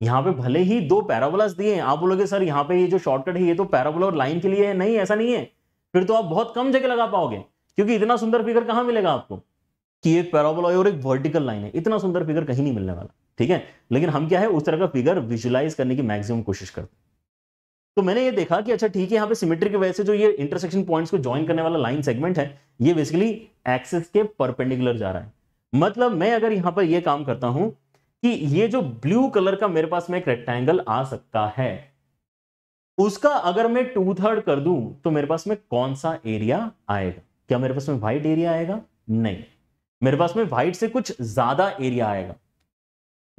यहाँ पे भले ही दो पैराबोलास दिए हैं आप बोलोगे सर यहाँ पे ये जो शॉर्टकट है ये तो पैराबोला और लाइन के लिए है नहीं ऐसा नहीं है फिर तो आप बहुत कम जगह लगा पाओगे क्योंकि इतना सुंदर फिगर कहाँ मिलेगा आपको कि एक पैराबोला और एक वर्टिकल लाइन है इतना सुंदर फिगर कहीं नहीं मिलने वाला ठीक है लेकिन हम क्या है उस तरह का फिगर विजुलाइज करने की मैक्सिमम कोशिश करते हैं तो मैंने ये देखा कि अच्छा ठीक है यहाँ पे सिमेट्री की वजह से जो ये इंटरसेक्शन पॉइंट्स को ज्वाइन करने वाला लाइन सेगमेंट है ये बेसिकली एक्सिस के परपेंडिकुलर जा रहा है मतलब मैं अगर यहाँ पर ये काम करता हूँ कि ये जो ब्लू कलर का मेरे पास में एक रेक्टेंगल आ सकता है उसका अगर मैं टू थर्ड कर दूं तो मेरे पास में कौन सा एरिया आएगा क्या मेरे पास में व्हाइट एरिया आएगा नहीं मेरे पास में व्हाइट से कुछ ज्यादा एरिया आएगा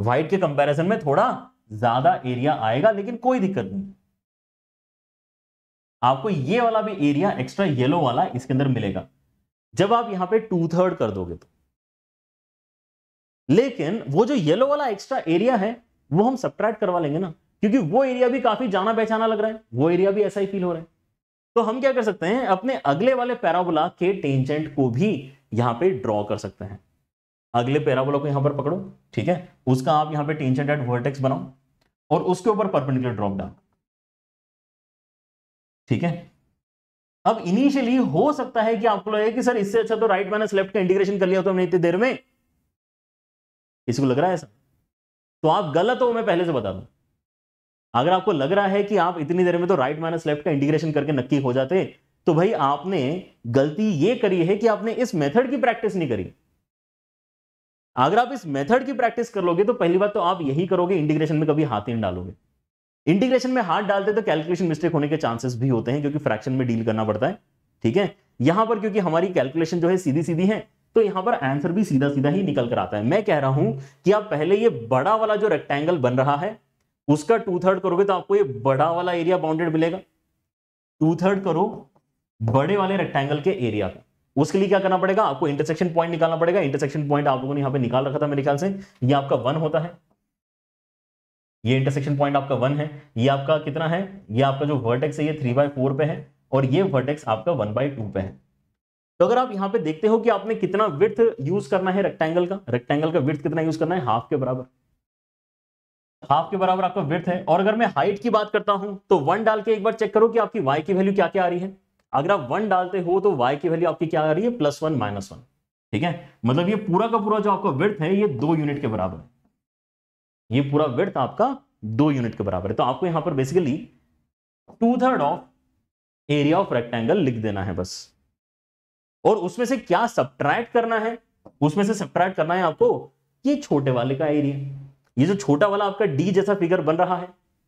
व्हाइट के कंपैरिजन में थोड़ा ज्यादा एरिया आएगा लेकिन कोई दिक्कत नहीं आपको ये वाला भी एरिया एक्स्ट्रा येलो वाला इसके अंदर मिलेगा जब आप यहां पर टू थर्ड कर दोगे तो लेकिन वो जो येलो वाला एक्स्ट्रा एरिया है वो हम सब्ट्रैक्ट करवा लेंगे ना क्योंकि वो एरिया भी काफी जाना पहचाना लग रहा है वो एरिया भी ऐसा ही फील हो रहा है तो हम क्या कर सकते हैं अपने अगले वाले पैराबोला के टेंजेंट को भी यहां पे ड्रॉ कर सकते हैं अगले पैराबोला को यहां पर पकड़ो ठीक है उसका आप यहां पे टेंजेंट एट वर्टेक्स बनाओ और उसके ऊपर परपेंडिकुलर ड्रॉप डाल ठीक है अब इनिशियली हो सकता है कि आपको लगे कि सर इससे अच्छा तो राइट माइनस लेफ्ट का इंटीग्रेशन कर लिया तो हमने इतनी देर में किसी को लग रहा है ऐसा तो आप गलत हो मैं पहले से बता दूं अगर आपको लग रहा है कि आप इतनी देर में तो राइट माइनस लेफ्ट का इंटीग्रेशन करके नक्की हो जाते तो भाई आपने गलती ये करी है कि आपने इस मेथड की प्रैक्टिस नहीं करी अगर आप इस मेथड की प्रैक्टिस कर लोगे तो पहली बात तो आप यही करोगे इंटीग्रेशन में कभी हाथ ही नहीं डालोगे इंटीग्रेशन में हाथ डालते तो कैलकुलेशन मिस्टेक होने के चांसेस भी होते हैं क्योंकि फ्रैक्शन में डील करना पड़ता है ठीक है यहां पर क्योंकि हमारी कैलकुलेशन जो है सीधी सीधी है तो यहां पर आंसर भी सीधा सीधा ही निकल कर आता है मैं कह रहा हूं कि आप पहले ये बड़ा वाला जो रेक्टेंगल बन रहा है उसका टू थर्ड करोगे तो आपको ये बड़ा वाला एरिया बाउंडेड मिलेगा टू थर्ड करो बड़े वाले रेक्टेंगल के एरिया का उसके लिए क्या करना पड़ेगा आपको इंटरसेक्शन पॉइंट निकालना पड़ेगा इंटरसेक्शन पॉइंट आप लोगों ने यहाँ पे निकाल रखा था मेरे ख्याल से ये आपका वन होता है ये इंटरसेक्शन पॉइंट आपका वन है ये आपका कितना है ये आपका जो वर्टेक्स है ये थ्री बाय फोर पे है और ये वर्टेक्स आपका वन बाय टू पे है तो अगर आप यहां पे देखते हो कि आपने कितना विर्थ यूज करना है रेक्टेंगल का रेक्टेंगल का विर्थ कितना यूज करना है हाफ के बराबर हाफ के बराबर आपका विर्थ है और अगर मैं हाइट की बात करता हूं तो वन डाल के एक बार चेक करो कि आपकी वाई की वैल्यू क्या क्या आ रही है अगर आप वन डालते हो तो वाई की वैल्यू आपकी क्या आ रही है प्लस वन माइनस वन ठीक है मतलब ये पूरा का पूरा जो आपका विर्थ है ये दो यूनिट के बराबर है ये पूरा विर्थ आपका दो यूनिट के बराबर है तो आपको यहां पर basically two third of area of rectangle लिख देना है बस और उसमें से क्या सब्ट्रैक्ट करना है उसमें से सब्ट्रैक्ट करना है आपको ये छोटे वाले का एरिया ये जो छोटा वाला आपका डी जैसा फिगर बन रहा है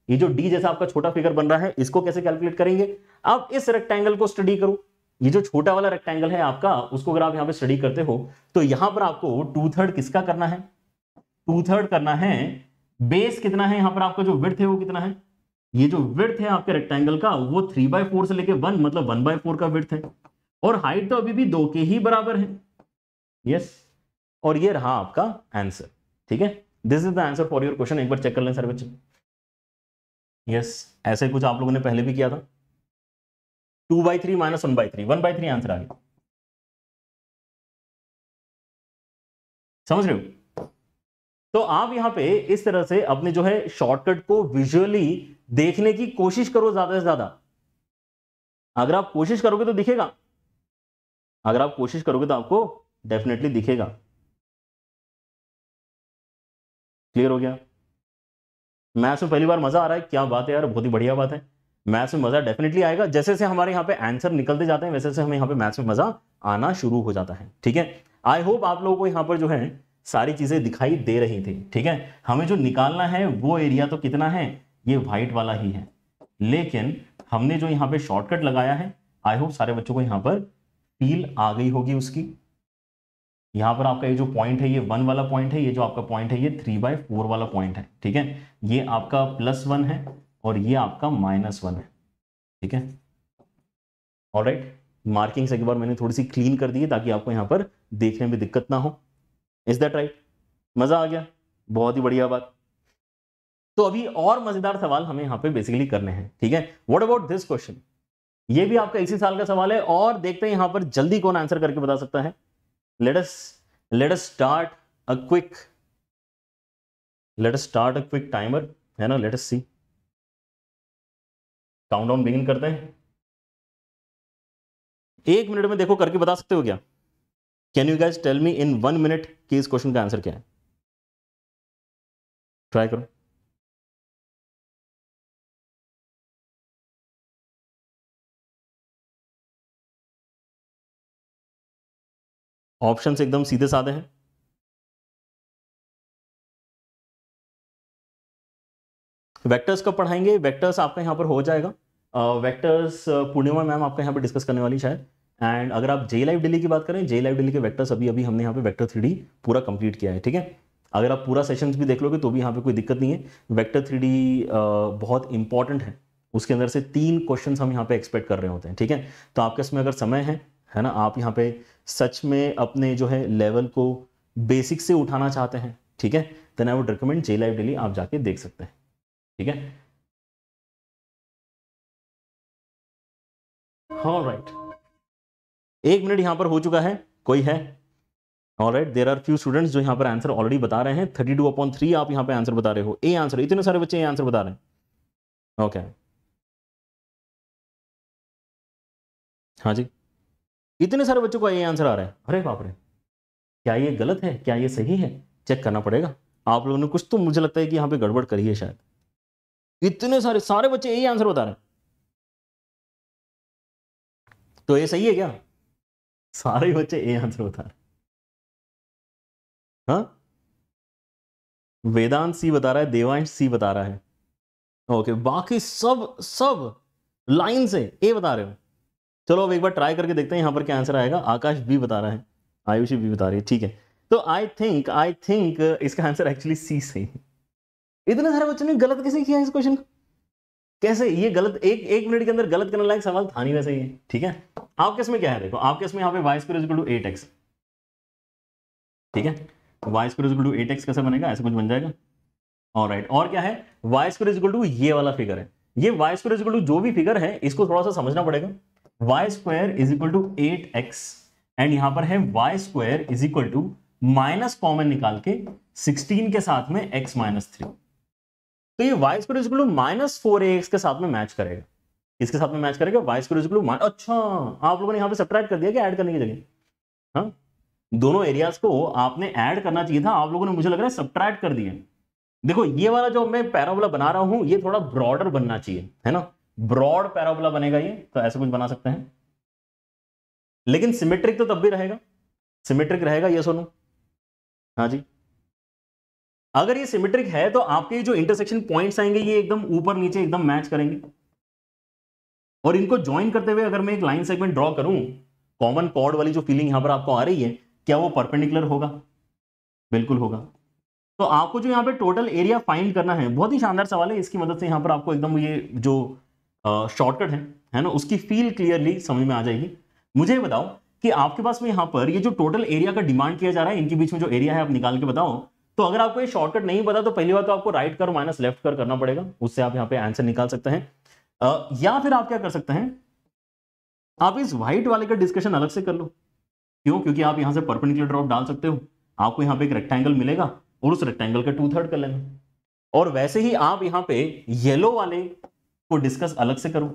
ये जो डी जैसा आपका छोटा फिगर बन रहा है इसको कैसे कैलकुलेट करेंगे आप इस रेक्टेंगल को स्टडी करो ये जो छोटा वाला रेक्टेंगल है आपका उसको अगर आप यहाँ पे स्टडी करते हो तो यहाँ पर आपको टू थर्ड किसका करना है टू थर्ड करना है बेस कितना है यहाँ पर आपका जो विर्थ है वो कितना है ये जो विर्थ है आपके रेक्टेंगल का वो थ्री बाय फोर से लेके वन मतलब वन बाय फोर का विर्थ है और हाइट तो अभी भी दो के ही बराबर है यस yes. और ये रहा आपका आंसर ठीक है this is the answer for your question एक बार चेक कर लें सर बच्चे यस ऐसे कुछ आप लोगों ने पहले भी किया था two by three minus one by three one by three answer आ गया समझ रहे हो तो आप यहां पे इस तरह से अपने जो है शॉर्टकट को विजुअली देखने की कोशिश करो ज्यादा से ज्यादा अगर आप कोशिश करोगे तो दिखेगा अगर आप कोशिश करोगे तो आपको डेफिनेटली दिखेगा क्लियर हो गया मैथ्स में पहली बार मज़ा आ रहा है क्या बात है यार बहुत ही बढ़िया बात है मैथ्स में मज़ा डेफिनेटली आएगा जैसे जैसे हमारे यहाँ पे आंसर निकलते जाते हैं वैसे जैसे हमें यहाँ पे मैथ्स में मज़ा आना शुरू हो जाता है ठीक है आई होप आप लोगों को यहाँ पर जो है सारी चीज़ें दिखाई दे रही थी ठीक है हमें जो निकालना है वो एरिया तो कितना है ये व्हाइट वाला ही है लेकिन हमने जो यहाँ पे शॉर्टकट लगाया है आई होप सारे बच्चों को यहाँ पर डील आ गई होगी उसकी यहां पर आपका ये जो पॉइंट है ये वन वाला पॉइंट है ये जो आपका पॉइंट है ये थ्री बाय फोर वाला पॉइंट है ठीक है ये आपका प्लस वन है और ये आपका माइनस वन है ठीक है और राइट मार्किंग से एक बार मैंने थोड़ी सी क्लीन कर दी है ताकि आपको यहां पर देखने में दिक्कत ना हो इज दैट राइट मज़ा आ गया बहुत ही बढ़िया बात तो अभी और मज़ेदार सवाल हमें यहां पे बेसिकली करने हैं ठीक है व्हाट अबाउट दिस क्वेश्चन ये भी आपका इसी साल का सवाल है और देखते हैं यहां पर जल्दी कौन आंसर करके बता सकता है let's let's start a quick let's start a quick timer है ना let's see count down begin करते हैं एक मिनट में देखो करके बता सकते हो क्या can you guess tell me in one minute कि इस क्वेश्चन का आंसर क्या है ट्राई करो ऑप्शंस एकदम सीधे साधे हैं वेक्टर्स कब पढ़ाएंगे वेक्टर्स आपका यहाँ पर हो जाएगा वेक्टर्स पूर्णिमा मैम आपका यहाँ पर डिस्कस करने वाली शायद एंड अगर आप जे लाइव डेली की बात करें जे लाइव डेली के वेक्टर्स अभी अभी हमने यहाँ पे वेक्टर थ्री पूरा कंप्लीट किया है ठीक है अगर आप पूरा सेशंस भी देख लोगे तो भी यहाँ पे कोई दिक्कत नहीं है वेक्टर थ्री बहुत इंपॉर्टेंट है उसके अंदर से तीन क्वेश्चंस हम यहाँ पे एक्सपेक्ट कर रहे होते हैं ठीक है तो आपके इसमें अगर समय है है ना आप यहाँ पे सच में अपने जो है लेवल को बेसिक से उठाना चाहते हैं ठीक है then I would recommend J live daily आप जाके देख सकते हैं ठीक है ऑल राइट एक मिनट यहां पर हो चुका है कोई है all right there are few students जो यहां पर आंसर ऑलरेडी बता रहे हैं थर्टी टू अपॉन थ्री आप यहां पे आंसर बता रहे हो ए आंसर इतने सारे बच्चे ए आंसर बता रहे हैं ओके okay. हाँ जी इतने सारे बच्चों का ये आंसर आ रहा है अरे बाप रे क्या ये गलत है क्या ये सही है चेक करना पड़ेगा आप लोगों ने कुछ तो मुझे लगता है कि यहाँ पे गड़बड़ करी है शायद इतने सारे सारे बच्चे यही आंसर बता रहे तो ये सही है क्या सारे बच्चे ये आंसर बता रहे हाँ वेदांत सी बता रहा है देवांश सी बता रहा है ओके बाकी सब सब लाइन से ए बता रहे हो चलो अब एक बार ट्राई करके देखते हैं यहाँ पर क्या आंसर आएगा आकाश बी बता रहा है आयुषी बी बता रही है ठीक है तो आई थिंक आई थिंक इसका आंसर एक्चुअली सी से है इतने सारे बच्चों ने गलत कैसे किया इस क्वेश्चन को कैसे ये गलत एक एक मिनट के अंदर गलत करने लायक सवाल था नहीं वैसे है ठीक है आप इसमें क्या है देखो आप किस यहाँ पे y square to eight x ठीक है y square to eight x कैसे बनेगा ऐसे कुछ बन जाएगा और राइट और क्या है वाई स्क्र टू ये वाला फिगर है ये वाई स्क्र टू जो भी फिगर है इसको थोड़ा सा समझना पड़ेगा y square is equal to eight x and यहां पर है Y square is equal to minus common निकाल के सिक्सटीन के साथ में एक्स माइनस थ्री तो ये y square is equal to minus four x के साथ में मैच करेगा इसके साथ में मैच करेगा y square is equal to अच्छा आप लोगों ने यहां पे सब्ट्रैक्ट कर दिया कि ऐड करने की जगह हाँ दोनों एरियाज को आपने ऐड करना चाहिए था आप लोगों ने मुझे लग रहा है सब्ट्रैक्ट कर दिया देखो ये वाला जो मैं पैराबोला बना रहा हूं ये थोड़ा ब्रॉडर बनना चाहिए है ना ब्रॉड पैराबोला बनेगा ये तो ऐसे कुछ बना सकते हैं लेकिन सिमेट्रिक तो तब भी रहेगा सिमेट्रिक रहेगा ये सोनू हाँ जी अगर ये सिमेट्रिक है तो आपके जो इंटरसेक्शन पॉइंट्स आएंगे ये एकदम ऊपर नीचे एकदम मैच करेंगे और इनको ज्वाइन करते हुए अगर मैं एक लाइन सेगमेंट ड्रॉ करूं कॉमन कॉर्ड वाली जो फीलिंग यहां पर आपको आ रही है क्या वो परपेंडिकुलर होगा बिल्कुल होगा तो आपको जो यहाँ पे टोटल एरिया फाइंड करना है बहुत ही शानदार सवाल है इसकी मदद से यहाँ पर आपको एकदम ये जो शॉर्टकट है है ना उसकी फील क्लियरली समझ में आ जाएगी मुझे बताओ कि आपके पास में यहाँ पर ये जो टोटल एरिया का डिमांड किया जा रहा है इनके बीच में जो एरिया है आप निकाल के बताओ तो अगर आपको ये शॉर्टकट नहीं पता तो पहली बार तो आपको राइट कर माइनस लेफ्ट कर करना पड़ेगा उससे आप यहाँ पे आंसर निकाल सकते हैं या फिर आप क्या कर सकते हैं आप इस व्हाइट वाले का डिस्कशन अलग से कर लो क्यों क्योंकि आप यहाँ से परपेंडिकुलर ड्रॉप डाल सकते हो आपको यहाँ पे एक रेक्टेंगल मिलेगा और उस रेक्टेंगल का टू थर्ड कर लेना और वैसे ही आप यहाँ पे येलो वाले को डिस्कस अलग से करूं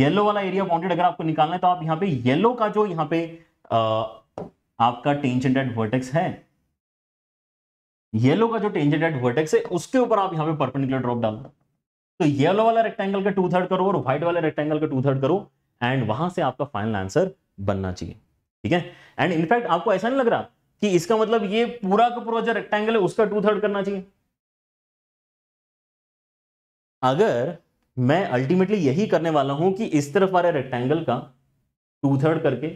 येलो वाला एरिया बाउंडेड अगर आपको निकालना है तो आप यहां पे येलो का जो यहां पे आ, आपका टेंजेंट एट वर्टेक्स है येलो का जो टेंजेंट एट वर्टेक्स है उसके ऊपर आप यहां पे परपेंडिकुलर ड्रॉप डाल तो येलो वाला रेक्टेंगल का टू थर्ड करो और व्हाइट वाला रेक्टेंगल का टू थर्ड करो एंड वहां से आपका फाइनल आंसर बनना चाहिए ठीक है एंड इनफैक्ट आपको ऐसा नहीं लग रहा कि इसका मतलब ये पूरा का पूरा जो रेक्टेंगल है उसका टू थर्ड करना चाहिए अगर मैं अल्टीमेटली यही करने वाला हूं कि इस तरफ वाले रेक्टेंगल का टू थर्ड करके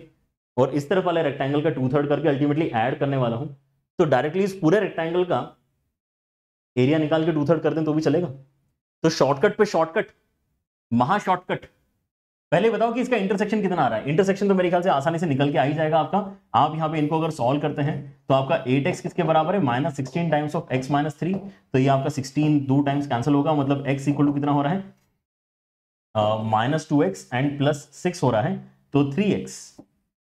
और इस तरफ वाले रेक्टेंगल का टू थर्ड करके अल्टीमेटली ऐड करने वाला हूं तो डायरेक्टली इस पूरे रेक्टेंगल का एरिया निकाल के टू थर्ड कर दें तो भी चलेगा तो शॉर्टकट पे शॉर्टकट महा शॉर्टकट पहले बताओ कि इसका इंटरसेक्शन कितना आ रहा है इंटरसेक्शन तो मेरे ख्याल से आसानी से निकल के आ ही जाएगा आपका आप यहां पे इनको अगर सॉल्व करते हैं तो आपका 8x किसके बराबर है minus sixteen times of x minus three तो ये आपका 16 दो टाइम्स कैंसिल होगा मतलब x इक्वल टू कितना हो रहा है minus two x and plus six हो रहा है तो three x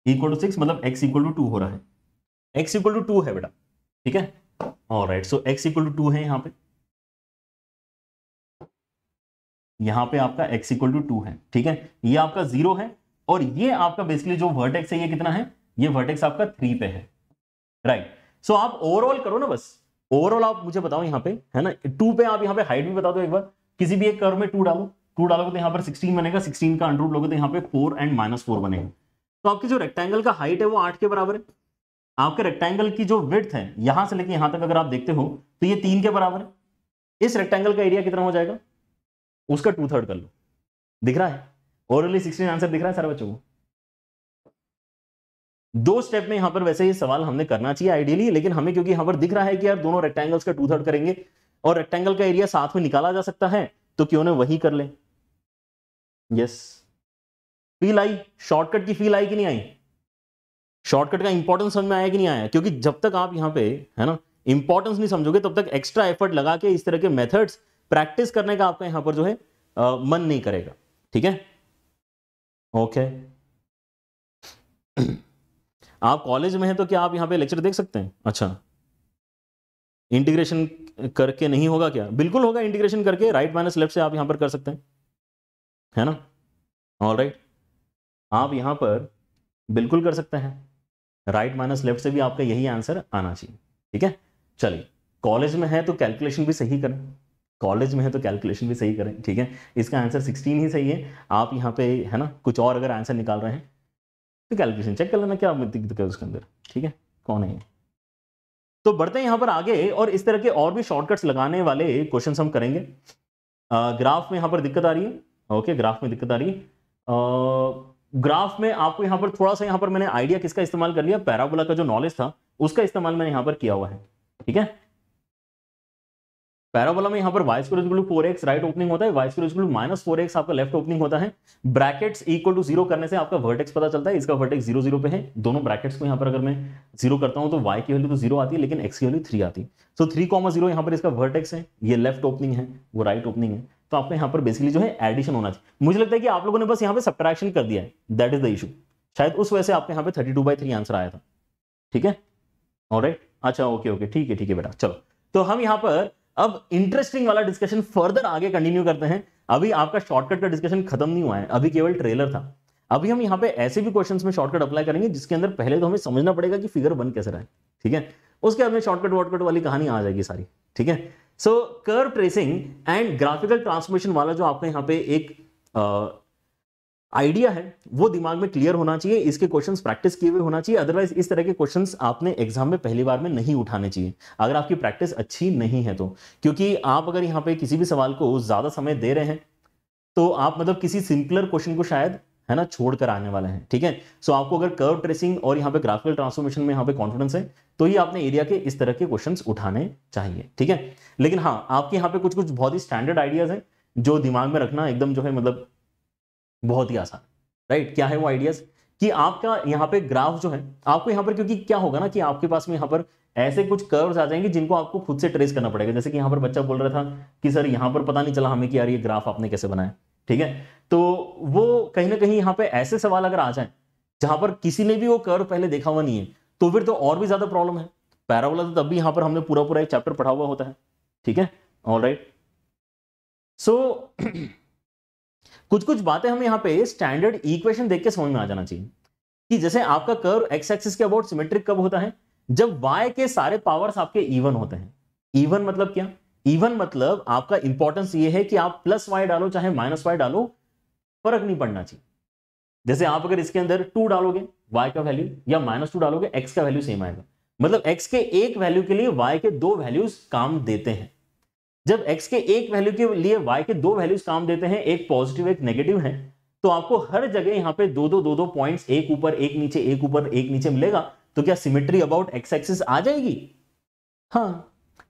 equal to six मतलब एक्स इक्वल टू टू हो रहा है एक्स इक्वल टू टू है बेटा ठीक है और right so x equal to two है यहाँ पे यहाँ पे आपका एक्स इक्वल टू टू है ठीक है ये आपका जीरो है और ये आपका बेसिकली जो वर्टेक्स है ये कितना है ये वर्टेक्स आपका थ्री पे है राइट right. सो so, आप ओवरऑल करो ना बस ओवरऑल आप मुझे बताओ यहाँ पे है ना टू पे आप यहाँ पे हाइट भी बता दो एक बार किसी भी एक कर्व में टू डालो टू डालोगे तो यहाँ पर सिक्सटीन बनेगा सिक्सटीन का अंडरूट लोगे तो यहाँ पे फोर एंड माइनस फोर बनेगा तो आपकी जो रेक्टेंगल का हाइट है वो आठ के बराबर है आपके रेक्टेंगल की जो विथ है यहां से लेके यहां तक अगर आप देखते हो तो ये तीन के बराबर है इस रेक्टेंगल का एरिया कितना हो जाएगा उसका टू थर्ड कर लो दिख रहा है ओरली सिक्सटीन आंसर दिख रहा है सर बच्चों को दो स्टेप में यहां पर वैसे ये सवाल हमने करना चाहिए आइडियली लेकिन हमें क्योंकि यहां पर दिख रहा है कि यार दोनों रेक्टेंगल्स का टू थर्ड करेंगे और रेक्टेंगल का एरिया साथ में निकाला जा सकता है तो क्यों ना वही कर लें यस फील आई शॉर्टकट की फील आई कि नहीं आई शॉर्टकट का इंपॉर्टेंस समझ में आया कि नहीं आया क्योंकि जब तक आप यहां पे है ना इंपॉर्टेंस नहीं समझोगे तब तक एक्स्ट्रा एफर्ट लगा के इस तरह के मेथड्स प्रैक्टिस करने का आपका यहां पर जो है आ, मन नहीं करेगा ठीक है ओके आप कॉलेज में हैं तो क्या आप यहां पे लेक्चर देख सकते हैं अच्छा इंटीग्रेशन करके नहीं होगा क्या बिल्कुल होगा इंटीग्रेशन करके राइट माइनस लेफ्ट से आप यहां पर कर सकते हैं है ना ऑल राइट आप यहाँ पर बिल्कुल कर सकते हैं राइट माइनस लेफ्ट से भी आपका यही आंसर आना चाहिए ठीक है चलिए कॉलेज में है तो कैलकुलेशन भी सही करें कॉलेज में है तो कैलकुलेशन भी सही करें ठीक है इसका आंसर सिक्सटीन ही सही है आप यहाँ पे है ना कुछ और अगर आंसर निकाल रहे हैं तो कैलकुलेशन चेक कर लेना क्या दिक्कत है उसके अंदर ठीक है कौन है तो बढ़ते हैं यहाँ पर आगे और इस तरह के और भी शॉर्टकट्स लगाने वाले क्वेश्चन हम करेंगे ग्राफ में यहाँ पर दिक्कत आ रही है ओके ग्राफ में दिक्कत आ रही है ग्राफ में आपको यहाँ पर थोड़ा सा यहाँ पर मैंने आइडिया किसका इस्तेमाल कर लिया पैराबोला का जो नॉलेज था उसका इस्तेमाल मैंने यहाँ पर किया हुआ है ठीक है पैराबोला में यहाँ पर y square equal four x right opening होता है y square equal minus four x आपका लेफ्ट ओपनिंग होता है ब्रैकेट्स इक्वल टू जीरो करने से आपका वर्टेक्स पता चलता है इसका वर्टेक्स जीरो जीरो पे है दोनों ब्रैकेट्स को यहाँ पर अगर मैं जीरो करता हूँ तो वाई की वैल्यू तो जीरो आती है लेकिन एक्स की वैल्यू थ्री आती है सो थ्री कॉमा जीरो यहाँ पर इसका वर्टेक्स है ये लेफ्ट ओपनिंग है वो राइट ओपनिंग है तो आपको यहाँ पर बेसिकली जो है एडिशन होना चाहिए मुझे लगता है कि आप लोगों ने बस यहाँ पे सब्ट्रैक्शन कर दिया है दैट इज द इशू शायद उस वजह से आपके यहाँ पे thirty two by three answer आया था ठीक है और अच्छा ओके ओके ठीक है ठीक है बेटा चलो तो हम यहाँ पर अब इंटरेस्टिंग वाला डिस्कशन फर्दर आगे कंटिन्यू करते हैं अभी आपका शॉर्टकट का डिस्कशन खत्म नहीं हुआ है अभी केवल ट्रेलर था अभी हम यहाँ पे ऐसे भी क्वेश्चन में शॉर्टकट अप्लाई करेंगे जिसके अंदर पहले तो हमें समझना पड़ेगा कि फिगर बन कैसे रहा है ठीक है उसके बाद में शॉर्टकट वॉर्टकट वाली कहानी आ जाएगी सारी ठीक है so curve tracing and graphical transformation वाला जो आपका यहाँ पे एक आइडिया है वो दिमाग में क्लियर होना चाहिए इसके क्वेश्चंस प्रैक्टिस किए हुए होना चाहिए अदरवाइज इस तरह के क्वेश्चंस आपने एग्जाम में पहली बार में नहीं उठाने चाहिए अगर आपकी प्रैक्टिस अच्छी नहीं है तो क्योंकि आप अगर यहाँ पे किसी भी सवाल को ज़्यादा समय दे रहे हैं तो आप मतलब किसी सिंपलर क्वेश्चन को शायद है ना छोड़कर आने वाले हैं ठीक है सो so, आपको अगर कर्व ट्रेसिंग और यहाँ पे ग्राफिकल ट्रांसफॉर्मेशन में यहाँ पे कॉन्फिडेंस है तो ये आपने एरिया के इस तरह के क्वेश्चंस उठाने चाहिए ठीक है लेकिन हाँ आपके यहाँ पे कुछ कुछ बहुत ही स्टैंडर्ड आइडियाज हैं जो दिमाग में रखना एकदम जो है मतलब बहुत ही आसान राइट क्या है वो आइडियाज कि आपका यहाँ पे ग्राफ जो है आपको यहाँ पर क्योंकि क्या होगा ना कि आपके पास में यहाँ पर ऐसे कुछ कर्व्स आ जाएंगे जिनको आपको खुद से ट्रेस करना पड़ेगा जैसे कि यहाँ पर बच्चा बोल रहा था कि सर यहाँ पर पता नहीं चला हमें कि यार ये ग्राफ आपने कैसे बनाया ठीक है तो वो कहीं ना कहीं यहाँ पे ऐसे सवाल अगर आ जाए जहां पर किसी ने भी वो कर पहले देखा हुआ नहीं है तो फिर तो और भी ज्यादा प्रॉब्लम है पैराबोला तो तब भी यहां पर हमने पूरा पूरा एक चैप्टर पढ़ा हुआ होता है ठीक है ऑल राइट सो कुछ कुछ बातें हमें यहाँ पे स्टैंडर्ड इक्वेशन देख के समझ में आ जाना चाहिए कि जैसे आपका कर एक्स एक्सिस के अबाउट सिमेट्रिक कब होता है जब वाई के सारे पावर्स आपके इवन होते हैं इवन मतलब क्या इवन मतलब आपका इंपॉर्टेंस ये है कि आप प्लस वाई डालो चाहे माइनस वाई डालो फर्क नहीं पड़ना चाहिए जैसे आप अगर इसके अंदर टू डालोगे वाई का वैल्यू या माइनस टू डालोगे एक्स का वैल्यू सेम आएगा मतलब x के एक वैल्यू के लिए y के दो वैल्यूज काम देते हैं जब x के एक वैल्यू के लिए y के दो वैल्यूज काम देते हैं एक पॉजिटिव एक नेगेटिव है तो आपको हर जगह यहाँ पे दो दो दो दो पॉइंट एक ऊपर एक नीचे एक ऊपर एक नीचे मिलेगा तो क्या सिमेट्री अबाउट एक्स एक्सिस आ जाएगी हाँ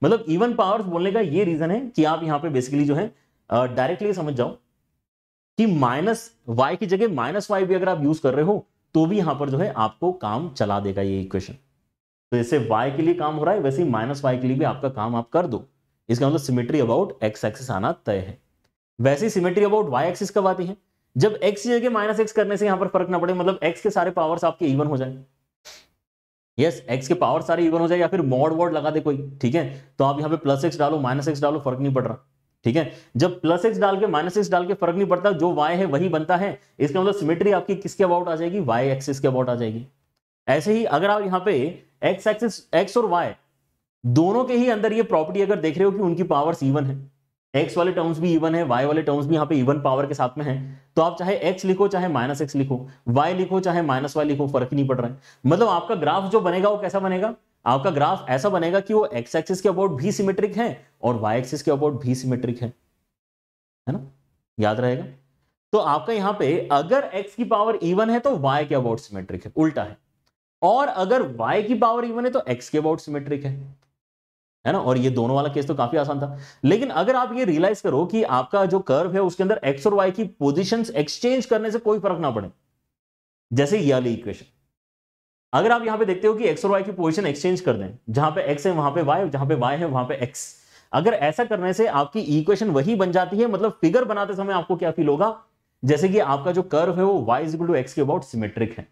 मतलब इवन पावर्स बोलने का ये रीजन है कि आप यहाँ पे बेसिकली जो है डायरेक्टली समझ जाओ कि माइनस वाई की जगह माइनस वाई भी अगर आप यूज कर रहे हो तो भी यहां पर जो है आपको काम चला देगा ये इक्वेशन तो जैसे वाई के लिए काम हो रहा है वैसे ही माइनस वाई के लिए भी आपका काम आप कर दो इसका मतलब सिमेट्री अबाउट एक्स एक्सिस आना तय है वैसे ही सिमेट्री अबाउट वाई एक्सिस कब आती है जब एक्स की जगह माइनस एक्स करने से यहां पर फर्क ना पड़े मतलब एक्स के सारे पावर्स आपके इवन हो जाए यस yes, एक्स के पावर सारे इवन हो जाए या फिर मॉड वॉड लगा दे कोई ठीक है तो आप यहाँ पे प्लस एक्स डालो माइनस एक्स डालो फर्क नहीं पड़ रहा ठीक है जब प्लस एक्स डाल के माइनस एक्स डाल के फर्क नहीं पड़ता जो वाई है वही बनता है इसका मतलब सिमेट्री आपकी किसके अबाउट आ जाएगी वाई एक्सिस के अबाउट आ जाएगी ऐसे ही अगर आप यहाँ पे एक्स एक्सिस एक्स और वाई दोनों के ही अंदर ये प्रॉपर्टी अगर देख रहे हो कि उनकी पावर्स इवन है एक्स वाले टर्म्स भी इवन है वाई वाले टर्म्स भी यहाँ पे इवन पावर के साथ में है तो आप चाहे एक्स लिखो चाहे माइनस एक्स लिखो वाई लिखो चाहे माइनस वाई लिखो फर्क नहीं पड़ रहा है मतलब आपका ग्राफ जो बनेगा वो कैसा बनेगा आपका ग्राफ ऐसा बनेगा कि वो एक्स एक्सिस के अबाउट भी सिमेट्रिक है और वाई एक्सिस के अबाउट भी सिमेट्रिक है है ना याद रहेगा तो आपका यहां पे अगर एक्स की पावर इवन है तो वाई के अबाउट सिमेट्रिक है उल्टा है और अगर वाई की पावर इवन है तो एक्स के अबाउट सिमेट्रिक है है ना और ये दोनों वाला केस तो काफी आसान था लेकिन अगर आप ये रियलाइज करो कि आपका जो कर्व है उसके अंदर एक्स और वाई की पोजिशन एक्सचेंज करने से कोई फर्क ना पड़े जैसे ये वाली इक्वेशन अगर आप यहाँ पे देखते हो कि एक्स और वाई की पोजिशन एक्सचेंज कर दें जहां पे एक्स है वहां पे वाई जहां पे वाई है वहां पे एक्स अगर ऐसा करने से आपकी इक्वेशन वही बन जाती है मतलब फिगर बनाते समय आपको क्या फील होगा जैसे कि आपका जो कर्व है वो वाई इजिकल टू एक्स के अबाउट सिमेट्रिक है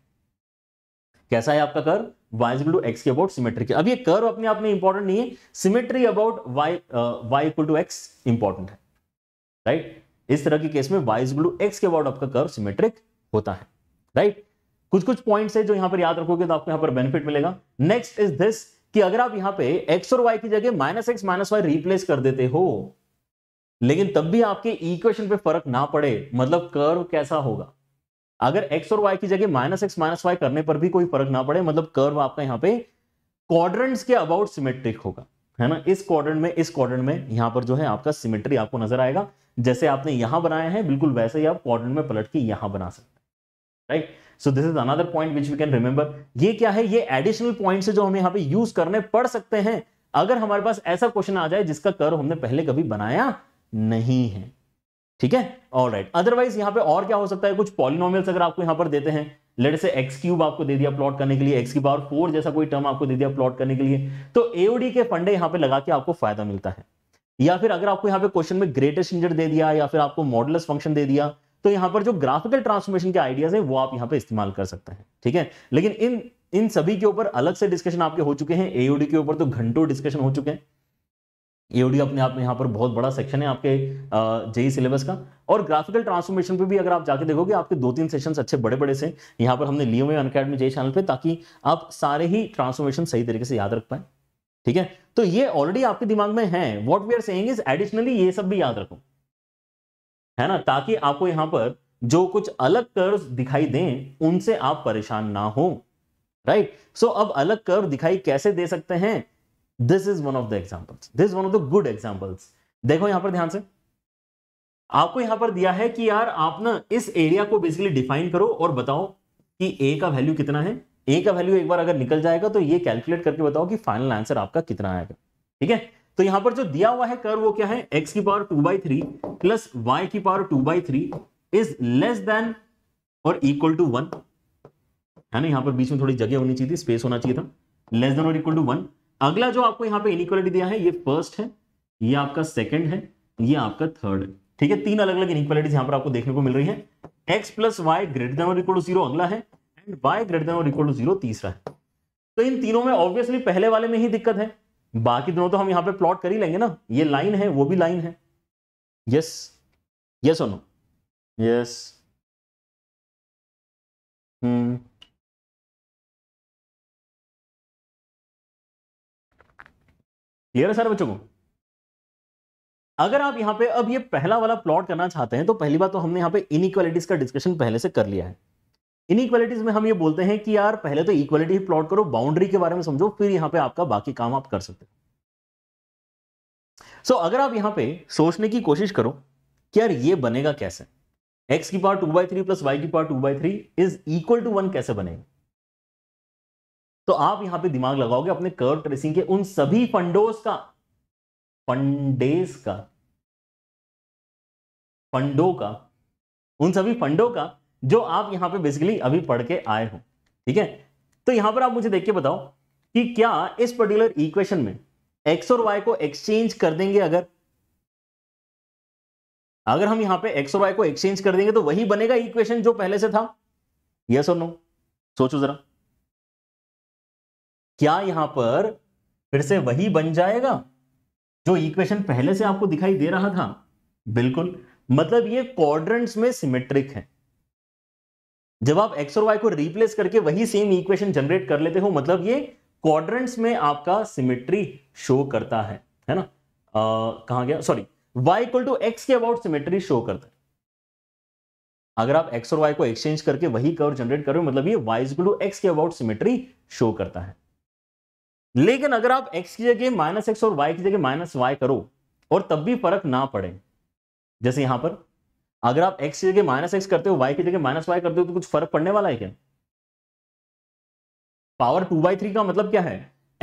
कैसा है आपका curve y equal to x के अबाउट सिमेट्रिक है अब ये कर्व अपने आप में इंपॉर्टेंट नहीं है symmetry about y y equal to x important है राइट right? इस तरह के केस में वाई इजिकल टू एक्स के अबाउट आपका कर्व सिमेट्रिक होता है राइट right? कुछ कुछ पॉइंट्स है जो यहां पर याद रखोगे तो आपको यहां पर बेनिफिट मिलेगा नेक्स्ट इज दिस कि अगर आप यहां पे एक्स और वाई की जगह minus x minus y replace कर देते हो लेकिन तब भी आपके इक्वेशन पे फर्क ना पड़े मतलब कर्व कैसा होगा अगर एक्स और वाई की जगह माइनस एक्स माइनस वाई करने पर भी कोई फर्क ना पड़े मतलब कर्व आपका यहाँ पे क्वाड्रेंट्स के अबाउट सिमेट्रिक होगा है ना इस क्वाड्रेंट में इस क्वाड्रेंट में यहाँ पर जो है आपका सिमेट्री आपको नजर आएगा जैसे आपने यहां बनाया है बिल्कुल वैसे ही आप क्वाड्रेंट में पलट के यहां बना सकते हैं right so this is another point which we can remember ये क्या है ये एडिशनल पॉइंट है जो हम यहाँ पे यूज करने पड़ सकते हैं अगर हमारे पास ऐसा क्वेश्चन आ जाए जिसका कर हमने पहले कभी बनाया नहीं है ठीक है ऑल राइट अदरवाइज यहाँ पे और क्या हो सकता है कुछ पॉलिनोमियल्स अगर आपको यहाँ पर देते हैं लेट से एक्स क्यूब आपको दे दिया प्लॉट करने के लिए एक्स की पावर फोर जैसा कोई टर्म आपको दे दिया प्लॉट करने के लिए तो एओडी के फंडे यहाँ पे लगा के आपको फायदा मिलता है या फिर अगर आपको यहाँ पे क्वेश्चन में ग्रेटेस्ट इंजर दे दिया या फिर आपको मॉडलस फंक्शन दे दिया तो यहां पर जो ग्राफिकल ट्रांसफॉर्मेशन के आइडियाज है वो आप यहां पर इस्तेमाल कर सकते हैं ठीक है लेकिन इन इन सभी के ऊपर अलग से डिस्कशन आपके हो चुके हैं एओडी के ऊपर तो घंटों डिस्कशन हो चुके हैं एओडी अपने आप में यहां पर बहुत बड़ा सेक्शन है आपके जेई सिलेबस e का और ग्राफिकल ट्रांसफॉर्मेशन पे भी अगर आप जाके देखोगे आपके दो तीन सेशंस अच्छे बड़े बड़े से यहां पर हमने लिए हुए अनकेडमी जेई चैनल पे ताकि आप सारे ही ट्रांसफॉर्मेशन सही तरीके से याद रख पाए ठीक है तो ये ऑलरेडी आपके दिमाग में है what we are saying is additionally ये सब भी याद रखो है ना ताकि आपको यहां पर जो कुछ अलग कर्व दिखाई दें उनसे आप परेशान ना हो राइट right? सो so, अब अलग कर्व दिखाई कैसे दे सकते हैं this is one of the examples this is one of the good examples देखो यहां पर ध्यान से आपको यहां पर दिया है कि यार आप ना इस एरिया को बेसिकली डिफाइन करो और बताओ कि ए का वैल्यू कितना है ए का वैल्यू एक बार अगर निकल जाएगा तो ये कैलकुलेट करके बताओ कि फाइनल आंसर आपका कितना आएगा ठीक है तो यहां पर जो दिया हुआ है कर वो क्या है x की power two by three plus y की power two by three is less than और इक्वल टू वन है ना यहां पर बीच में थोड़ी जगह होनी चाहिए थी स्पेस होना चाहिए था लेस देन और इक्वल टू वन अगला जो आपको यहां पे इनक्वालिटी दिया है ये फर्स्ट है ये आपका सेकेंड है ये आपका थर्ड है ठीक है तीन अलग अलग इनिक्वालिटीज यहां पर आपको देखने को मिल रही है x plus y greater than और इक्वल टू जीरो अगला है एंड वाई ग्रेटर देन और इक्वल टू जीरो तीसरा है तो इन तीनों में ऑब्वियसली पहले वाले में ही दिक्कत है बाकी दोनों तो हम यहां पे प्लॉट कर ही लेंगे ना ये लाइन है वो भी लाइन है यस यस और नो यस हम्म क्लियर है सर बच्चों को अगर आप यहां पे अब ये पहला वाला प्लॉट करना चाहते हैं तो पहली बात तो हमने यहां पे इनइक्वालिटीज का डिस्कशन पहले से कर लिया है इनइक्वालिटीज में हम ये बोलते हैं कि यार पहले तो इक्वालिटी प्लॉट करो बाउंड्री के बारे में समझो फिर यहां पे आपका बाकी काम आप कर सकते हो सो so, अगर आप यहां पे सोचने की कोशिश करो कि यार ये बनेगा कैसे एक्स की power two by three plus y की power two by three is equal to one कैसे बनेगा तो आप यहां पे दिमाग लगाओगे अपने कर्व ट्रेसिंग के उन सभी फंडोज का फंडेज का फंडो का उन सभी फंडों का जो आप यहां पे बेसिकली अभी पढ़ के आए हो ठीक है तो यहां पर आप मुझे देख के बताओ कि क्या इस पर्टिकुलर इक्वेशन में एक्स और वाई को एक्सचेंज कर देंगे अगर अगर हम यहां पे एक्स और वाई को एक्सचेंज कर देंगे तो वही बनेगा इक्वेशन जो पहले से था यस और नो सोचो जरा क्या यहां पर फिर से वही बन जाएगा जो इक्वेशन पहले से आपको दिखाई दे रहा था बिल्कुल मतलब ये क्वाड्रेंट्स में सिमेट्रिक है जब आप एक्स और वाई को रिप्लेस करके वही सेम इक्वेशन जनरेट कर लेते हो मतलब ये क्वाड्रेंट्स में आपका सिमेट्री शो करता है है ना कहा गया sorry y equal to x के अबाउट सिमेट्री शो करता है अगर आप एक्स और वाई को एक्सचेंज करके वही कर्व जनरेट करो मतलब ये वाई इक्वल टू एक्स के अबाउट सिमेट्री शो करता है लेकिन अगर आप एक्स की जगह माइनस एक्स और वाई की जगह माइनस वाई करो और तब भी फर्क ना पड़े जैसे यहां पर अगर आप एक्स की जगह माइनस एक्स करते हो वाई की जगह माइनस वाई करते हो तो कुछ फर्क पड़ने वाला है क्या पावर टू बाई थ्री का मतलब क्या है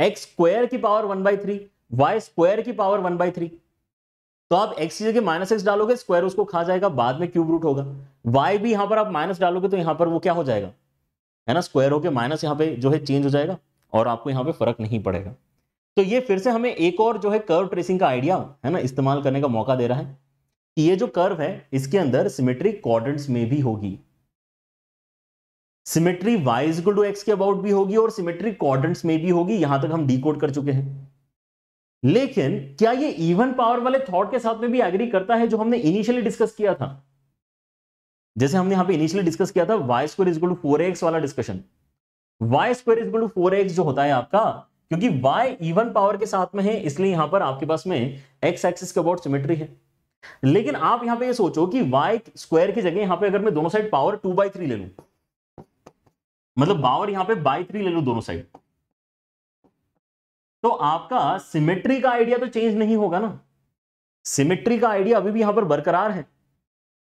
एक्स स्क्वायर की power one by three y square की पावर वन बाई थ्री तो आप एक्स की जगह माइनस एक्स डालोगे स्क्वायर उसको खा जाएगा बाद में क्यूब रूट होगा वाई भी यहां पर आप माइनस डालोगे तो यहां पर वो क्या हो जाएगा है ना स्क्वायर होकर माइनस यहाँ पे जो है चेंज हो जाएगा और आपको यहाँ पे फर्क नहीं पड़ेगा तो ये फिर से हमें एक और जो है कर्व ट्रेसिंग का आइडिया है ना इस्तेमाल करने का मौका दे रहा है कि ये जो कर्व है इसके अंदर सिमेट्री क्वाड्रेंट्स में भी होगी सिमेट्री वाइज टू एक्स के अबाउट भी होगी और सिमेट्री क्वाड्रेंट्स में भी होगी यहां तक हम डी कर चुके हैं लेकिन क्या ये इवन पावर वाले थॉट के साथ में भी एग्री करता है जो हमने इनिशियली डिस्कस किया था जैसे हमने यहां पे इनिशियली डिस्कस किया था y square equal four x वाला discussion y square equal to four x जो होता है आपका क्योंकि वाई इवन पावर के साथ में है इसलिए यहां पर आपके पास में एक्स एक्सिस के अबाउट सिमेट्री है लेकिन आप यहां पे ये सोचो कि वाई स्क्वायर की जगह यहां पे अगर मैं दोनों side power two by three ले लू मतलब पावर यहां पे बाई थ्री ले लू दोनों साइड तो आपका सिमेट्री का आइडिया तो चेंज नहीं होगा ना सिमेट्री का आइडिया अभी भी यहां पर बरकरार है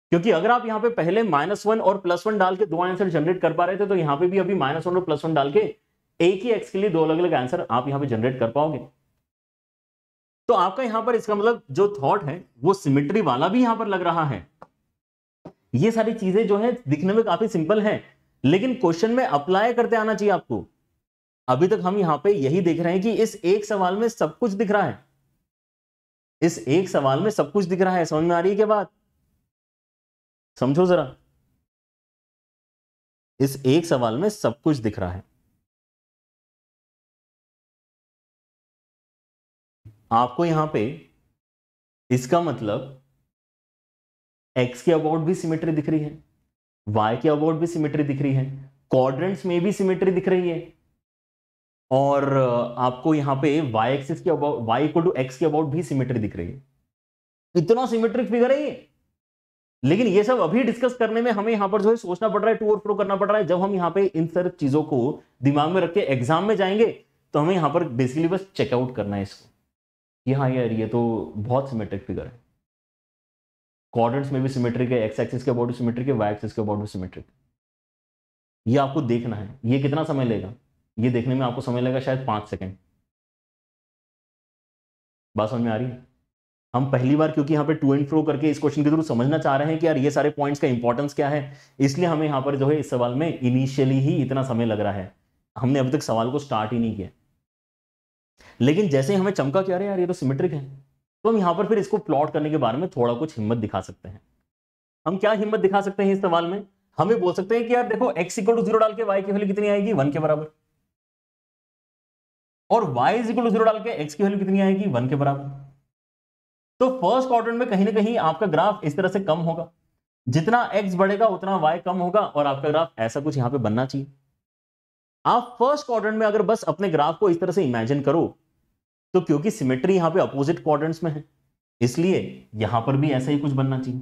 क्योंकि अगर आप यहां पे पहले माइनस वन और प्लस वन डाल के दो आंसर जनरेट कर पा रहे थे तो यहां पे भी अभी माइनस वन और प्लस वन डाल के एक ही एक्स के लिए दो अलग अलग आंसर आप यहां पे जनरेट कर पाओगे तो आपका यहां पर इसका मतलब जो थॉट है वो सिमेट्री वाला भी यहां पर लग रहा है ये सारी चीजें जो है दिखने में काफी सिंपल है लेकिन क्वेश्चन में अप्लाई करते आना चाहिए आपको अभी तक हम यहां पे यही देख रहे हैं कि इस एक सवाल में सब कुछ दिख रहा है इस एक सवाल में सब कुछ दिख रहा है समझ में आ रही है क्या बात समझो जरा इस एक सवाल में सब कुछ दिख रहा है आपको यहां पे इसका मतलब एक्स के अबाउट भी सिमेट्री दिख रही है वाई के अबाउट भी सिमेट्री दिख रही है क्वाड्रेंट्स में भी सिमेट्री दिख रही है और आपको यहां पे y एक्सिस के about y equal to x के अबाउट भी सिमेट्री दिख रही है इतना सिमेट्रिक फिगर है ये लेकिन ये सब अभी डिस्कस करने में हमें यहां पर जो है सोचना पड़ रहा है टू और फ्रो करना पड़ रहा है जब हम यहाँ पे इन सब चीजों को दिमाग में रख के एग्जाम में जाएंगे तो हमें यहां पर बेसिकली बस चेकआउट करना है इसको कि हाँ यार ये तो बहुत सिमेट्रिक फिगर है कॉर्डर्स में भी सिमेट्रिक है एक्स एक्सिस के अबाउट सिमेट्रिक है वाई एक्सिस के अबाउट सिमेट्रिक ये आपको देखना है ये कितना समय लेगा ये देखने में आपको समय लेगा शायद पाँच सेकेंड बात समझ में आ रही है हम पहली बार क्योंकि यहाँ पे टू एंड फ्रो करके इस क्वेश्चन के थ्रू समझना चाह रहे हैं कि यार ये सारे पॉइंट्स का इंपॉर्टेंस क्या है इसलिए हमें यहाँ पर जो है इस सवाल में इनिशियली ही इतना समय लग रहा है हमने अभी तक सवाल को स्टार्ट ही नहीं किया लेकिन जैसे ही हमें चमका क्या रहे यार ये तो सिमेट्रिक है तो हम यहाँ पर फिर इसको प्लॉट करने के बारे में थोड़ा कुछ हिम्मत दिखा सकते हैं हम क्या हिम्मत दिखा सकते हैं इस सवाल में हम हमें बोल सकते हैं कि यार देखो x इक्वल टू जीरो डाल के y की वैल्यू कितनी आएगी वन के बराबर और y is equal to zero डाल के x की वैल्यू कितनी आएगी वन के बराबर तो फर्स्ट क्वार्टर में कहीं ना कहीं आपका ग्राफ इस तरह से कम होगा जितना x बढ़ेगा उतना y कम होगा और आपका ग्राफ ऐसा कुछ यहाँ पे बनना चाहिए आप फर्स्ट क्वाड्रेंट में अगर बस अपने ग्राफ को इस तरह से इमेजिन करो तो क्योंकि सिमेट्री यहां पे अपोजिट क्वाड्रेंट्स में है इसलिए यहां पर भी ऐसा ही कुछ बनना चाहिए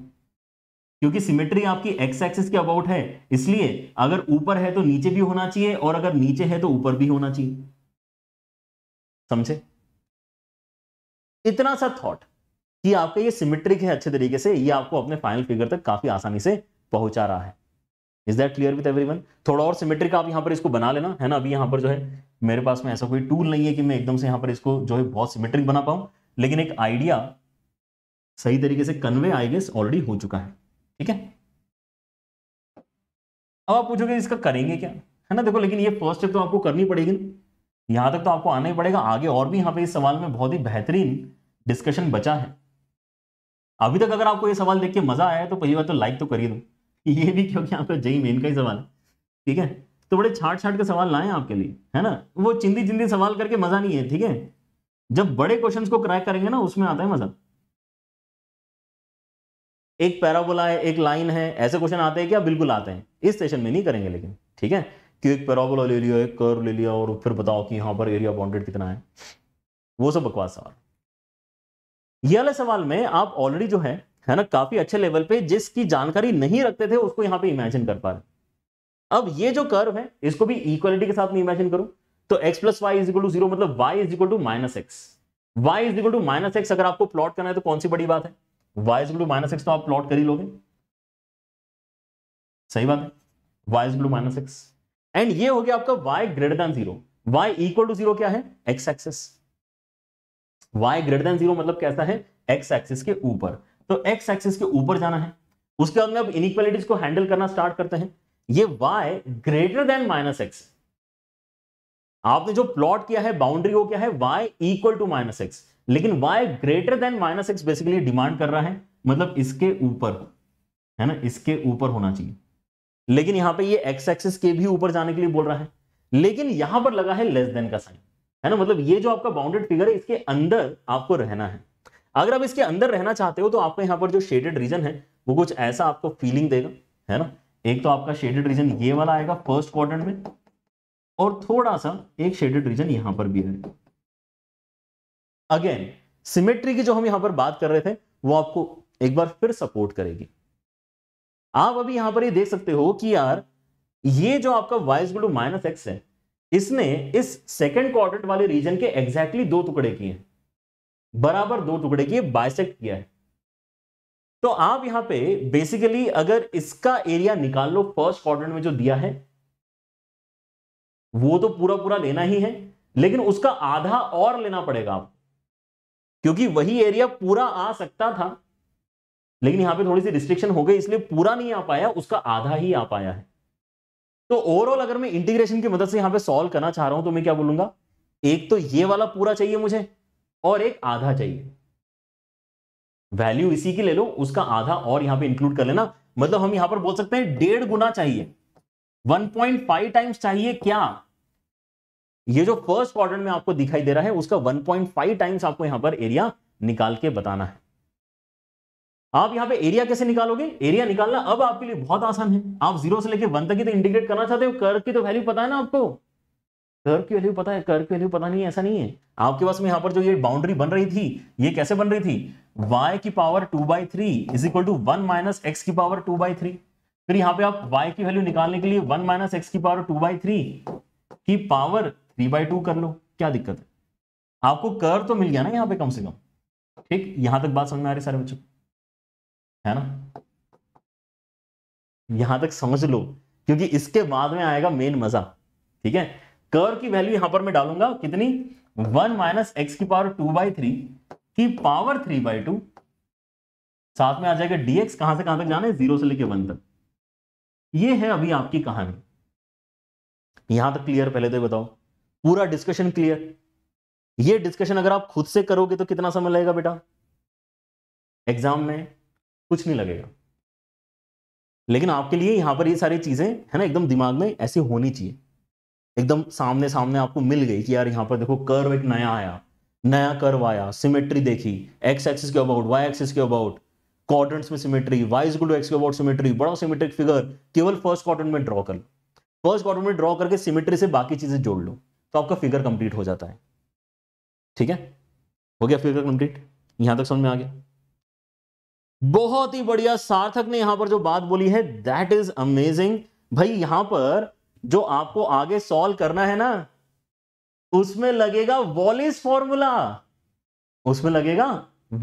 क्योंकि सिमेट्री आपकी एक्स एक्सिस के अबाउट है इसलिए अगर ऊपर है तो नीचे भी होना चाहिए और अगर नीचे है तो ऊपर भी होना चाहिए समझे इतना सा थॉट कि आपका ये सिमेट्रिक है अच्छे तरीके से ये आपको अपने फाइनल फिगर तक काफी आसानी से पहुंचा रहा है is that clear with every थोड़ा और सिमेट्रिक आप यहाँ पर इसको बना लेना है ना अभी यहाँ पर जो है मेरे पास में ऐसा कोई टूल नहीं है कि मैं एकदम से यहाँ पर इसको जो है बहुत सिमेट्रिक बना पाऊँ लेकिन एक आइडिया सही तरीके से कन्वे आई गेस ऑलरेडी हो चुका है ठीक है अब आप पूछोगे इसका करेंगे क्या है ना देखो लेकिन ये फर्स्ट स्टेप तो आपको करनी पड़ेगी यहाँ तक तो आपको आना ही पड़ेगा आगे और भी यहाँ पे इस सवाल में बहुत ही बेहतरीन डिस्कशन बचा है अभी तक अगर आपको ये सवाल देख के मजा आया तो पहली बार तो लाइक तो करिए दो ये भी क्योंकि आपका जई मेन का ही सवाल है ठीक है तो बड़े छाट छाट के सवाल लाए आपके लिए है ना वो चिंदी चिंदी सवाल करके मजा नहीं है ठीक है जब बड़े क्वेश्चंस को क्रैक करेंगे ना उसमें आता है मजा एक पैराबोला है एक लाइन है ऐसे क्वेश्चन आते हैं क्या बिल्कुल आते हैं इस सेशन में नहीं करेंगे लेकिन ठीक है कि तो एक पैराबोला ले लिया एक कर ले लिया और फिर बताओ कि यहां पर एरिया बाउंडेड कितना है वो सब बकवास सवाल ये वाले सवाल में आप ऑलरेडी जो है है ना काफी अच्छे लेवल पे जिसकी जानकारी नहीं रखते थे उसको यहां पे इमेजिन कर पा रहे अब ये जो कर्व है इसको भी इक्वालिटी के साथ में इमेजिन करूं तो x plus y is equal to zero मतलब y is equal to minus x y is equal to minus x अगर आपको प्लॉट करना है तो कौन सी बड़ी बात है y is equal to minus x तो आप प्लॉट कर ही लोगे सही बात है y is equal to minus x and ये हो गया आपका y greater than zero y equal to zero क्या है x axis y greater than zero मतलब कैसा है एक्स एक्सेस के ऊपर तो एक्स एक्सिस के ऊपर जाना है उसके बाद में अब इनिक्वालिटीज को हैंडल करना स्टार्ट करते हैं ये y greater than minus x आपने जो प्लॉट किया है बाउंड्री वो क्या है y equal to minus x लेकिन y greater than minus x basically demand कर रहा है मतलब इसके ऊपर है ना इसके ऊपर होना चाहिए लेकिन यहां पे ये एक्स एक्सिस के भी ऊपर जाने के लिए बोल रहा है लेकिन यहां पर लगा है लेस देन का साइन है ना मतलब ये जो आपका बाउंडेड फिगर है इसके अंदर आपको रहना है अगर आप इसके अंदर रहना चाहते हो तो आपको यहाँ पर जो शेडेड रीजन है वो कुछ ऐसा आपको फीलिंग देगा है ना एक तो आपका शेडेड रीजन ये वाला आएगा फर्स्ट क्वार्टर में और थोड़ा सा एक शेडेड रीजन यहाँ पर भी है अगेन सिमेट्री की जो हम यहां पर बात कर रहे थे वो आपको एक बार फिर सपोर्ट करेगी आप अभी यहां पर ये देख सकते हो कि यार ये जो आपका वाइस गुडू माइनस एक्स है इसने इस सेकेंड क्वार्टर वाले रीजन के एग्जैक्टली exactly दो टुकड़े किए हैं बराबर दो टुकड़े की बाइसेक किया है तो आप यहां पे बेसिकली अगर इसका एरिया निकाल लो फर्स्ट क्वार में जो दिया है वो तो पूरा पूरा लेना ही है लेकिन उसका आधा और लेना पड़ेगा आप क्योंकि वही एरिया पूरा आ सकता था लेकिन यहां पे थोड़ी सी रिस्ट्रिक्शन हो गई इसलिए पूरा नहीं आ पाया उसका आधा ही आ पाया है तो ओवरऑल अगर मैं इंटीग्रेशन की मदद से यहां पे सॉल्व करना चाह रहा हूं तो मैं क्या बोलूंगा एक तो ये वाला पूरा चाहिए मुझे और एक आधा चाहिए वैल्यू इसी की ले लो उसका आधा और यहां पे इंक्लूड कर लेना मतलब हम यहां पर बोल सकते हैं डेढ़ गुना चाहिए 1.5 टाइम्स चाहिए क्या ये जो फर्स्ट क्वार्टर में आपको दिखाई दे रहा है उसका 1.5 टाइम्स आपको यहां पर एरिया निकाल के बताना है आप यहां पे एरिया कैसे निकालोगे एरिया निकालना अब आपके लिए बहुत आसान है आप जीरो से लेकर वन तक ही तो इंटीग्रेट करना चाहते हो कर की तो वैल्यू पता है ना आपको कर की वैल्यू पता है कर की वैल्यू पता नहीं है ऐसा नहीं है आपके पास में यहाँ पर जो ये बाउंड्री बन रही थी ये कैसे बन रही थी y की power two by three is equal to one minus x की पावर टू बाई थ्री फिर यहाँ पे आप y की वैल्यू निकालने के लिए वन माइनस एक्स की पावर टू बाई थ्री की पावर थ्री बाई टू कर लो क्या दिक्कत है आपको कर तो मिल गया ना यहाँ पे कम से कम ठीक यहां तक बात समझ में आ रही सारे बच्चों है ना यहां तक समझ लो क्योंकि इसके बाद में आएगा मेन मजा ठीक है कर की वैल्यू यहां पर मैं डालूंगा कितनी वन माइनस एक्स की पावर टू बाई थ्री की पावर थ्री बाई टू साथ में आ जाएगा डीएक्स कहां से कहां तक जाना है जीरो से लेके वन तक ये है अभी आपकी कहानी यहां तक क्लियर पहले तो बताओ पूरा डिस्कशन क्लियर ये डिस्कशन अगर आप खुद से करोगे तो कितना समय लगेगा बेटा एग्जाम में कुछ नहीं लगेगा लेकिन आपके लिए यहां पर ये सारी चीजें है ना एकदम दिमाग में ऐसी होनी चाहिए एकदम सामने सामने आपको मिल गई कि यार यहाँ पर देखो कर्व एक नया आया नया कर्व आया सिमेट्री देखी एक्स एक्सिस के अबाउट वाई एक्सिस के अबाउट क्वाड्रेंट्स में symmetry y is to x के अबाउट सिमेट्री बड़ा सिमेट्रिक फिगर केवल फर्स्ट क्वाड्रेंट में ड्रॉ कर लो फर्स्ट क्वाड्रेंट में ड्रॉ करके सिमेट्री से बाकी चीजें जोड़ लो तो आपका फिगर कंप्लीट हो जाता है ठीक है हो गया फिगर कंप्लीट यहां तक समझ में आ गया बहुत ही बढ़िया सार्थक ने यहां पर जो बात बोली है दैट इज अमेजिंग भाई यहां पर जो आपको आगे सॉल्व करना है ना उसमें लगेगा वॉलिस फॉर्मूला उसमें लगेगा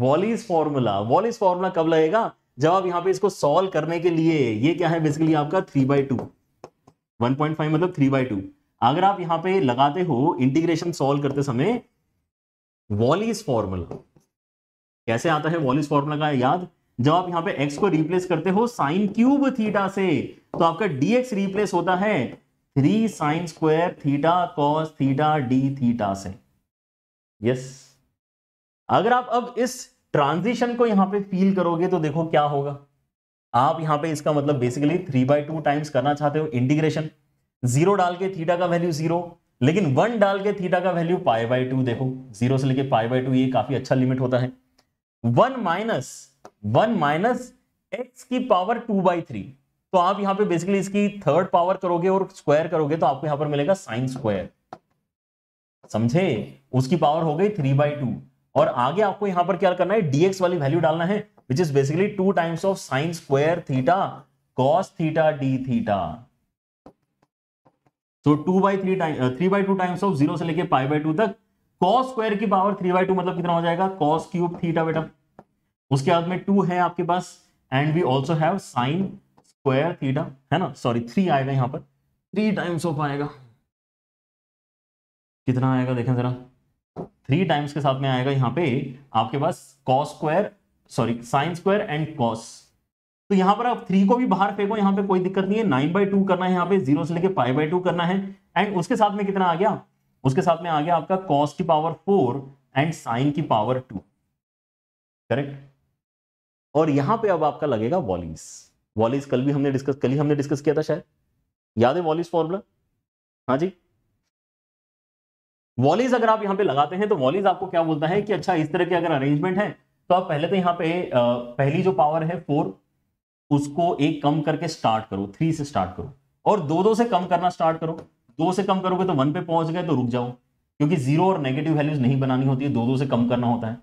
वॉलिस फॉर्मूला वॉलिस फॉर्मूला कब लगेगा जब आप यहां पे इसको सॉल्व करने के लिए ये क्या है बेसिकली आपका three by two one point five मतलब थ्री बाई टू अगर आप यहां पे लगाते हो इंटीग्रेशन सॉल्व करते समय वॉलिस फॉर्मूला कैसे आता है वॉलिस फॉर्मूला का याद जब आप यहां पे x को रिप्लेस करते हो साइन क्यूब थीटा से तो आपका dx रिप्लेस होता है three sine square theta cos theta d theta से यस अगर आप अब इस ट्रांजिशन को यहां पे फील करोगे तो देखो क्या होगा आप यहां पे इसका मतलब basically three by two times करना चाहते हो इंटीग्रेशन जीरो डाल के थीटा का वैल्यू जीरो लेकिन वन डाल के थीटा का वैल्यू पाई बाई टू देखो जीरो से लेके पाई बाई टू ये काफी अच्छा लिमिट होता है one minus one minus x की पावर टू बाई थ्री तो आप यहां पे बेसिकली इसकी थर्ड पावर करोगे और स्क्वायर करोगे तो आपको यहां पर मिलेगा साइन स्क्वायर समझे उसकी पावर हो गई थ्री बाई टू और आगे आपको यहां पर क्या करना है डीएक्स वाली वैल्यू डालना है which is basically two times of sine square theta cos theta d theta तो two by three time three by two times of zero से लेके पाई बाई टू तक कॉस स्क्वायर की पावर थ्री बाई टू मतलब कितना हो जाएगा कॉस क्यूब थीटा बेटा उसके बाद में टू है आपके पास and we also have sine square theta है ना सॉरी थ्री आएगा यहाँ पर थ्री टाइम्स ऑफ आएगा कितना आएगा देखें जरा थ्री टाइम्स के साथ में आएगा यहाँ पे आपके पास cos square sorry sine square and cos तो यहाँ पर आप थ्री को भी बाहर फेंको यहाँ पे कोई दिक्कत नहीं है नाइन बाई टू करना है यहाँ पे जीरो से लेके फाइव बाई टू करना है एंड उसके साथ में कितना आ गया उसके साथ में आ गया आपका कॉस की पावर फोर एंड साइन की पावर टू करेक्ट और यहां पे अब आपका लगेगा वॉल्यूम्स वॉलीज कल भी हमने डिस्कस कल ही हमने डिस्कस किया था शायद याद है वॉलीज फॉर्मूला हाँ जी वॉलीज अगर आप यहाँ पे लगाते हैं तो वॉलीज आपको क्या बोलता है कि अच्छा इस तरह के अगर अरेंजमेंट है तो आप पहले तो यहाँ पे पहली जो पावर है फोर उसको एक कम करके स्टार्ट करो थ्री से स्टार्ट करो और दो दो से कम करना स्टार्ट करो दो से कम करोगे तो वन पे पहुंच गए तो रुक जाओ क्योंकि जीरो और नेगेटिव वैल्यूज नहीं बनानी होती है दो दो से कम करना होता है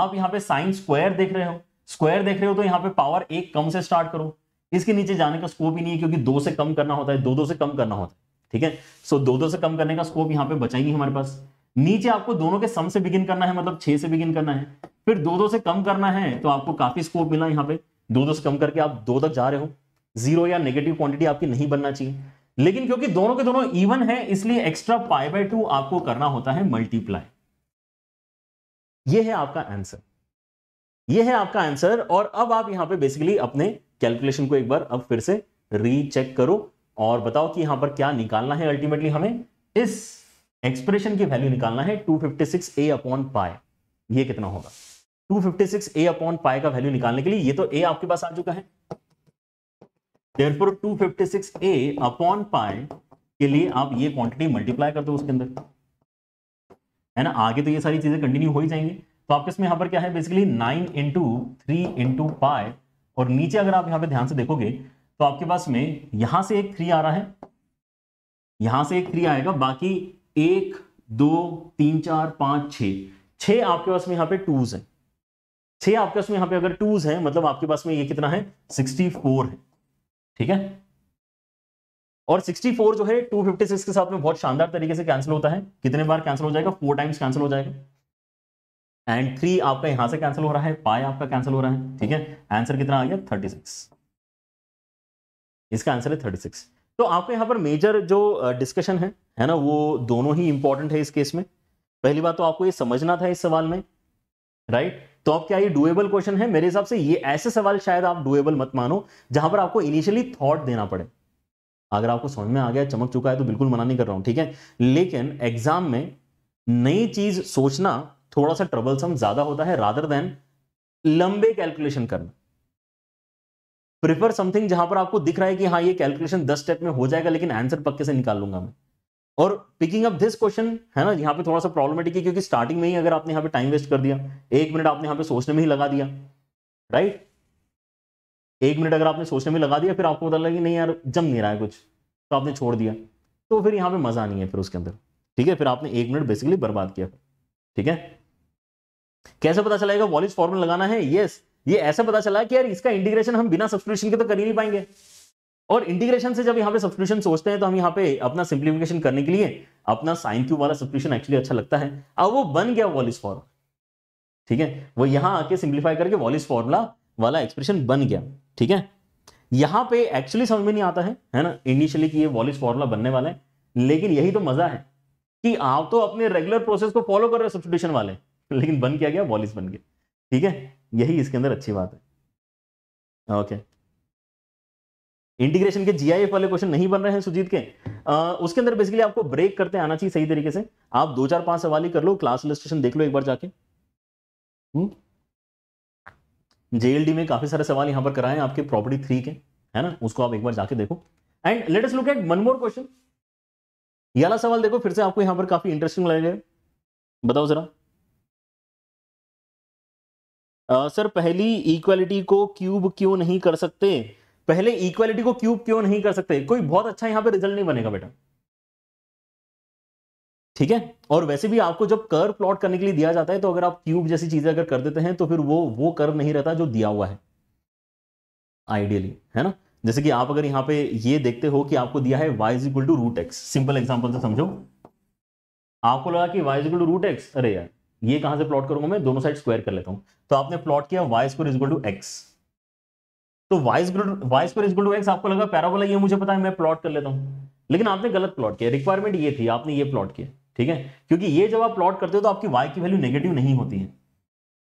आप यहाँ पे साइन स्क्वायर देख रहे हो स्क्वायर देख रहे हो तो यहाँ पे पावर एक कम से स्टार्ट करो इसके नीचे जाने का स्कोप ही नहीं है क्योंकि दो से कम करना होता है दो दो से कम करना होता है ठीक है सो दो दो से कम करने का स्कोप यहाँ पे बचा नहीं हमारे पास नीचे आपको दोनों के सम से बिगिन करना है मतलब छह से बिगिन करना है फिर दो दो से कम करना है तो आपको काफी स्कोप मिला यहाँ पे दो दो से कम करके आप दो तक जा रहे हो जीरो या नेगेटिव क्वांटिटी आपकी नहीं बनना चाहिए लेकिन क्योंकि दोनों के दोनों इवन है इसलिए एक्स्ट्रा पाई बाय टू आपको करना होता है मल्टीप्लाई ये है आपका आंसर ये है आपका आंसर और अब आप यहां पे बेसिकली अपने कैलकुलेशन को एक बार अब फिर से रीचेक करो और बताओ कि यहां पर क्या निकालना है अल्टीमेटली हमें इस एक्सप्रेशन की वैल्यू निकालना है 256 ए अपॉन पाए ये कितना होगा 256 ए अपॉन पाए का वैल्यू निकालने के लिए ये तो ए आपके पास आ चुका है फिफ्टी सिक्स ए अपॉन पाए के लिए आप ये क्वांटिटी मल्टीप्लाई कर दो उसके अंदर है ना आगे तो ये सारी चीजें कंटिन्यू हो ही जाएंगी तो आपके इसमें यहां पर क्या है basically nine into three into pi और नीचे अगर आप यहां पे ध्यान से देखोगे तो आपके पास में यहां से एक थ्री आ रहा है यहां से एक थ्री आएगा बाकी एक दो तीन चार पांच छ छ आपके पास में यहां पे टूज है छ आपके पास में यहां पे अगर टूज है मतलब आपके पास में ये कितना है सिक्सटी फोर है ठीक है और 64 जो है 256 के साथ में बहुत शानदार तरीके से कैंसिल होता है कितने बार कैंसिल हो जाएगा फोर टाइम्स कैंसिल हो जाएगा एंड थ्री आपका यहां से कैंसिल हो रहा है पाई आपका कैंसिल हो रहा है ठीक है आंसर कितना आ गया थर्टी सिक्स इसका आंसर है थर्टी सिक्स तो आपको यहां पर मेजर जो डिस्कशन है है ना वो दोनों ही इंपॉर्टेंट है इस केस में पहली बात तो आपको ये समझना था इस सवाल में राइट तो आप क्या ये डुएबल क्वेश्चन है मेरे हिसाब से ये ऐसे सवाल शायद आप डुएबल मत मानो जहां पर आपको इनिशियली थॉट देना पड़े अगर आपको समझ में आ गया चमक चुका है तो बिल्कुल मना नहीं कर रहा हूं ठीक है लेकिन एग्जाम में नई चीज सोचना थोड़ा सा ट्रबलसम ज्यादा होता है रादर देन लंबे कैलकुलेशन करना प्रिफर समथिंग जहां पर आपको दिख रहा है कि हाँ ये कैलकुलेशन दस स्टेप में हो जाएगा लेकिन आंसर पक्के से निकाल लूंगा मैं और पिकिंग अप दिस क्वेश्चन है ना यहाँ पे थोड़ा सा प्रॉब्लमेटिक है क्योंकि स्टार्टिंग में ही अगर आपने यहाँ पे टाइम वेस्ट कर दिया एक मिनट आपने यहाँ पे सोचने में ही लगा दिया राइट एक मिनट अगर आपने सोचने में लगा दिया फिर आपको पता लगा कि नहीं यार जम नहीं रहा है कुछ तो आपने छोड़ दिया तो फिर यहाँ पे मजा नहीं है फिर उसके अंदर ठीक है फिर आपने एक मिनट बेसिकली बर्बाद किया ठीक है कैसे पता चलेगा वॉलिस फॉर्मल लगाना है यस ये ऐसे पता चला कि यार इसका इंटीग्रेशन हम बिना सब्सटीट्यूशन के तो कर ही नहीं पाएंगे और इंटीग्रेशन से जब यहाँ पे सब्सटीट्यूशन सोचते हैं तो हम यहाँ पे अपना सिंप्लीफिकेशन करने के लिए अपना साइन क्यूब वाला सब्सटीट्यूशन एक्चुअली अच्छा लगता है अब वो बन गया वॉलिस फॉर्म ठीक है वो यहाँ आके सिंप्लीफाई करके वॉलिस फॉर्मूला वाला एक्सप्रेशन बन गया ठीक है यहाँ पे एक्चुअली समझ में नहीं आता है है ना इनिशियली कि ये वॉलिस फॉर्मूला बनने वाला है लेकिन यही तो मजा है कि आप तो अपने रेगुलर प्रोसेस को फॉलो कर रहे हो सब्सटीट्यूशन वाले लेकिन बन क्या गया वॉलिस बन गया ठीक है यही इसके अंदर अच्छी बात है ओके इंटीग्रेशन के जीआईएफ वाले क्वेश्चन नहीं बन रहे हैं सुजीत के आ, उसके अंदर बेसिकली आपको ब्रेक करते आना चाहिए सही तरीके से आप दो चार पांच सवाल ही कर लो क्लास इलस्ट्रेशन देख लो एक बार जाके जेएलडी हम्म? में काफी सारे सवाल यहां पर कराए हैं आपके प्रॉपर्टी थ्री के है ना उसको आप एक बार जाके देखो and let us look at one more question ये सवाल देखो फिर से आपको यहां पर काफी इंटरेस्टिंग लगेगा बताओ जरा आ, सर पहली इक्वालिटी को क्यूब क्यों नहीं कर सकते पहले इक्वालिटी को क्यूब क्यों नहीं कर सकते कोई बहुत अच्छा यहां पे रिजल्ट नहीं बनेगा बेटा ठीक है और वैसे भी आपको जब कर प्लॉट करने के लिए दिया जाता है तो अगर आप क्यूब जैसी चीजें अगर कर देते हैं तो फिर वो वो कर नहीं रहता जो दिया हुआ है आइडियली है ना जैसे कि आप अगर यहां पे ये देखते हो कि आपको दिया है y is equal to root x simple example से समझो आपको लगा कि y is equal to root x अरे यार ये कहां से प्लॉट करूंगा मैं दोनों साइड स्क्वायर कर लेता हूं तो आपने प्लॉट किया y square is equal to x तो y y square is equal to x आपको लगा पैराबोला ये मुझे पता है मैं प्लॉट कर लेता हूं लेकिन आपने गलत प्लॉट किया रिक्वायरमेंट ये थी आपने ये प्लॉट किया ठीक है क्योंकि ये जब आप प्लॉट करते हो तो आपकी वाई की वैल्यू नेगेटिव नहीं होती है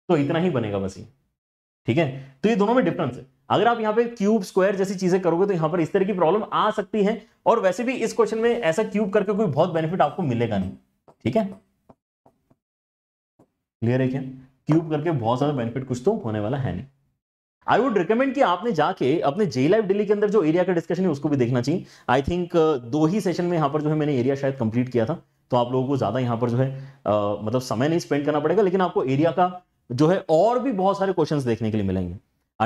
तो इतना ही बनेगा बस ये ठीक है तो ये दोनों में डिफरेंस है अगर आप यहाँ पे क्यूब स्क्वायर जैसी चीजें करोगे तो यहाँ पर इस तरह की प्रॉब्लम आ सकती है और वैसे भी इस क्वेश्चन में ऐसा क्यूब करके कोई बहुत बेनिफिट आपको मिलेगा नहीं ठीक है क्लियर है क्या क्यूब करके बहुत ज्यादा बेनिफिट कुछ तो होने वाला है नहीं आई वुड रिकमेंड कि आपने जाके अपने जे लाइफ दिल्ली के अंदर जो एरिया का डिस्कशन है उसको भी देखना चाहिए आई थिंक uh, दो ही सेशन में यहाँ पर जो है मैंने एरिया शायद कंप्लीट किया था तो आप लोगों को ज़्यादा यहाँ पर जो है आ, uh, मतलब समय नहीं स्पेंड करना पड़ेगा लेकिन आपको एरिया का जो है और भी बहुत सारे क्वेश्चन देखने के लिए मिलेंगे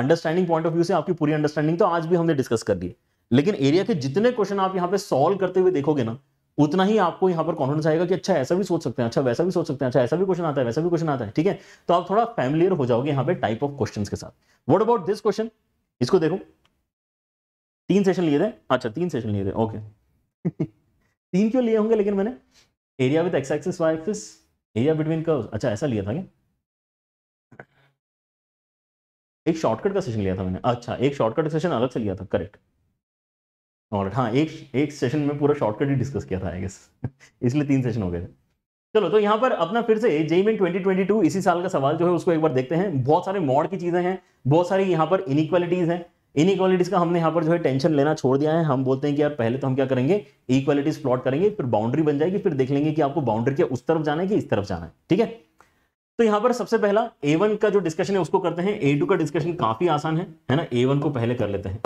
अंडरस्टैंडिंग पॉइंट ऑफ व्यू से आपकी पूरी अंडरस्टैंडिंग तो आज भी हमने डिस्कस कर दी लेकिन एरिया के जितने क्वेश्चन आप यहाँ पे सॉल्व करते हुए देखोगे ना उतना ही आपको यहाँ पर कॉन्फिडेंस आएगा कि अच्छा ऐसा भी सोच सकते हैं अच्छा वैसा भी सोच सकते हैं अच्छा ऐसा भी क्वेश्चन आता है वैसा भी क्वेश्चन आता है ठीक है तो आप थोड़ा फैमिलियर हो जाओगे यहाँ पे टाइप ऑफ क्वेश्चन के साथ वट अबाउट दिस क्वेश्चन इसको देखो तीन सेशन लिए थे अच्छा तीन सेशन लिए थे ओके तीन क्यों लिए होंगे लेकिन मैंने area with x axis y axis area between curves अच्छा ऐसा लिया था क्या एक शॉर्टकट का सेशन लिया था मैंने अच्छा एक शॉर्टकट सेशन अलग से लिया था करेक्ट और हाँ एक एक सेशन में पूरा शॉर्टकट ही डिस्कस किया था आई गेस इसलिए तीन सेशन हो गए थे चलो तो यहाँ पर अपना फिर से जेई में ट्वेंटी इसी साल का सवाल जो है उसको एक बार देखते हैं बहुत सारे मॉड की चीज़ें हैं बहुत सारी यहाँ पर इनक्वालिटीज़ हैं इनक्वालिटीज़ का हमने यहाँ पर जो है टेंशन लेना छोड़ दिया है हम बोलते हैं कि यार पहले तो हम क्या करेंगे इक्वालिटीज़ प्लॉट करेंगे फिर बाउंड्री बन जाएगी फिर देख लेंगे कि आपको बाउंड्री के उस तरफ जाना है कि इस तरफ जाना है ठीक है तो यहाँ पर सबसे पहला ए का जो डिस्कशन है उसको करते हैं ए का डिस्कशन काफ़ी आसान है है ना ए को पहले कर लेते हैं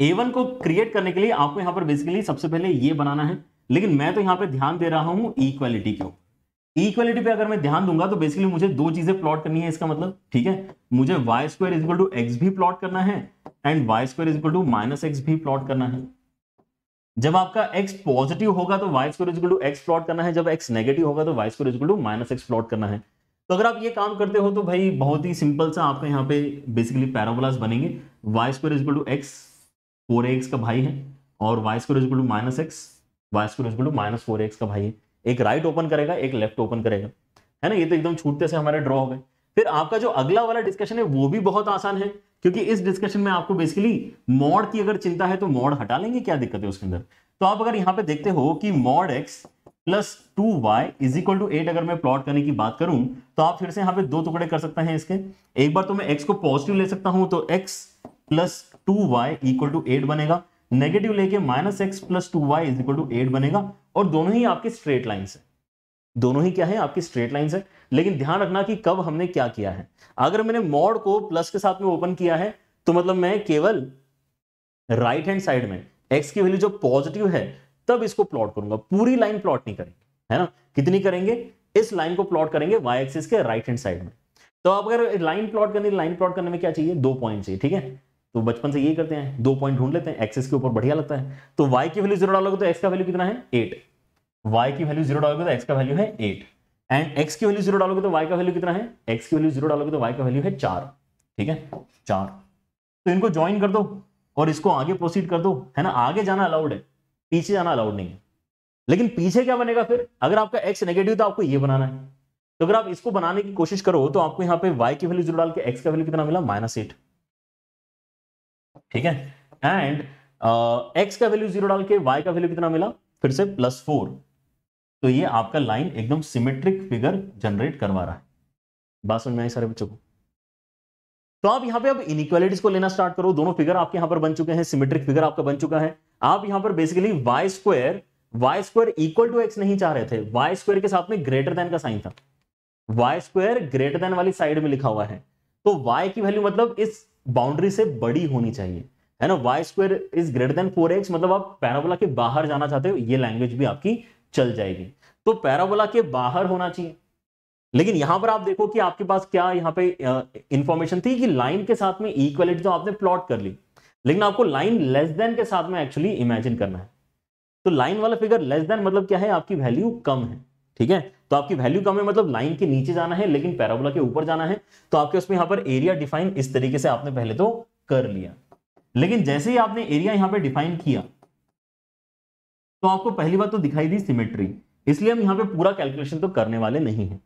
एवन को क्रिएट करने के लिए आपको यहां पर बेसिकली सबसे पहले ये बनाना है लेकिन मैं तो यहां पे ध्यान दे रहा हूं इक्वालिटी के ऊपर इक्वालिटी पे अगर मैं ध्यान दूंगा तो बेसिकली मुझे दो चीजें प्लॉट करनी है इसका मतलब ठीक है मुझे y square is equal to x भी प्लॉट करना है and y square is equal to minus x भी प्लॉट करना है जब आपका एक्स पॉजिटिव होगा तो y square equal to x plot करना है जब एक्स नेगेटिव होगा तो y square equal to minus x plot करना है तो अगर आप ये काम करते हो तो भाई बहुत ही सिंपल सा आपका यहाँ पे बेसिकली पैराबोलास बनेंगे y square equal to x four x का भाई है और y square is equal to minus x y square is equal to minus four x का भाई है एक राइट ओपन करेगा एक लेफ्ट ओपन करेगा है ना ये तो एकदम छूटते से हमारे ड्रॉ हो गए फिर आपका जो अगला वाला डिस्कशन है वो भी बहुत आसान है क्योंकि इस डिस्कशन में आपको बेसिकली मॉड की अगर चिंता है तो मॉड हटा लेंगे क्या दिक्कत है उसके अंदर तो आप अगर यहाँ पे देखते हो कि mod x plus two y is equal to eight अगर मैं प्लॉट करने की बात करूं तो आप फिर से यहां पे दो टुकड़े कर सकते हैं इसके एक बार तो मैं एक्स को पॉजिटिव ले सकता हूं तो x plus two y equal to eight बनेगा नेगेटिव लेके minus x plus two y is equal to eight बनेगा और दोनों ही आपके स्ट्रेट लाइन्स है दोनों ही क्या है आपकी स्ट्रेट लाइन्स है लेकिन ध्यान रखना कि कब हमने क्या किया है अगर मैंने मॉड को प्लस के साथ में ओपन किया है तो मतलब मैं केवल राइट हैंड साइड में एक्स की वैल्यू जो पॉजिटिव है तब इसको प्लॉट करूंगा पूरी लाइन प्लॉट नहीं करेंगे है ना कितनी करेंगे इस लाइन को प्लॉट करेंगे वाई एक्सिस के राइट हैंड साइड में तो आप अगर लाइन प्लॉट करने लाइन प्लॉट करने में क्या चाहिए दो पॉइंट चाहिए ठीक है तो बचपन से यही करते हैं दो पॉइंट ढूंढ लेते हैं एक्सिस के ऊपर बढ़िया लगता है तो वाई की वैल्यू जीरो डालोगे तो एक्स का वैल्यू कितना है एट वाई की वैल्यू जीरो डालोगे तो एक्स का वैल्यू है एट एंड एक्स की वैल्यू जीरो डालोगे तो वाई का वैल्यू कितना है एक्स की वैल्यू जीरो डालोगे तो वाई का वैल्यू है चार ठीक है चार तो इनको ज्वाइन कर दो और इसको आगे प्रोसीड कर दो है ना आगे जाना अलाउड है पीछे जाना अलाउड नहीं है लेकिन पीछे क्या बनेगा फिर अगर आपका एक्स नेगेटिव तो आपको ये बनाना है तो अगर आप इसको बनाने की कोशिश करो तो आपको यहाँ पे वाई की वैल्यू जीरो डाल के एक्स का वैल्यू कितना मिला माइनस एट ठीक है एंड एक्स uh, का वैल्यू जीरो डाल के वाई का वैल्यू कितना मिला फिर से प्लस फोर तो ये आपका लाइन एकदम सिमेट्रिक फिगर जनरेट करवा रहा है बात समझ में आई सारे बच्चों को तो आप यहाँ पे अब इनिक्वालिटीज को लेना स्टार्ट करो दोनों फिगर आपके यहाँ पर बन चुके हैं सिमेट्रिक फिगर आपका बन चुका है आप यहां पर basically y square y square equal to x नहीं चाह रहे थे वाई स्क्वायर के साथ में ग्रेटर देन का साइन था वाई स्क्वायर ग्रेटर देन वाली साइड में लिखा हुआ है तो वाई की वैल्यू मतलब इस बाउंड्री से बड़ी होनी चाहिए है ना y square is greater than four x मतलब आप पैराबोला के बाहर जाना चाहते हो ये लैंग्वेज भी आपकी चल जाएगी तो पैराबोला के बाहर होना चाहिए लेकिन यहां पर आप देखो कि आपके पास क्या यहाँ पे इंफॉर्मेशन थी कि लाइन के साथ में इक्वेलिटी तो आपने प्लॉट कर ली लेकिन आपको लाइन लेस देन के साथ में एक्चुअली इमेजिन करना है तो लाइन वाला फिगर लेस देन मतलब क्या है आपकी वैल्यू कम है ठीक है तो आपकी वैल्यू कम है मतलब लाइन के नीचे जाना है लेकिन पैराबोला के ऊपर जाना है तो आपके उसमें यहां पर एरिया डिफाइन इस तरीके से आपने पहले तो कर लिया लेकिन जैसे ही आपने एरिया यहाँ पे डिफाइन किया तो आपको पहली बात तो दिखाई दी सिमेट्री इसलिए हम यहाँ पे पूरा कैलकुलेशन तो करने वाले नहीं है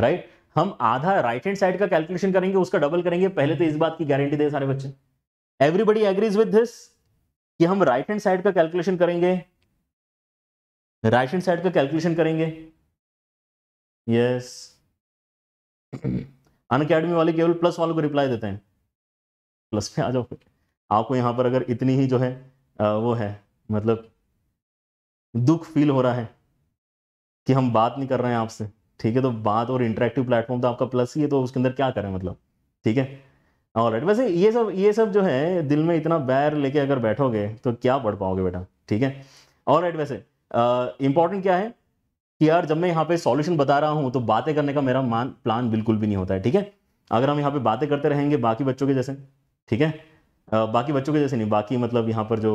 राइट हम आधा राइट हैंड साइड का कैलकुलेशन करेंगे उसका डबल करेंगे पहले तो इस बात की गारंटी दे सारे बच्चे एवरीबडी एग्रीज विद दिस कि हम राइट हैंड साइड का कैलकुलेशन करेंगे राइट हैंड साइड का कैलकुलेशन करेंगे यस अन अकेडमी वाले केवल प्लस वालों को रिप्लाई देते हैं प्लस पे आ जाओ फिर आपको यहाँ पर अगर इतनी ही जो है आ, वो है मतलब दुख फील हो रहा है कि हम बात नहीं कर रहे हैं आपसे ठीक है तो बात और इंटरेक्टिव प्लेटफॉर्म तो आपका प्लस ही है तो उसके अंदर क्या करें मतलब ठीक है और वैसे ये सब ये सब जो है दिल में इतना बैर लेके अगर बैठोगे तो क्या पढ़ पाओगे बेटा ठीक है और राइट वैसे इंपॉर्टेंट क्या है कि यार जब मैं यहाँ पे सॉल्यूशन बता रहा हूँ तो बातें करने का मेरा मान प्लान बिल्कुल भी नहीं होता है ठीक है अगर हम यहाँ पे बातें करते रहेंगे बाकी बच्चों के जैसे ठीक है बाकी बच्चों के जैसे नहीं बाकी मतलब यहाँ पर जो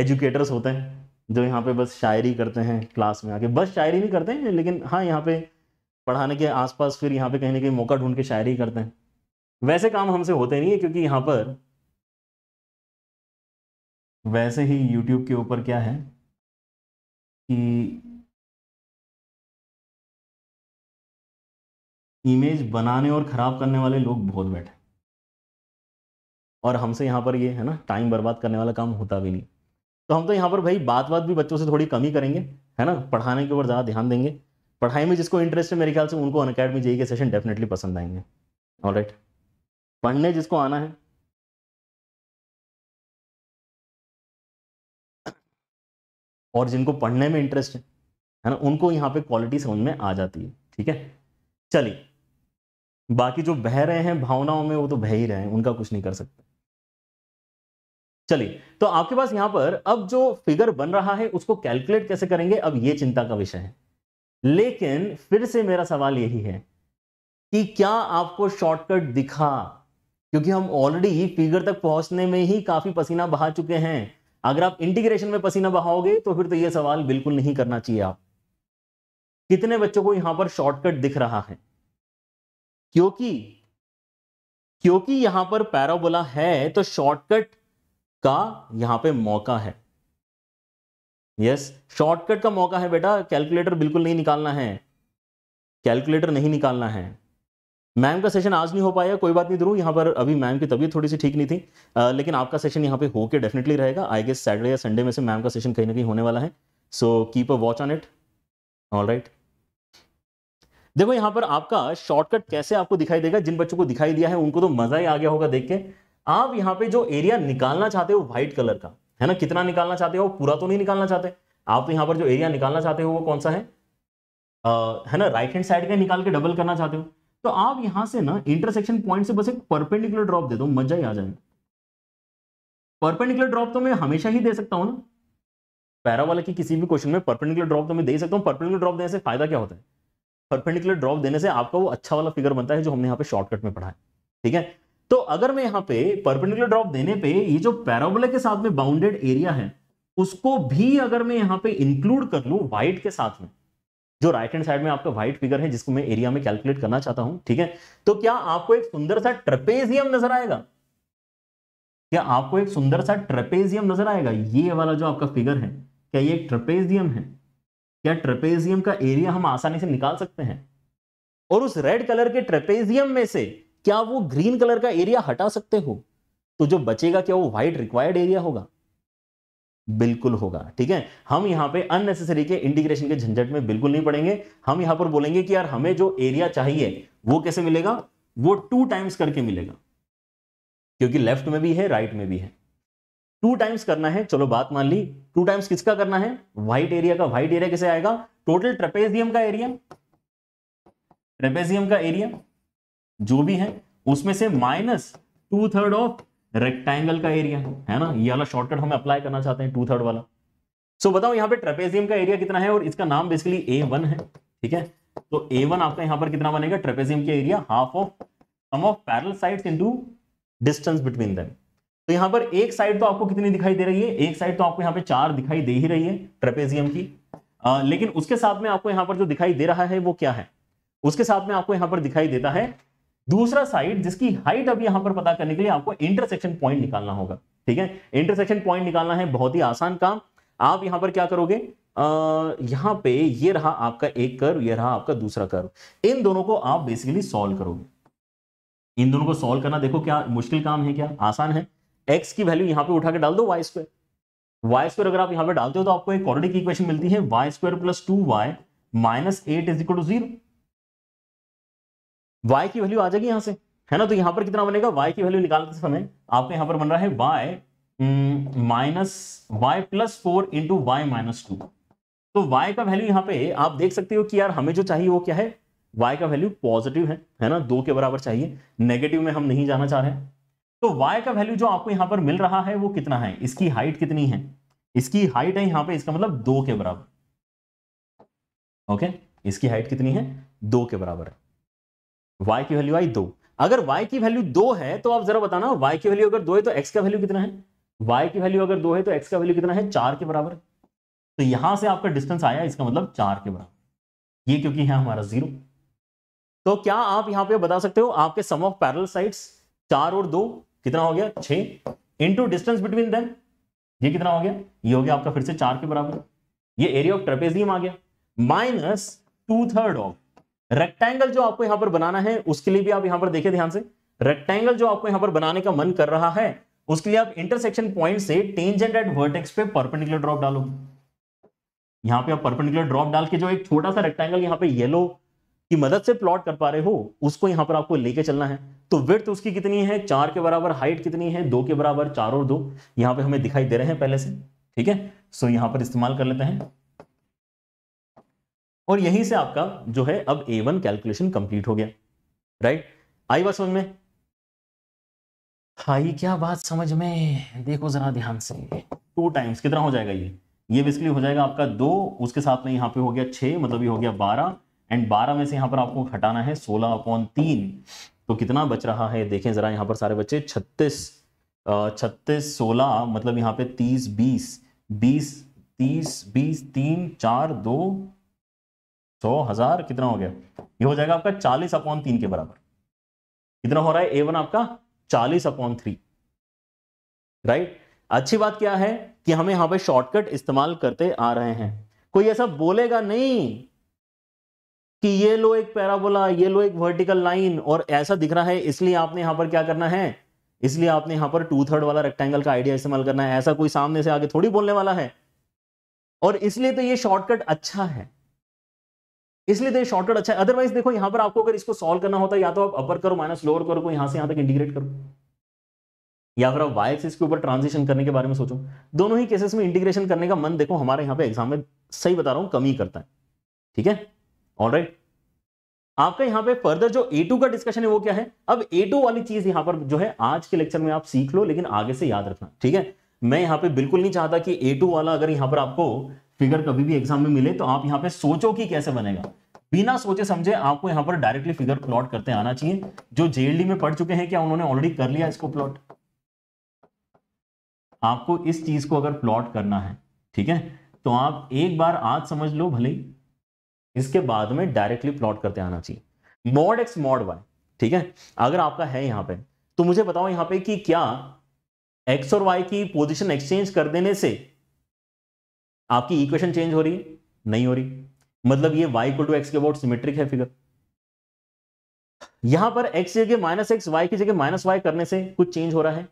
एजुकेटर्स होते हैं जो यहाँ पे बस शायरी करते हैं क्लास में आके बस शायरी नहीं करते हैं लेकिन हाँ यहाँ पे पढ़ाने के आसपास फिर यहाँ पे कहीं ना कहीं मौका ढूंढ के शायरी करते हैं वैसे काम हमसे होते नहीं है क्योंकि यहाँ पर वैसे ही यूट्यूब के ऊपर क्या है कि इमेज बनाने और ख़राब करने वाले लोग बहुत बैठे और हमसे यहाँ पर ये है ना टाइम बर्बाद करने वाला काम होता भी नहीं तो हम तो यहाँ पर भाई बात बात भी बच्चों से थोड़ी कमी करेंगे है ना पढ़ाने के ऊपर ज़्यादा ध्यान देंगे पढ़ाई में जिसको इंटरेस्ट है मेरे ख्याल से उनको अन अकेडमी जेई के सेशन डेफिनेटली पसंद आएंगे ऑल राइट पढ़ने जिसको आना है और जिनको पढ़ने में इंटरेस्ट है है ना उनको यहाँ पे क्वालिटी समझ में आ जाती है ठीक है चलिए बाकी जो बह रहे हैं भावनाओं में वो तो बह ही रहे हैं उनका कुछ नहीं कर सकते चलिए तो आपके पास यहां पर अब जो फिगर बन रहा है उसको कैलकुलेट कैसे करेंगे अब ये चिंता का विषय है लेकिन फिर से मेरा सवाल यही है कि क्या आपको शॉर्टकट दिखा क्योंकि हम ऑलरेडी फिगर तक पहुंचने में ही काफी पसीना बहा चुके हैं अगर आप इंटीग्रेशन में पसीना बहाओगे तो फिर तो यह सवाल बिल्कुल नहीं करना चाहिए आप कितने बच्चों को यहां पर शॉर्टकट दिख रहा है क्योंकि क्योंकि यहां पर पैराबोला है तो शॉर्टकट का यहां पे मौका है यस शॉर्टकट का मौका है बेटा कैलकुलेटर बिल्कुल नहीं निकालना है कैलकुलेटर नहीं निकालना है मैम का सेशन आज नहीं हो पाया कोई बात नहीं ध्रुव यहाँ पर अभी मैम की तबीयत थोड़ी सी ठीक नहीं थी आ, लेकिन आपका सेशन यहाँ पे होके डेफिनेटली रहेगा आई गेस सैटरडे या संडे में से मैम का सेशन कहीं ना कहीं होने वाला है so keep a watch on it all right देखो यहाँ पर आपका शॉर्टकट कैसे आपको दिखाई देगा जिन बच्चों को दिखाई दिया है उनको तो मजा ही आ गया होगा देख के आप यहाँ पे जो एरिया निकालना चाहते हो व्हाइट कलर का है ना कितना निकालना चाहते हो पूरा तो नहीं निकालना चाहते आप तो यहाँ पर जो एरिया निकालना चाहते हो वो कौन सा है है ना राइट हैंड साइड का निकाल के डबल करना चाहते हो तो आप यहाँ से ना इंटरसेक्शन पॉइंट से बस एक परपेंडिकुलर ड्रॉप दे दो मजा ही आ जाएगा परपेंडिकुलर ड्रॉप तो मैं हमेशा ही दे सकता हूँ ना पैरा वाले की किसी भी क्वेश्चन में परपेंडिकुलर ड्रॉप तो मैं दे सकता हूँ परपेंडिकुलर ड्रॉप देने से फायदा क्या होता है परपेंडिकुलर ड्रॉप देने से आपका वो अच्छा वाला फिगर बनता है जो हमने यहाँ पे शॉर्टकट में पढ़ा है ठीक है तो अगर मैं यहाँ पे परपेंडिकुलर ड्रॉप देने पे ये जो पैराबोला के साथ में बाउंडेड एरिया है उसको भी अगर मैं यहाँ पे इंक्लूड कर लू व्हाइट के साथ में जो राइट हैंड साइड में आपका व्हाइट फिगर है जिसको मैं एरिया में कैलकुलेट करना चाहता हूं ठीक है तो क्या आपको एक सुंदर सा ट्रपेजियम नजर आएगा क्या आपको एक सुंदर सा ट्रपेजियम नजर आएगा ये वाला जो आपका फिगर है क्या ये एक ट्रपेजियम है क्या ट्रपेजियम का एरिया हम आसानी से निकाल सकते हैं और उस रेड कलर के ट्रपेजियम में से क्या वो ग्रीन कलर का एरिया हटा सकते हो तो जो बचेगा क्या वो व्हाइट रिक्वायर्ड एरिया होगा बिल्कुल होगा ठीक है हम यहां पे अननेसेसरी के इंटीग्रेशन के झंझट में बिल्कुल नहीं पड़ेंगे हम यहां पर बोलेंगे कि यार हमें जो एरिया चाहिए वो कैसे मिलेगा वो टू टाइम्स करके मिलेगा क्योंकि लेफ्ट में भी है राइट में भी है टू टाइम्स करना है चलो बात मान ली टू टाइम्स किसका करना है व्हाइट एरिया का व्हाइट एरिया कैसे आएगा टोटल ट्रेपेजियम का एरिया ट्रेपेजियम का एरिया जो भी है उसमें से minus two third of rectangle का एरिया है ना ये वाला शॉर्टकट हम अप्लाई करना चाहते हैं टू थर्ड वाला सो so, बताओ यहाँ पे ट्रेपेजियम का एरिया कितना है और इसका नाम बेसिकली ए वन है ठीक है तो ए वन आपका यहाँ पर कितना बनेगा ट्रेपेजियम का area half of sum of parallel sides into distance between them तो यहाँ पर एक साइड तो आपको कितनी दिखाई दे रही है एक साइड तो आपको यहाँ पे चार दिखाई दे ही रही है ट्रेपेजियम की आ, लेकिन उसके साथ में आपको यहाँ पर जो दिखाई दे रहा है वो क्या है उसके साथ में आपको यहाँ पर दिखाई देता है दूसरा साइड जिसकी हाइट अभी यहां पर पता करने के लिए आपको इंटरसेक्शन पॉइंट निकालना होगा ठीक है इंटरसेक्शन पॉइंट निकालना है बहुत ही आसान काम आप यहां पर क्या करोगे आ, यहां पे ये रहा आपका एक कर्व ये रहा आपका दूसरा कर्व इन दोनों को आप बेसिकली सॉल्व करोगे इन दोनों को सॉल्व करना देखो क्या मुश्किल काम है क्या आसान है एक्स की वैल्यू यहां पर उठा के डाल दो वाई स्क्वायर वाई स्क्वायर अगर आप यहां पर डालते हो तो आपको एक क्वाड्रेटिक इक्वेशन मिलती है Y square plus two y minus eight is equal to zero y की वैल्यू आ जाएगी यहाँ से है ना तो यहाँ पर कितना बनेगा वाई की वैल्यू निकालते समय आपको यहाँ पर बन रहा है y minus y plus four into y minus two तो वाई का वैल्यू यहाँ पे आप देख सकते हो कि यार हमें जो चाहिए वो क्या है वाई का वैल्यू पॉजिटिव है है ना दो के बराबर चाहिए नेगेटिव में हम नहीं जाना चाह रहे तो y का वैल्यू जो आपको यहाँ पर मिल रहा है वो कितना है इसकी हाइट कितनी है इसकी हाइट है यहाँ पे इसका मतलब दो के बराबर ओके इसकी हाइट कितनी है दो के बराबर है y की वैल्यू आई दो अगर y की वैल्यू दो है तो आप जरा बताना y की वैल्यू अगर दो है तो x का वैल्यू कितना है y की वैल्यू अगर दो है तो x का वैल्यू कितना है चार के बराबर तो यहां से आपका डिस्टेंस आया इसका मतलब चार के बराबर ये क्योंकि है हमारा जीरो तो क्या आप यहां पे बता सकते हो आपके सम ऑफ पैरल साइड्स चार और दो कितना हो गया छह इंटू डिस्टेंस बिटवीन देम ये कितना हो गया ये हो गया आपका फिर से चार के बराबर ये एरिया ऑफ ट्रेपेजियम आ गया minus two third of rectangle जो आपको यहां पर बनाना है उसके लिए भी आप यहां पर देखिए ध्यान से रेक्टेंगल जो आपको यहां पर बनाने का मन कर रहा है उसके लिए आप इंटरसेक्शन पॉइंट से टेंजेंट एट वर्टेक्स पे परपेंडिकुलर ड्रॉप डालो यहां पे आप परपेंडिकुलर ड्रॉप डाल के जो एक छोटा सा रेक्टेंगल यहां पे येलो की मदद से प्लॉट कर पा रहे हो उसको यहां पर आपको लेके चलना है तो विर्थ उसकी कितनी है चार के बराबर हाइट कितनी है दो के बराबर चार और दो यहां पर हमें दिखाई दे रहे हैं पहले से ठीक है सो यहां पर इस्तेमाल कर लेते हैं और यहीं से आपका जो है अब ए वन कैलकुलेशन कंप्लीट हो गया राइट आई बात समझ में आई क्या बात समझ में देखो जरा ध्यान से टू टाइम्स कितना हो जाएगा ये ये बेसिकली हो जाएगा आपका दो उसके साथ में यहाँ पे हो गया छह मतलब ये हो गया बारह एंड बारह में से यहाँ पर आपको हटाना है सोलह अपॉन तीन तो कितना बच रहा है देखें जरा यहाँ पर सारे बच्चे छत्तीस छत्तीस सोलह मतलब यहाँ पे तीस बीस बीस तीस बीस तीन चार दो सौ हजार कितना हो गया ये हो जाएगा आपका चालीस अपॉन तीन के बराबर कितना हो रहा है ए वन आपका चालीस अपॉन थ्री राइट अच्छी बात क्या है कि हमें यहां पे शॉर्टकट इस्तेमाल करते आ रहे हैं कोई ऐसा बोलेगा नहीं कि ये लो एक पैराबोला ये लो एक वर्टिकल लाइन और ऐसा दिख रहा है इसलिए आपने यहां पर क्या करना है इसलिए आपने यहां पर टू थर्ड वाला रेक्टेंगल का आइडिया इस्तेमाल करना है ऐसा कोई सामने से आगे थोड़ी बोलने वाला है और इसलिए तो ये शॉर्टकट अच्छा है इसलिए दे तो शॉर्टकट अच्छा है अदरवाइज देखो यहां पर आपको अगर इसको सॉल्व करना होता है या तो आप अपर करो माइनस लोअर करो यहां से यहां तक इंटीग्रेट करो या फिर आप वाई एक्सिस के ऊपर ट्रांजिशन करने के बारे में सोचो दोनों ही केसेस में इंटीग्रेशन करने का मन देखो हमारे यहां पे एग्जाम में सही बता रहा हूं कम ही करता है ठीक है ऑल राइट आपका यहां पे फर्दर जो ए टू का डिस्कशन है वो क्या है अब ए टू वाली चीज यहां पर जो है आज के लेक्चर में आप सीख लो लेकिन आगे से याद रखना ठीक है मैं यहां पे बिल्कुल नहीं चाहता कि ए टू वाला अगर यहां पर आपको फिगर कभी भी एग्जाम में मिले तो आप यहाँ पे सोचो कि कैसे बनेगा बिना सोचे समझे आपको यहाँ पर डायरेक्टली फिगर प्लॉट करते आना चाहिए जो जेएलडी में पढ़ चुके हैं क्या उन्होंने ऑलरेडी कर लिया इसको प्लॉट आपको इस चीज को अगर प्लॉट करना है ठीक है तो आप एक बार आज समझ लो भले इसके बाद में डायरेक्टली प्लॉट करते आना चाहिए मॉड एक्स मॉड वाई ठीक है अगर आपका है यहां पे तो मुझे बताओ यहां पे कि क्या एक्स और वाई की पोजीशन एक्सचेंज कर देने से आपकी इक्वेशन चेंज हो रही है नहीं हो रही मतलब ये वाई इक्वल टू एक्स के अबाउट सिमेट्रिक है फिगर यहां पर एक्स जगह माइनस एक्स वाई की जगह माइनस वाई करने से कुछ चेंज हो रहा है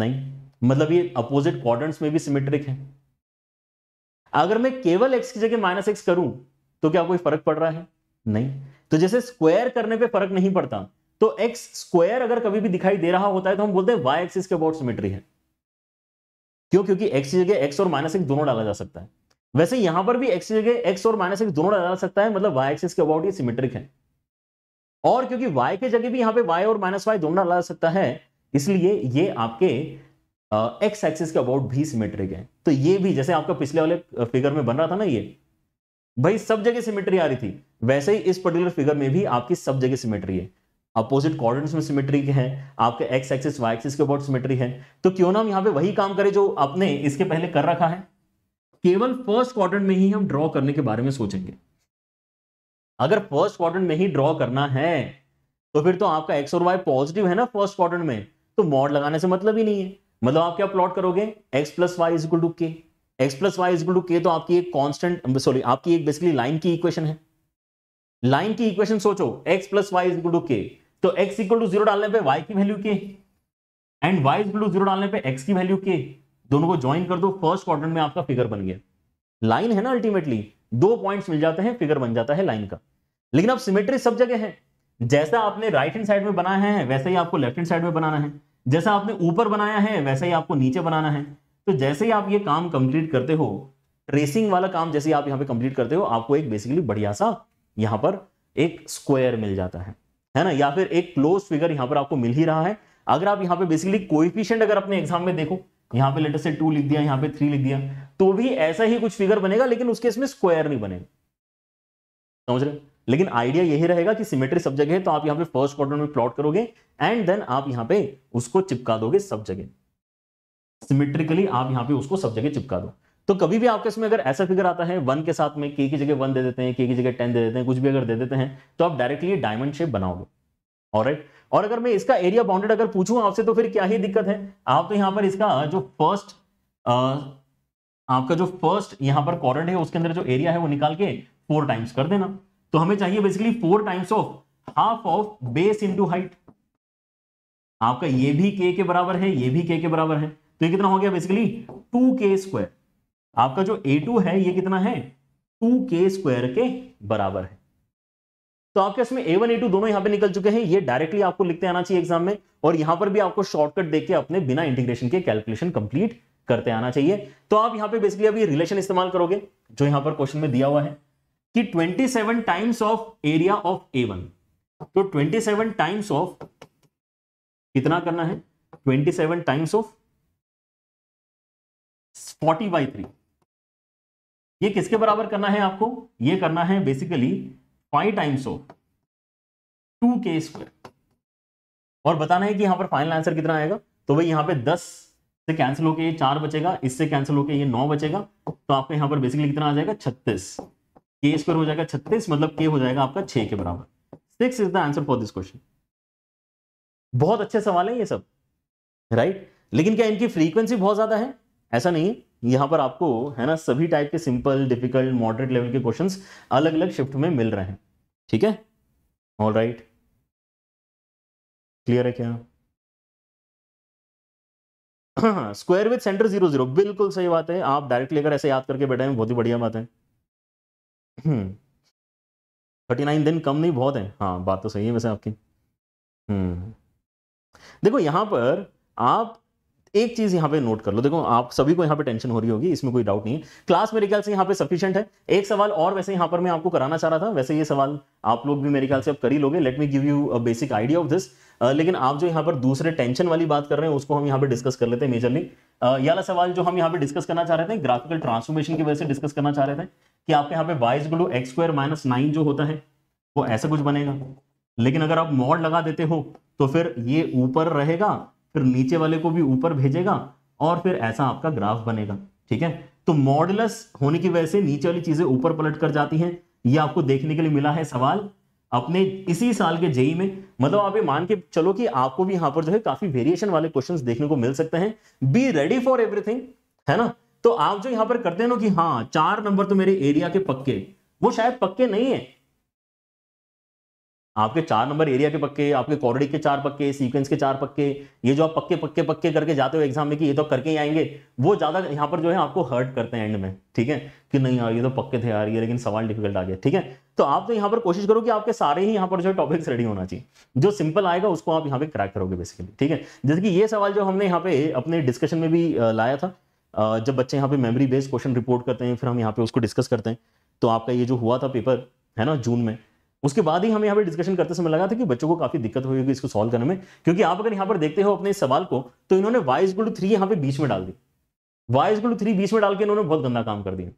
नहीं मतलब ये अपोजिट क्वाड्रेंट्स में भी सिमेट्रिक है अगर मैं केवल एक्स की जगह माइनस एक्स करूं तो क्या कोई फर्क पड़ रहा है नहीं तो जैसे स्क्वायर करने पे फर्क नहीं पड़ता तो एक्स स्क्वायर अगर कभी भी दिखाई दे रहा होता है तो हम बोलते हैं वाई एक्सिस के अबाउट सिमेट्री है क्यों क्योंकि एक्स की जगह एक्स और माइनस एक्स दोनों डाला जा सकता है वैसे यहां पर भी एक्स की जगह एक्स और माइनस एक्स दोनों डाला जा सकता है मतलब वाई एक्सिस के अबाउट ये सिमेट्रिक है और क्योंकि वाई के जगह भी यहाँ पे वाई और माइनस वाई दोनों डाला जा सकता है इसलिए ये आपके एक्स एक्सिस के अबाउट भी सिमेट्रिक है तो ये भी जैसे आपका पिछले वाले फिगर में बन रहा था ना ये भाई सब जगह सिमेट्री आ रही थी वैसे ही इस पर्टिकुलर फिगर में भी आपकी सब जगह सिमेट्री है अपोजिट कॉर्डर्स में सिमेट्री के हैं आपके एक्स एक्सिस वाई एक्सिस के ऊपर सिमेट्री है तो क्यों ना हम यहाँ पे वही काम करें जो आपने इसके पहले कर रखा है केवल फर्स्ट क्वार में ही हम ड्रॉ करने के बारे में सोचेंगे अगर फर्स्ट क्वार में ही ड्रॉ करना है तो फिर तो आपका एक्स और वाई पॉजिटिव है ना फर्स्ट क्वार में तो मॉड लगाने से मतलब ही नहीं है मतलब आप क्या प्लॉट करोगे x plus y equal to k x plus y equal to k तो आपकी एक कॉन्स्टेंट सॉरी आपकी एक बेसिकली लाइन की इक्वेशन है लाइन की इक्वेशन सोचो x plus y equal to k तो x इक्वल टू जीरो डालने पे y की वैल्यू के and y equal to zero डालने पे x की वैल्यू के दोनों को ज्वाइन कर दो फर्स्ट क्वाड्रेंट में आपका फिगर बन गया लाइन है ना अल्टीमेटली दो पॉइंट्स मिल जाते हैं फिगर बन जाता है लाइन का लेकिन अब सिमेट्री सब जगह है जैसा आपने राइट हैंड साइड में बनाया है वैसे ही आपको लेफ्ट हैंड साइड में बनाना है जैसा आपने ऊपर बनाया है वैसा ही आपको नीचे बनाना है तो जैसे ही आप ये काम कंप्लीट करते हो ट्रेसिंग वाला काम जैसे ही आप यहाँ पे कंप्लीट करते हो आपको एक बेसिकली बढ़िया सा यहाँ पर एक स्क्वायर मिल जाता है है ना या फिर एक क्लोज फिगर यहां पर आपको मिल ही रहा है अगर आप यहाँ पे बेसिकली कोइफिशियंट अगर अपने एग्जाम में देखो यहाँ पे लेटर से टू लिख दिया यहाँ पे थ्री लिख दिया तो भी ऐसा ही कुछ फिगर बनेगा लेकिन उसके इसमें स्क्वायर नहीं बनेगा समझ रहे लेकिन आइडिया यही रहेगा कि सिमेट्री सब जगह है तो आप यहाँ पे फर्स्ट क्वार्टर में प्लॉट करोगे एंड देन आप यहाँ पे उसको चिपका दोगे सब जगह सिमेट्रिकली आप यहाँ पे उसको सब जगह चिपका दो तो कभी भी आपके इसमें अगर ऐसा फिगर आता है वन के साथ में के की जगह वन दे देते हैं के की जगह टेन दे देते हैं कुछ भी अगर दे देते हैं तो आप डायरेक्टली डायमंड शेप बनाओगे और राइट और अगर मैं इसका एरिया बाउंडेड अगर पूछूं आपसे तो फिर क्या ही दिक्कत है आप तो यहां पर इसका जो फर्स्ट आपका जो फर्स्ट यहां पर कॉर्डर है उसके अंदर जो एरिया है वो निकाल के फोर टाइम्स कर देना तो हमें चाहिए basically four times of half of base into height आपका ये भी के के बराबर है ये भी के के बराबर है तो ये कितना हो गया बेसिकली टू के स्क्वायर आपका जो ए टू है ये कितना है टू के स्क्वायर के बराबर है तो आपके इसमें ए वन ए टू दोनों यहां पे निकल चुके हैं ये डायरेक्टली आपको लिखते आना चाहिए एग्जाम में और यहां पर भी आपको शॉर्टकट देके अपने बिना इंटीग्रेशन के कैलकुलेशन कंप्लीट करते आना चाहिए तो आप यहां पे बेसिकली अभी रिलेशन इस्तेमाल करोगे जो यहां पर क्वेश्चन में दिया हुआ है कि 27 times of area of A one तो 27 टाइम्स ऑफ कितना करना है 27 टाइम्स ऑफ 40 बाई थ्री ये किसके बराबर करना है आपको ये करना है basically five times of two के स्क्वायर और बताना है कि यहां पर फाइनल आंसर कितना आएगा तो भाई यहां पे दस से कैंसिल होके ये चार बचेगा इससे कैंसिल होके ये नौ बचेगा तो आपको यहां पर बेसिकली कितना आ जाएगा छत्तीस के स्क्वायर हो जाएगा छत्तीस मतलब के हो जाएगा आपका छह के बराबर six is the answer for this question बहुत अच्छे सवाल है ये सब राइट लेकिन क्या इनकी फ्रीक्वेंसी बहुत ज्यादा है ऐसा नहीं है यहाँ पर आपको है ना सभी टाइप के सिंपल डिफिकल्ट मॉडरेट लेवल के क्वेश्चंस अलग अलग शिफ्ट में मिल रहे हैं ठीक है ऑल राइट क्लियर है क्या square with centre zero zero बिल्कुल सही बात है आप डायरेक्ट लेकर ऐसे याद करके बैठे हैं बहुत ही बढ़िया बात है थर्टी नाइन दिन कम नहीं बहुत है हाँ बात तो सही है वैसे आपकी हम्म देखो यहां पर आप एक चीज यहाँ पे नोट कर लो देखो आप सभी को यहाँ पे टेंशन हो रही होगी इसमें कोई डाउट नहीं है क्लास मेरे ख्याल से यहाँ पे सफिशियंट है एक सवाल और वैसे यहाँ पर मैं आपको कराना चाह रहा था वैसे ये सवाल आप लोग भी मेरे ख्याल से अब कर ही लोगे let me give you a basic idea of this लेकिन आप जो यहाँ पर दूसरे टेंशन वाली बात कर रहे हैं उसको हम यहाँ पे डिस्कस कर लेते हैं मेजरली ये वाला सवाल जो हम यहाँ पे डिस्कस करना चाह रहे थे ग्राफिकल ट्रांसफॉर्मेशन की वजह से डिस्कस करना चाह रहे थे कि आपके यहाँ पे बाईस गुलू एक्स स्क्वायर माइनस नाइन जो होता है वो ऐसा कुछ बनेगा लेकिन अगर आप मॉड लगा देते हो तो फिर ये ऊपर रहेगा फिर नीचे वाले को भी ऊपर भेजेगा और फिर ऐसा आपका ग्राफ बनेगा ठीक है तो मॉडलस होने की वजह से नीचे वाली चीजें ऊपर पलट कर जाती हैं ये आपको देखने के लिए मिला है सवाल अपने इसी साल के जेई में मतलब आप ये मान के चलो कि आपको भी यहां पर जो है काफी वेरिएशन वाले क्वेश्चंस देखने को मिल सकते हैं बी रेडी फॉर एवरीथिंग है ना तो आप जो यहां पर करते हैं ना कि हाँ चार नंबर तो मेरे एरिया के पक्के वो शायद पक्के नहीं है आपके चार नंबर एरिया के पक्के आपके कॉरिडिक के चार पक्के सीक्वेंस के चार पक्के ये जो आप पक्के पक्के पक्के करके जाते हो एग्जाम में कि ये तो करके ही आएंगे वो ज़्यादा यहाँ पर जो है आपको हर्ट करते हैं एंड में ठीक है कि नहीं यार ये तो पक्के थे यार ये लेकिन सवाल डिफिकल्ट आ गया ठीक है तो आप तो यहाँ पर कोशिश करो कि आपके सारे ही यहाँ पर जो है टॉपिक्स रेडी होना चाहिए जो सिंपल आएगा उसको आप यहाँ पे क्रैक करोगे बेसिकली ठीक है जैसे कि ये सवाल जो हमने यहाँ पे अपने डिस्कशन में भी लाया था जब बच्चे यहाँ पे मेमरी बेस्ड क्वेश्चन रिपोर्ट करते हैं फिर हम यहाँ पे उसको डिस्कस करते हैं तो आपका ये जो हुआ था पेपर है ना जून में उसके बाद ही हमें यहाँ पर डिस्कशन करते समय लगा था कि बच्चों को काफी दिक्कत होगी इसको सॉल्व करने में क्योंकि आप अगर यहाँ पर देखते हो अपने इस सवाल को तो इन्होंने वाई गुड थ्री यहाँ पे बीच में डाल दी वाई गुड थ्री बीच में डाल के इन्होंने बहुत गंदा काम कर दिया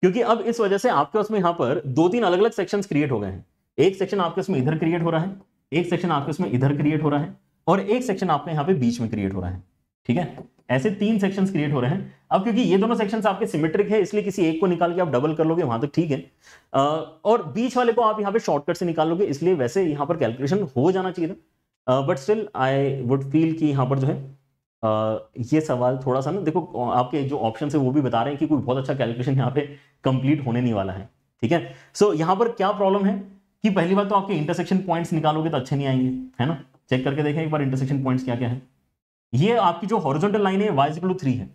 क्योंकि अब इस वजह से आपके उसमें यहाँ पर दो तीन अलग अलग सेक्शन क्रिएट हो गए हैं एक सेक्शन आपके उसमें इधर क्रिएट हो रहा है एक सेक्शन आपके उसमें इधर क्रिएट हो रहा है और एक सेक्शन आपके यहाँ पे बीच में क्रिएट हो रहा है ठीक है ऐसे तीन सेक्शंस क्रिएट हो रहे हैं अब क्योंकि ये दोनों सेक्शंस आपके सिमेट्रिक है इसलिए किसी एक को निकाल के आप डबल कर लोगे वहां तक तो ठीक है और बीच वाले को आप यहाँ पे शॉर्टकट से निकाल लोगे इसलिए वैसे यहाँ पर कैलकुलेशन हो जाना चाहिए था but still I would feel कि यहाँ पर जो है ये सवाल थोड़ा सा ना देखो आपके जो ऑप्शन है वो भी बता रहे हैं कि कोई बहुत अच्छा कैलकुलेशन यहाँ पे कंप्लीट होने नहीं वाला है ठीक है सो यहाँ पर क्या प्रॉब्लम है कि पहली बार तो आपके इंटरसेक्शन पॉइंट्स निकालोगे तो अच्छे नहीं आएंगे है ना चेक करके देखें एक बार इंटरसेक्शन पॉइंट्स क्या क्या है ये आपकी जो हॉरिजॉन्टल लाइन है वाइज ग्लू थ्री है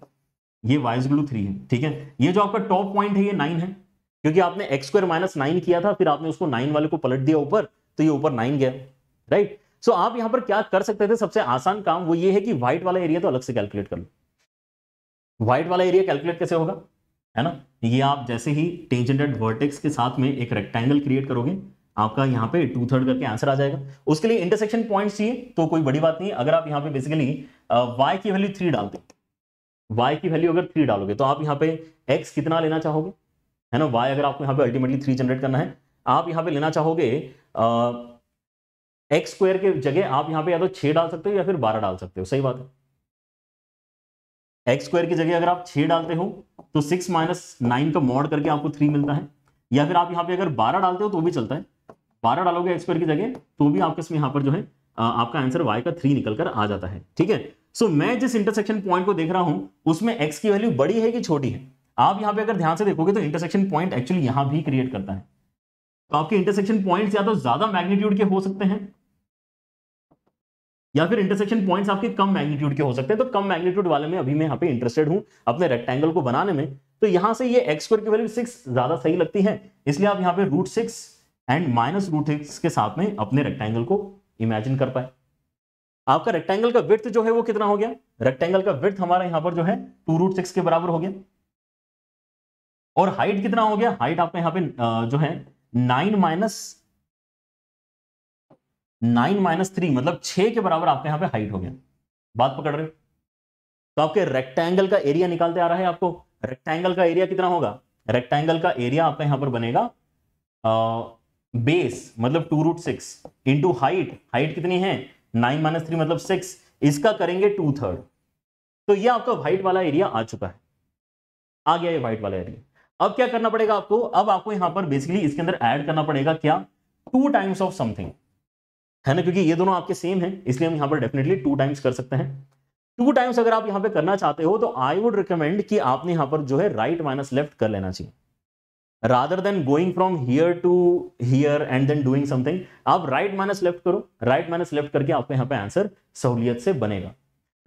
ये वाइज ग्लू थ्री है ठीक है ये जो आपका टॉप पॉइंट है ये नाइन है क्योंकि आपने एक्स स्क्वायर माइनस नाइन किया था फिर आपने उसको नाइन वाले को पलट दिया ऊपर तो ये ऊपर नाइन गया राइट सो आप यहां पर क्या कर सकते थे सबसे आसान काम वो ये है कि व्हाइट वाला एरिया तो अलग से कैलकुलेट कर लो व्हाइट वाला एरिया कैलकुलेट कैसे होगा है ना ये आप जैसे ही टेंजेंटेड वर्टेक्स के साथ में एक रेक्टेंगल क्रिएट करोगे आपका यहाँ पे टू थर्ड करके आंसर आ जाएगा उसके लिए इंटरसेक्शन पॉइंट चाहिए तो कोई बड़ी बात नहीं अगर आप यहाँ पे बेसिकली वाई की वैल्यू थ्री डालते वाई की वैल्यू अगर थ्री डालोगे तो आप यहाँ पे एक्स कितना लेना चाहोगे है ना वाई अगर आपको यहाँ पे अल्टीमेटली थ्री जनरेट करना है आप यहाँ पे लेना चाहोगे एक्स स्क्वायर के जगह आप यहाँ पे या तो छह डाल सकते हो या फिर बारह डाल सकते हो सही बात है एक्स स्क्वायर की जगह अगर आप छह डालते हो तो सिक्स माइनस नाइन का मॉड करके आपको थ्री मिलता है या फिर आप यहाँ पे अगर बारह डालते हो तो भी चलता है बारह डालोगे एक्स की जगह तो भी आपके इसमें यहाँ पर जो है आपका आंसर वाई का थ्री निकल कर आ जाता है ठीक है सो मैं जिस इंटरसेक्शन पॉइंट को देख रहा हूं उसमें एक्स की वैल्यू बड़ी है कि छोटी है आप यहाँ पे अगर ध्यान से देखोगे तो इंटरसेक्शन पॉइंट एक्चुअली यहाँ भी क्रिएट करता है तो आपके इंटरसेक्शन पॉइंट्स या तो ज्यादा मैग्नीट्यूड के हो सकते हैं या फिर इंटरसेक्शन पॉइंट्स आपके कम मैग्नीट्यूड के हो सकते हैं तो कम मैग्नीट्यूड वाले में अभी मैं यहाँ पे इंटरेस्टेड हूँ अपने रेक्टेंगल को बनाने में तो यहाँ से ये एक्स की वैल्यू सिक्स ज्यादा सही लगती है इसलिए आप यहाँ पे root six and minus root x के साथ में अपने रेक्टेंगल को इमेजिन कर पाए आपका रेक्टेंगल का विर्थ जो है वो कितना हो गया रेक्टेंगल का विर्थ हमारा यहां पर जो है टू रूट सिक्स के बराबर हो गया और हाइट कितना हो गया हाइट आपका यहां पे जो है nine minus nine minus three मतलब छह के बराबर आपके यहां पे हाइट हो गया बात पकड़ रहे तो आपके रेक्टेंगल का एरिया निकालते आ रहा है आपको रेक्टेंगल का एरिया कितना होगा रेक्टेंगल का एरिया आपका यहां पर बनेगा बेस मतलब two root six into height height कितनी है नाइन माइनस थ्री मतलब सिक्स इसका करेंगे टू थर्ड तो ये आपका व्हाइट वाला एरिया आ चुका है आ गया ये व्हाइट वाला एरिया अब क्या करना पड़ेगा आपको अब आपको यहां पर बेसिकली इसके अंदर ऐड करना पड़ेगा क्या टू टाइम्स ऑफ समथिंग है ना क्योंकि ये दोनों आपके सेम है इसलिए हम यहाँ पर डेफिनेटली टू टाइम्स कर सकते हैं टू टाइम्स अगर आप यहां पे करना चाहते हो तो आई वुड रिकमेंड कि आपने यहां पर जो है राइट माइनस लेफ्ट कर लेना चाहिए rather than going from here to here and then doing something आप राइट माइनस लेफ्ट करो राइट माइनस लेफ्ट करके आपको यहाँ पे आंसर सहूलियत से बनेगा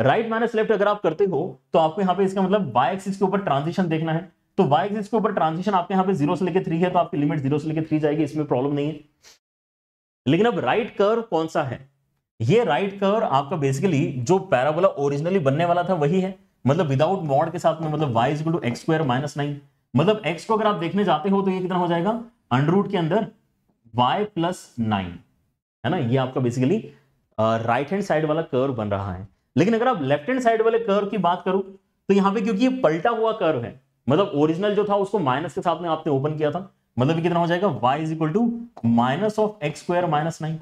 राइट माइनस लेफ्ट अगर आप करते हो तो आपको यहाँ पे इसका मतलब वाई एक्सिस के ऊपर ट्रांजिशन देखना है तो वाई एक्सिस के ऊपर ट्रांजिशन आपके यहाँ पे जीरो से लेकर थ्री है तो आपकी लिमिट जीरो से लेकर थ्री जाएगी इसमें प्रॉब्लम नहीं है लेकिन अब राइट कर्व कौन सा है ये राइट कर्व आपका बेसिकली जो पैराबोला ओरिजिनली बनने वाला था वही है मतलब विदाउट मॉड के साथ में मतलब y is to x square minus nine मतलब x को अगर आप देखने जाते हो तो ये कितना हो जाएगा अंडरूट के अंदर y प्लस नाइन है ना ये आपका बेसिकली राइट हैंड साइड वाला कर्व बन रहा है लेकिन अगर आप लेफ्ट हैंड साइड वाले कर्व की बात करूं तो यहां पे क्योंकि ये पलटा हुआ कर्व है मतलब ओरिजिनल जो था उसको माइनस के साथ में आपने ओपन किया था मतलब कितना हो जाएगा y is equal to minus of x square minus nine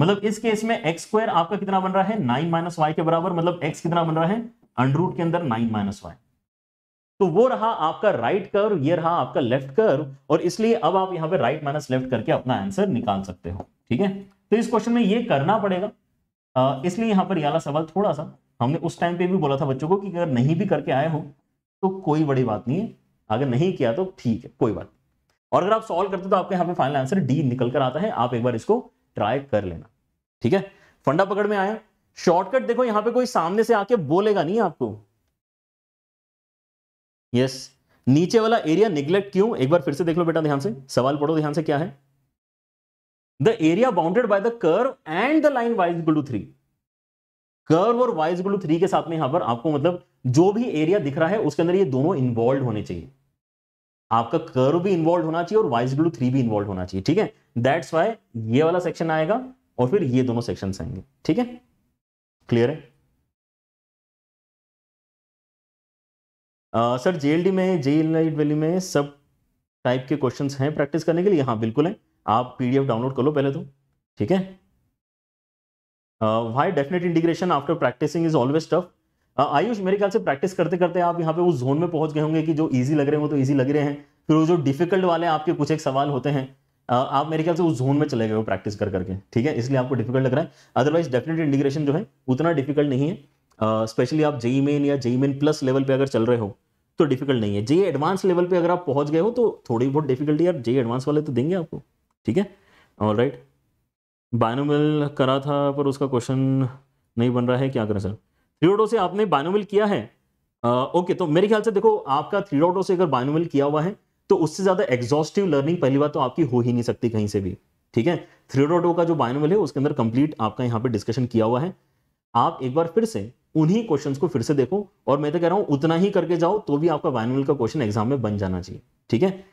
मतलब इस केस में एक्स स्क्वायर आपका कितना बन रहा है नाइन माइनस वाई के बराबर मतलब एक्स कितना बन रहा है अंडरूट के अंदर नाइन माइनस वाई तो वो रहा आपका राइट कर्व ये रहा आपका लेफ्ट कर्व और इसलिए अब आप यहां पे राइट माइनस लेफ्ट करके अपना आंसर निकाल सकते हो ठीक है तो इस क्वेश्चन में ये करना पड़ेगा इसलिए यहां पर याला सवाल थोड़ा सा हमने उस टाइम पे भी बोला था बच्चों को कि अगर नहीं भी करके आए हो तो कोई बड़ी बात नहीं है अगर नहीं किया तो ठीक है कोई बात नहीं और अगर आप सॉल्व करते तो आपके यहाँ पे फाइनल आंसर डी निकल कर आता है आप एक बार इसको ट्राई कर लेना ठीक है फंडा पकड़ में आया शॉर्टकट देखो यहां पे कोई सामने से आके बोलेगा नहीं आपको यस नीचे वाला एरिया निग्लेक्ट क्यों एक बार फिर से देख लो बेटा ध्यान से सवाल पढ़ो ध्यान से क्या है the area bounded by the curve and the line y is equal to three curve और वाइज गुलू थ्री के साथ में यहां पर आपको मतलब जो भी एरिया दिख रहा है उसके अंदर ये दोनों इन्वॉल्व होने चाहिए आपका कर्व भी इन्वॉल्व होना चाहिए और वाइज ब्लू थ्री भी इन्वॉल्व होना चाहिए ठीक है दैट्स वाई ये वाला सेक्शन आएगा और फिर ये दोनों सेक्शन आएंगे ठीक है क्लियर है जे सर जेएलडी में जे लाइट वैली में सब टाइप के क्वेश्चन हैं प्रैक्टिस करने के लिए हाँ बिल्कुल है आप पीडीएफ डाउनलोड कर लो पहले तो ठीक है why definite integration after practising is always tough Ayush मेरे ख्याल से प्रैक्टिस करते करते आप यहाँ पे उस जोन में पहुंच गए होंगे कि जो ईजी लग रहे हो तो ईजी लग रहे हैं फिर वो जो डिफिकल्ट वाले आपके कुछ एक सवाल होते हैं आप मेरे ख्याल से उस जोन में चले गए हो प्रैक्टिस कर करके ठीक है इसलिए आपको डिफिकल्ट लग रहा है अदरवाइज डेफिनेट इंटीग्रेशन जो है उतना डिफिकल्ट नहीं है स्पेशली आप जेई मेन e या जेई मेन प्लस लेवल पे अगर चल रहे हो तो डिफिकल्ट नहीं है जेई एडवांस लेवल पे अगर आप पहुंच गए हो तो थोड़ी बहुत डिफिकल्टी आप जेई एडवांस वाले तो देंगे आपको ठीक है ऑल राइट बायनोमिल करा था पर उसका क्वेश्चन नहीं बन रहा है क्या करें सर थ्रीडो से आपने बायनोमिल किया है ओके तो मेरे ख्याल से देखो आपका थ्रीडो से अगर बायनोमिल किया हुआ है तो उससे ज़्यादा एग्जॉस्टिव लर्निंग पहली बात तो आपकी हो ही नहीं सकती कहीं से भी ठीक है थ्री डॉट का जो बायनोमिल है उसके अंदर कंप्लीट आपका यहाँ पे डिस्कशन किया हुआ है आप एक बार फिर से उन्हीं क्वेश्चंस को फिर से देखो और मैं तो कह रहा हूं उतना ही करके जाओ तो भी आपका बायनोमियल का क्वेश्चन एग्जाम में बन जाना चाहिए ठीक है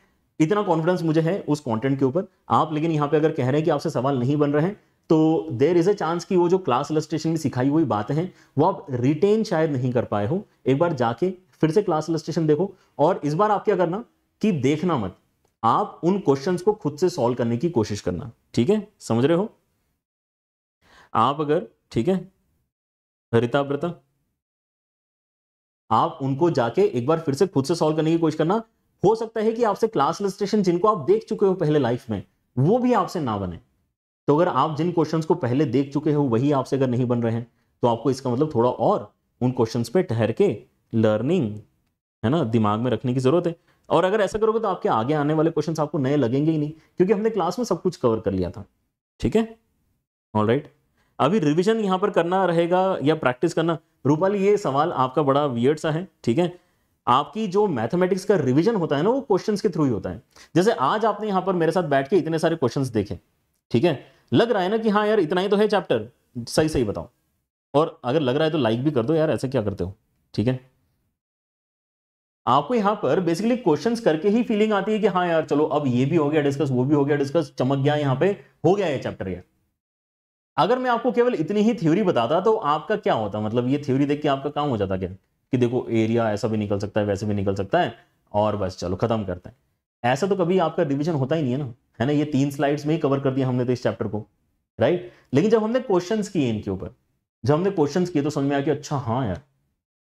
इतना कॉन्फिडेंस मुझे है उस कंटेंट के ऊपर आप लेकिन यहां पे अगर कह रहे हैं कि आपसे सवाल नहीं बन रहे हैं तो देर इज़ ए चांस कि वो जो क्लास इलस्ट्रेशन में सिखाई हुई बातें हैं वो आप रिटेन शायद नहीं कर पाए हो एक बार जाके फिर से क्लास इलस्ट्रेशन देखो और इस बार आप क्या करना कि देखना मत आप उन क्वेश्चन को खुद से सॉल्व करने की कोशिश करना ठीक है समझ रहे हो आप अगर ठीक है व्रत आप उनको जाके एक बार फिर से खुद से सॉल्व करने की कोशिश करना हो सकता है कि आपसे क्लास रजिस्ट्रेशन जिनको आप देख चुके हो पहले लाइफ में वो भी आपसे ना बने तो अगर आप जिन क्वेश्चंस को पहले देख चुके हो वही आपसे अगर नहीं बन रहे हैं तो आपको इसका मतलब थोड़ा और उन क्वेश्चंस पे ठहर के लर्निंग है ना दिमाग में रखने की जरूरत है और अगर ऐसा करोगे तो आपके आगे आने वाले क्वेश्चन आपको नए लगेंगे ही नहीं क्योंकि हमने क्लास में सब कुछ कवर कर लिया था ठीक है ऑल राइट अभी रिविजन यहाँ पर करना रहेगा या प्रैक्टिस करना रूपाली ये सवाल आपका बड़ा वियर्ड सा है ठीक है आपकी जो मैथमेटिक्स का रिविजन होता है ना वो क्वेश्चन के थ्रू ही होता है जैसे आज आपने यहाँ पर मेरे साथ बैठ के इतने सारे क्वेश्चन देखे ठीक है लग रहा है ना कि हाँ यार इतना ही तो है चैप्टर सही सही बताओ और अगर लग रहा है तो लाइक भी कर दो यार ऐसे क्या करते हो ठीक है आपको यहाँ पर बेसिकली क्वेश्चन करके ही फीलिंग आती है कि हाँ यार चलो अब ये भी हो गया डिस्कस वो भी हो गया डिस्कस चमक गया यहाँ पे हो गया ये चैप्टर यार अगर मैं आपको केवल इतनी ही थ्योरी बताता तो आपका क्या होता मतलब ये थ्योरी देख के आपका काम हो जाता क्या कि देखो एरिया ऐसा भी निकल सकता है वैसे भी निकल सकता है और बस चलो खत्म करते हैं ऐसा तो कभी आपका रिविजन होता ही नहीं है ना है ना ये तीन स्लाइड्स में ही कवर कर दिया हमने तो इस चैप्टर को राइट लेकिन जब हमने क्वेश्चन किए इनके ऊपर जब हमने क्वेश्चन किए तो समझ में आया कि अच्छा हाँ यार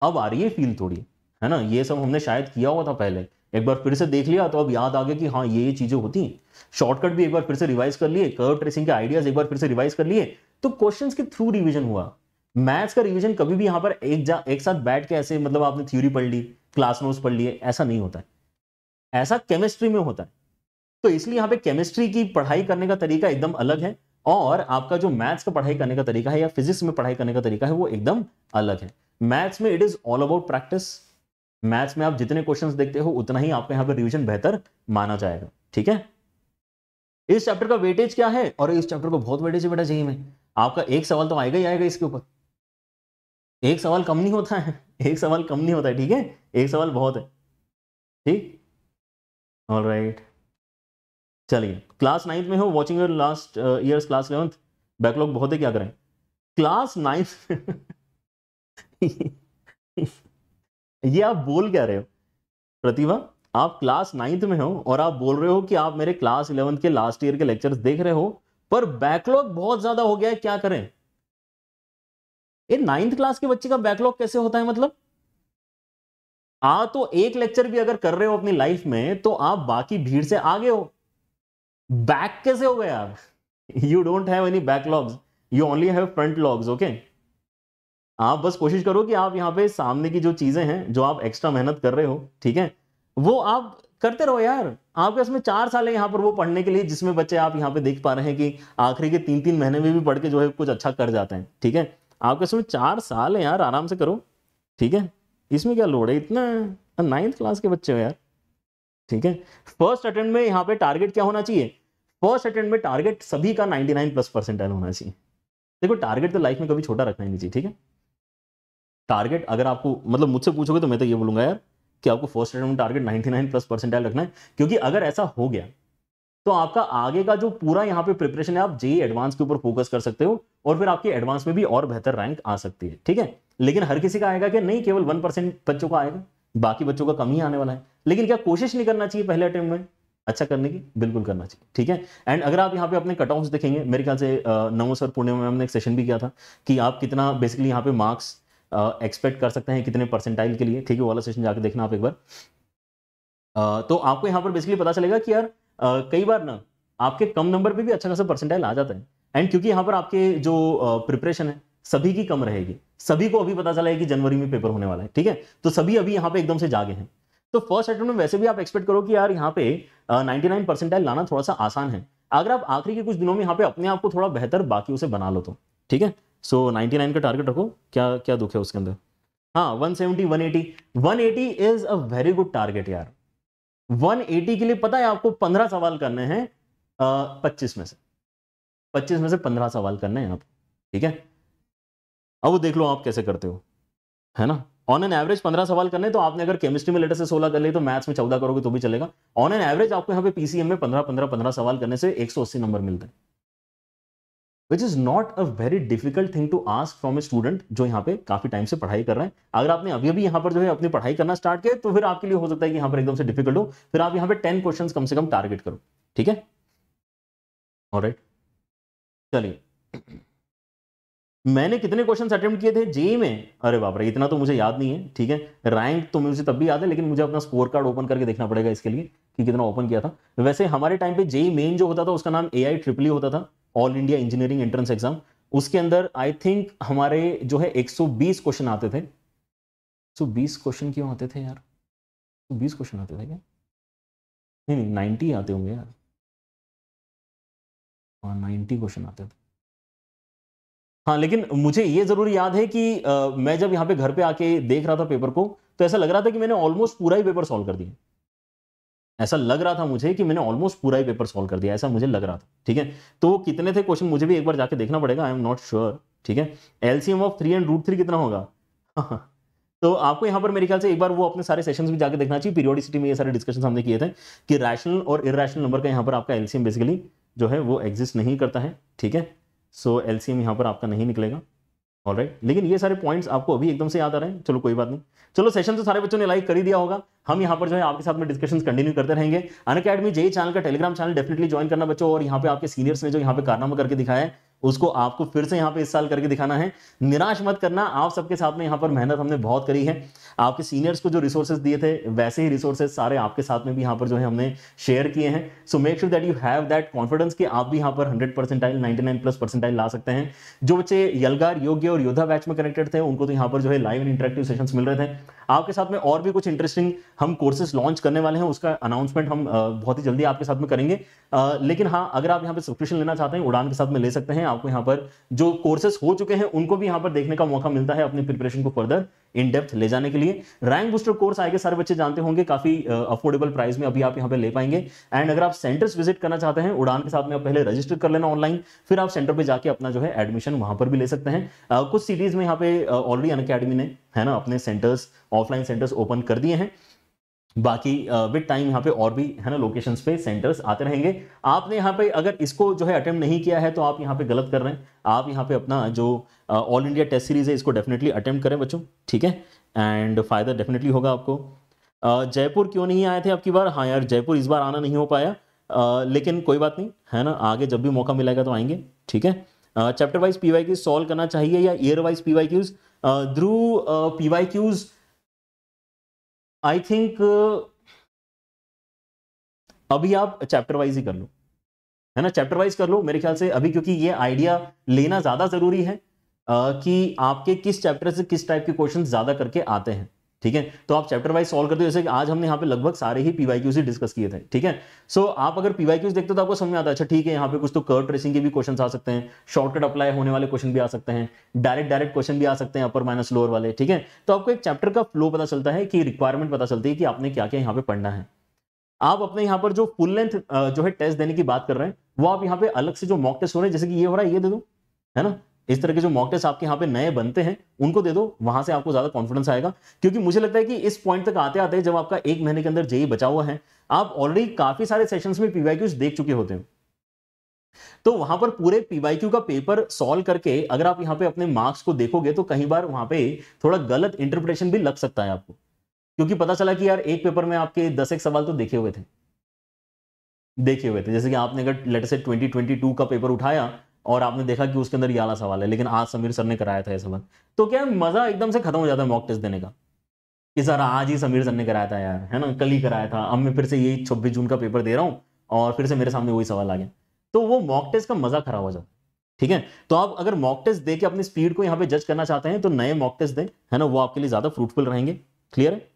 अब आ रही है फील थोड़ी है ना ये सब हमने शायद किया हुआ था पहले एक बार फिर से देख लिया तो अब याद आ गया कि हाँ ये ये चीज़ें होती हैं शॉर्टकट भी एक बार फिर से रिवाइज कर लिए कर्व ट्रेसिंग के आइडियाज एक बार फिर से रिवाइज कर लिए तो क्वेश्चन के थ्रू रिविजन हुआ मैथ्स का रिविजन कभी भी यहाँ पर एक जा एक साथ बैठ के ऐसे मतलब आपने थ्योरी पढ़ ली क्लास नोट्स पढ़ लिए ऐसा नहीं होता है ऐसा केमिस्ट्री में होता है तो इसलिए यहाँ पे केमिस्ट्री की पढ़ाई करने का तरीका एकदम अलग है और आपका जो मैथ्स का पढ़ाई करने का तरीका है या फिजिक्स में पढ़ाई करने का तरीका है वो एकदम अलग है मैथ्स में it is all about practice maths में आप जितने क्वेश्चन देखते हो उतना ही आपका यहाँ पर रिविजन बेहतर माना जाएगा ठीक है इस चैप्टर का वेटेज क्या है और इस चैप्टर को बहुत वेटेज बेटा चाहिए e मैं आपका एक सवाल तो आएगा ही आएगा इसके ऊपर एक सवाल कम नहीं होता है एक सवाल कम नहीं होता है ठीक है एक सवाल बहुत है ठीक ऑल राइट चलिए क्लास नाइन्थ में हो watching your last year's class eleventh backlog बहुत है क्या करें क्लास नाइन्थ ये आप बोल क्या रहे हो प्रतिभा आप क्लास नाइन्थ में हो और आप बोल रहे हो कि आप मेरे क्लास इलेवंथ के लास्ट ईयर के लेक्चर्स देख रहे हो पर बैकलॉग बहुत ज्यादा हो गया है क्या करें ये नाइन्थ क्लास के बच्चे का बैकलॉग कैसे होता है मतलब आ हाँ, तो एक लेक्चर भी अगर कर रहे हो अपनी लाइफ में तो आप बाकी भीड़ से आगे हो बैक कैसे हो गए यार you don't have any backlogs you only have front logs okay आप बस कोशिश करो कि आप यहाँ पे सामने की जो चीज़ें हैं जो आप एक्स्ट्रा मेहनत कर रहे हो ठीक है वो आप करते रहो यार आपके इसमें चार साल है यहाँ पर वो पढ़ने के लिए जिसमें बच्चे आप यहाँ पे देख पा रहे हैं कि आखिरी के तीन तीन महीने में भी पढ़ के जो है कुछ अच्छा कर जाते हैं ठीक है आपके इसमें चार साल है यार आराम से करो ठीक है इसमें क्या लोड है इतना नाइन्थ क्लास के बच्चे हो यार ठीक है फर्स्ट अटेम्प्ट में यहाँ पे टारगेट क्या होना चाहिए फर्स्ट अटेम्प्ट में टारगेट सभी का नाइनटी प्लस परसेंटाइल होना चाहिए देखो टारगेट तो लाइफ में कभी छोटा रखना ही नहीं चाहिए ठीक है टारगेट अगर आपको मतलब मुझसे पूछोगे तो मैं तो ये बोलूँगा यार कि आपको फर्स्ट एड में टारगेट 99 प्लस परसेंटाइल रखना है क्योंकि अगर ऐसा हो गया तो आपका आगे का जो पूरा यहाँ पे प्रिपरेशन है आप जेई एडवांस e के ऊपर फोकस कर सकते हो और फिर आपके एडवांस में भी और बेहतर रैंक आ सकती है ठीक है लेकिन हर किसी का आएगा कि नहीं केवल वन परसेंट बच्चों का आएगा बाकी बच्चों का कम ही आने वाला है लेकिन क्या कोशिश नहीं करना चाहिए पहले अटेम्प्ट में अच्छा करने की बिल्कुल करना चाहिए ठीक है एंड अगर आप यहाँ पे अपने कट ऑफ देखेंगे मेरे ख्याल से नमो सर पुणे में हमने एक सेशन भी किया था कि आप कितना बेसिकली यहाँ पे मार्क्स एक्सपेक्ट कर सकते हैं कितने परसेंटाइल के लिए ठीक है वाला सेशन जाकर देखना आप एक बार तो आपको यहाँ पर बेसिकली पता चलेगा कि यार कई बार ना आपके कम नंबर पे भी अच्छा खासा परसेंटाइल आ जाता है एंड क्योंकि यहाँ पर आपके जो प्रिपरेशन है सभी की कम रहेगी सभी को अभी पता चला है कि जनवरी में पेपर होने वाला है ठीक है तो सभी अभी यहाँ पे एकदम से जागे हैं तो फर्स्ट अटेम्प्ट में वैसे भी आप एक्सपेक्ट करो कि यार यहाँ पे नाइन्टी नाइन परसेंटाइल लाना थोड़ा सा आसान है अगर आप आखिरी के कुछ दिनों में यहाँ पे अपने आप को थोड़ा बेहतर बाकी उसे बना लो तो ठीक है सो so, 99 का टारगेट रखो क्या क्या दुख है उसके अंदर हाँ 170 180 180 eighty one eighty is a very good target यार 180 के लिए पता है आपको 15 सवाल करने हैं 25 में से 25 में से 15 सवाल करने हैं आप ठीक है अब वो देख लो आप कैसे करते हो है ना ऑन एन एवरेज पंद्रह सवाल करने तो आपने अगर केमिस्ट्री में लेटर से सोलह कर ली तो मैथ्स में चौदह करोगे तो भी चलेगा ऑन एन एवरेज आपको यहाँ पे पीसीएम में पंद्रह पंद्रह पंद्रह सवाल करने से एक सौ अस्सी नंबर मिलते हैं which is not a very difficult thing to ask from a student जो यहाँ पे काफ़ी टाइम से पढ़ाई कर रहे हैं अगर आपने अभी अभी यहाँ पर जो है अपनी पढ़ाई करना स्टार्ट किया तो फिर आपके लिए हो सकता है कि यहाँ पर एकदम से डिफिकल्ट हो फिर आप यहाँ पे टेन क्वेश्चन कम से कम टारगेट करो ठीक है और चलिए मैंने कितने क्वेश्चन अटेम्प्ट किए थे जेई में अरे बाप रे इतना तो मुझे याद नहीं है ठीक है रैंक तो मुझे तब भी याद है लेकिन मुझे अपना स्कोर कार्ड ओपन करके देखना पड़ेगा इसके लिए कि कितना ओपन किया था वैसे हमारे टाइम पे जेई मेन जो होता था उसका नाम ए आई ट्रिपली होता था all India engineering entrance exam उसके अंदर आई थिंक हमारे जो है 120 क्वेश्चन आते थे 120 क्वेश्चन क्यों आते थे यार 120 क्वेश्चन आते थे क्या नहीं नहीं नाइन्टी आते होंगे यार हाँ नाइन्टी क्वेश्चन आते थे हाँ लेकिन मुझे ये जरूर याद है कि आ, मैं जब यहाँ पे घर पे आके देख रहा था पेपर को तो ऐसा लग रहा था कि मैंने ऑलमोस्ट पूरा ही पेपर सॉल्व कर दिया ऐसा लग रहा था मुझे कि मैंने ऑलमोस्ट पूरा ही पेपर सॉल्व कर दिया ऐसा मुझे लग रहा था ठीक है तो कितने थे क्वेश्चन मुझे भी एक बार जाके देखना पड़ेगा आई एम नॉट श्योर ठीक है LCM of three and root three कितना होगा तो आपको यहाँ पर मेरे ख्याल से एक बार वो अपने सारे सेशंस भी जाकर देखना चाहिए पीरियोडिसिटी में ये सारे डिस्कशन हमने किए थे कि रैशनल और इरेशनल नंबर का यहाँ पर आपका एलसीएम बेसिकली जो है वो एग्जिस्ट नहीं करता है ठीक है सो एलसीएम यहाँ पर आपका नहीं निकलेगा ऑलराइट लेकिन ये सारे पॉइंट्स आपको अभी एकदम से याद आ रहे हैं चलो कोई बात नहीं चलो सेशन तो सारे बच्चों ने लाइक कर ही दिया होगा हम यहाँ पर जो है आपके साथ में डिस्कशन कंटिन्यू करते रहेंगे अन अकेडमी जेई चैनल का टेलीग्राम चैनल डेफिनेटली ज्वाइन करना बच्चों और यहाँ पे आपके सीनियर्स ने जो यहाँ पे कारनामा करके दिखाया है उसको आपको फिर से यहाँ पे इस साल करके दिखाना है निराश मत करना आप सबके साथ में यहाँ पर मेहनत हमने बहुत करी है आपके सीनियर्स को जो रिसोर्सेज दिए थे वैसे ही रिसोर्सेज सारे आपके साथ में भी यहाँ पर जो है हमने शेयर किए हैं so make sure that you have that confidence कि आप भी यहाँ पर हंड्रेड परसेंटाइल प्लस परसेंटाइल ला सकते हैं जो बच्चे यलगार योग्य और योद्धा बैच में कनेक्टेड थे उनको तो यहाँ पर जो है लाइव एंड इंटरेक्टिव सेशन मिल रहे थे आपके साथ में और भी कुछ इंटरेस्टिंग हम कोर्सेज लॉन्च करने वाले हैं उसका अनाउंसमेंट हम बहुत ही जल्दी आपके साथ में करेंगे लेकिन हाँ अगर आप यहाँ पे सब्सक्रिप्शन लेना चाहते हैं उड़ान के साथ में ले सकते हैं आपको यहाँ पर जो कोर्सेस हो चुके हैं उनको भी यहाँ पर देखने का मौका मिलता है अपने प्रिपरेशन को फर्दर इन डेप्थ ले जाने के लिए रैंक बूस्टर कोर्स आगे सारे बच्चे जानते होंगे काफी अफोर्डेबल uh, प्राइस में अभी आप यहाँ पे ले पाएंगे एंड अगर आप सेंटर्स विजिट करना चाहते हैं उड़ान के साथ में आप पहले रजिस्टर कर लेना ऑनलाइन फिर आप सेंटर पे जाके अपना जो है एडमिशन वहां पर भी ले सकते हैं uh, कुछ सिटीज में यहाँ पे ऑलरेडी uh, अन ने है ना अपने सेंटर्स ऑफलाइन सेंटर्स ओपन कर दिए हैं बाकी विद टाइम यहाँ पे और भी है ना लोकेशंस पे सेंटर्स आते रहेंगे आपने यहाँ पे अगर इसको जो है अटेम्प्ट नहीं किया है तो आप यहाँ पे गलत कर रहे हैं आप यहाँ पे अपना जो ऑल इंडिया टेस्ट सीरीज़ है इसको डेफिनेटली अटेम्प्ट करें बच्चों ठीक है एंड फ़ायदा डेफिनेटली होगा आपको जयपुर क्यों नहीं आए थे आपकी बार हाँ यार जयपुर इस बार आना नहीं हो पाया लेकिन कोई बात नहीं है ना आगे जब भी मौका मिलेगा तो आएंगे ठीक है chapter wise P Y Qs solve करना चाहिए या year wise P Y Qs Dhruv P Y Qs I think uh, अभी आप चैप्टर वाइज ही कर लो है ना चैप्टर वाइज कर लो मेरे ख्याल से अभी क्योंकि ये आइडिया लेना ज्यादा जरूरी है uh, कि आपके किस चैप्टर से किस टाइप के क्वेश्चन ज्यादा करके आते हैं ठीक है तो आप चैप्टर वाइज सॉल्व करते हो जैसे कि आज हमने यहाँ पे लगभग सारे ही पीवाई क्यूज डिस्कस किए थे ठीक है सो so, आप अगर पीवाई क्यूज देखते हो तो आपको समझ में आता है अच्छा ठीक है यहाँ पे कुछ तो कर्व ट्रेसिंग के भी क्वेश्चन आ सकते हैं शॉर्टकट अप्लाई होने वाले क्वेश्चन भी आ सकते हैं डायरेक्ट डायरेक्ट क्वेश्चन भी आ सकते हैं अपर माइनस लोअर वाले ठीक है तो आपको एक चैप्टर का फ्लो पता चलता है कि रिक्वायरमेंट पता चलती है कि आपने क्या क्या यहाँ पे पढ़ना है आप अपने यहाँ पर जो फुल लेंथ जो है टेस्ट देने की बात कर रहे हैं वो आप यहाँ पे अलग से जो मॉक टेस्ट हो रहे हैं जैसे कि ये हो रहा है ये दे दो है ना इस तरह के जो मॉक टेस्ट आपके यहाँ पे नए बनते हैं उनको दे दो वहां से आपको ज्यादा कॉन्फिडेंस आएगा क्योंकि मुझे लगता है कि इस पॉइंट तक आते आते जब आपका एक महीने के अंदर जेई e बचा हुआ है आप ऑलरेडी काफी सारे सेशन में पीवाई देख चुके होते हैं तो वहां पर पूरे पीवाई का पेपर सॉल्व करके अगर आप यहाँ पे अपने मार्क्स को देखोगे तो कई बार वहां पर थोड़ा गलत इंटरप्रिटेशन भी लग सकता है आपको क्योंकि पता चला कि यार एक पेपर में आपके दस एक सवाल तो देखे हुए थे देखे हुए थे जैसे कि आपने अगर लेटर से 2022 का पेपर उठाया और आपने देखा कि उसके अंदर ये आला सवाल है लेकिन आज समीर सर ने कराया था ये सवाल तो क्या मज़ा एकदम से खत्म हो जाता है मॉक टेस्ट देने का कि सर आज ही समीर सर ने कराया था यार है ना कल ही कराया था अब मैं फिर से यही छब्बीस जून का पेपर दे रहा हूँ और फिर से मेरे सामने वही सवाल आ गया तो वो मॉक टेस्ट का मज़ा खराब हो जाता है ठीक है तो आप अगर मॉक टेस्ट देकर अपनी स्पीड को यहाँ पे जज करना चाहते हैं तो नए मॉक टेस्ट दें है ना वो आपके लिए ज़्यादा फ्रूटफुल रहेंगे क्लियर है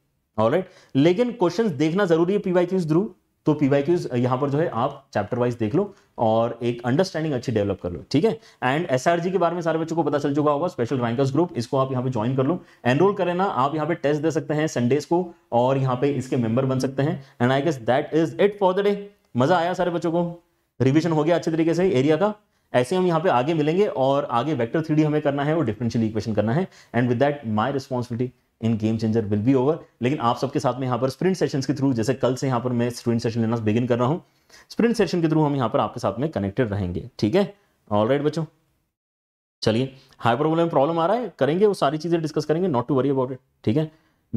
ऑलराइट लेकिन क्वेश्चंस देखना जरूरी है पीवाई थ्रू तो पी क्यूज यहाँ पर जो है आप चैप्टर वाइज देख लो और एक अंडरस्टैंडिंग अच्छी डेवलप कर लो ठीक है एंड एस के बारे में सारे बच्चों को पता चल चुका होगा स्पेशल रैंकर्स ग्रुप इसको आप यहाँ पे ज्वाइन कर लो एनरोल करें ना आप यहाँ पे टेस्ट दे सकते हैं संडेज को और यहाँ पे इसके मेंबर बन सकते हैं and I guess that is it for the day मजा आया सारे बच्चों को रिविजन हो गया अच्छे तरीके से एरिया का ऐसे हम यहाँ पे आगे मिलेंगे और आगे वैक्टर थ्री हमें करना है और डिफरेंशियल इक्वेशन करना है and with that my responsibility in Game Changer will be over लेकिन आप सबके साथ में यहाँ पर स्प्रिंट सेशन के थ्रू जैसे कल से यहाँ पर मैं स्प्रिंट सेशन लेना बिगिन कर रहा हूँ स्प्रिंट सेशन के थ्रू हम यहाँ पर आपके साथ में कनेक्टेड रहेंगे ठीक है ऑल राइट बच्चों चलिए हाइपरबोला में प्रॉब्लम आ रहा है करेंगे वो सारी चीज़ें डिस्कस करेंगे not to worry about it ठीक है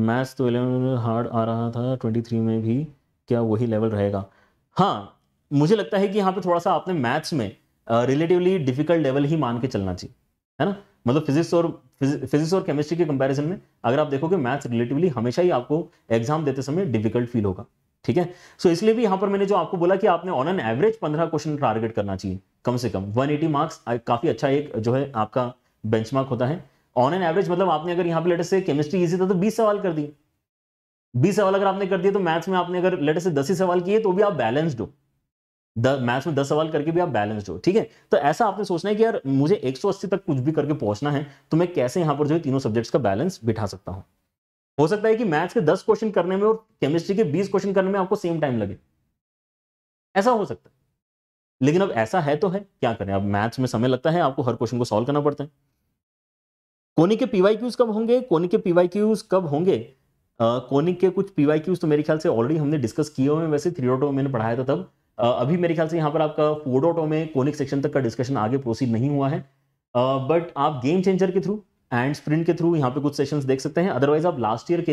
मैथ्स तो इलेवन हार्ड आ रहा था ट्वेंटी थ्री में भी क्या वही लेवल रहेगा हाँ मुझे लगता है कि यहाँ पर थोड़ा सा आपने मैथ्स में रिलेटिवली डिफिकल्ट लेवल ही मान के चलना चाहिए है ना मतलब फिजिक्स और फिजिक्स और केमिस्ट्री के कंपैरिजन में अगर आप देखोगे मैथ्स रिलेटिवली हमेशा ही आपको एग्जाम देते समय डिफिकल्ट फील होगा ठीक है सो so, इसलिए भी यहाँ पर मैंने जो आपको बोला कि आपने ऑन एन एवरेज पंद्रह क्वेश्चन टारगेट करना चाहिए कम से कम वन मार्क्स काफी अच्छा एक जो है आपका बेंच होता है ऑन एन एवरेज मतलब आपने अगर यहाँ पे लेटर से केमिस्ट्री इजी था तो बीस सवाल कर दिए बीस सवाल अगर आपने कर दिए तो मैथ्स में आपने अगर लेटर से दस ही सवाल किए तो भी आप बैलेंस्ड हो मैथ्स में दस सवाल करके भी आप बैलेंस्ड हो ठीक है तो ऐसा आपने सोचना है कि यार मुझे 180 तक कुछ भी करके पहुंचना है तो मैं कैसे यहां पर जो है तीनों सब्जेक्ट्स का बैलेंस बिठा सकता हूं हो सकता है कि मैथ्स के दस क्वेश्चन करने में और केमिस्ट्री के बीस क्वेश्चन करने में आपको सेम टाइम लगे ऐसा हो सकता है लेकिन अब ऐसा है तो है क्या करें अब मैथ्स में समय लगता है आपको हर क्वेश्चन को सोल्व करना पड़ता है कोनिक के पीवाई क्यूज कब होंगे कोनिक के पीवाई क्यूज कब होंगे कोनिक के कुछ पीवाई क्यूज तो मेरे ख्याल से ऑलरेडी हमने डिस्कस किए हुए वैसे थ्री डॉट मैंने पढ़ाया था तब अभी मेरे ख्याल से यहाँ पर आपका फोर डॉट में कोनिक सेक्शन तक का डिस्कशन आगे प्रोसीड नहीं हुआ है बट आप गेम चेंजर के थ्रू एंड स्प्रिंट के थ्रू यहाँ पे कुछ सेशंस देख सकते हैं अदरवाइज आप लास्ट ईयर के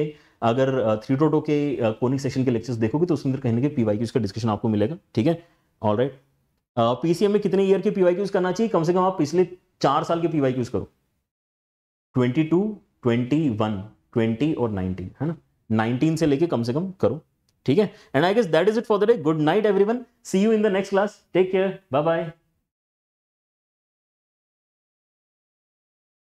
अगर थ्री डॉटो के कोनिक सेशन के लेक्चर्स देखोगे तो उसके अंदर कहीं ना कहीं पी क्यूज का डिस्कशन आपको मिलेगा ठीक है ऑल राइट पीसीएम में कितने ईयर के पी वाई क्यूज करना चाहिए कम से कम आप पिछले चार साल के पी वाई क्यूज करो twenty two twenty one twenty और नाइनटीन है ना नाइनटीन से लेके कम से कम करो ठीक है and I guess that is it for the day good night everyone see you in the next class take care bye bye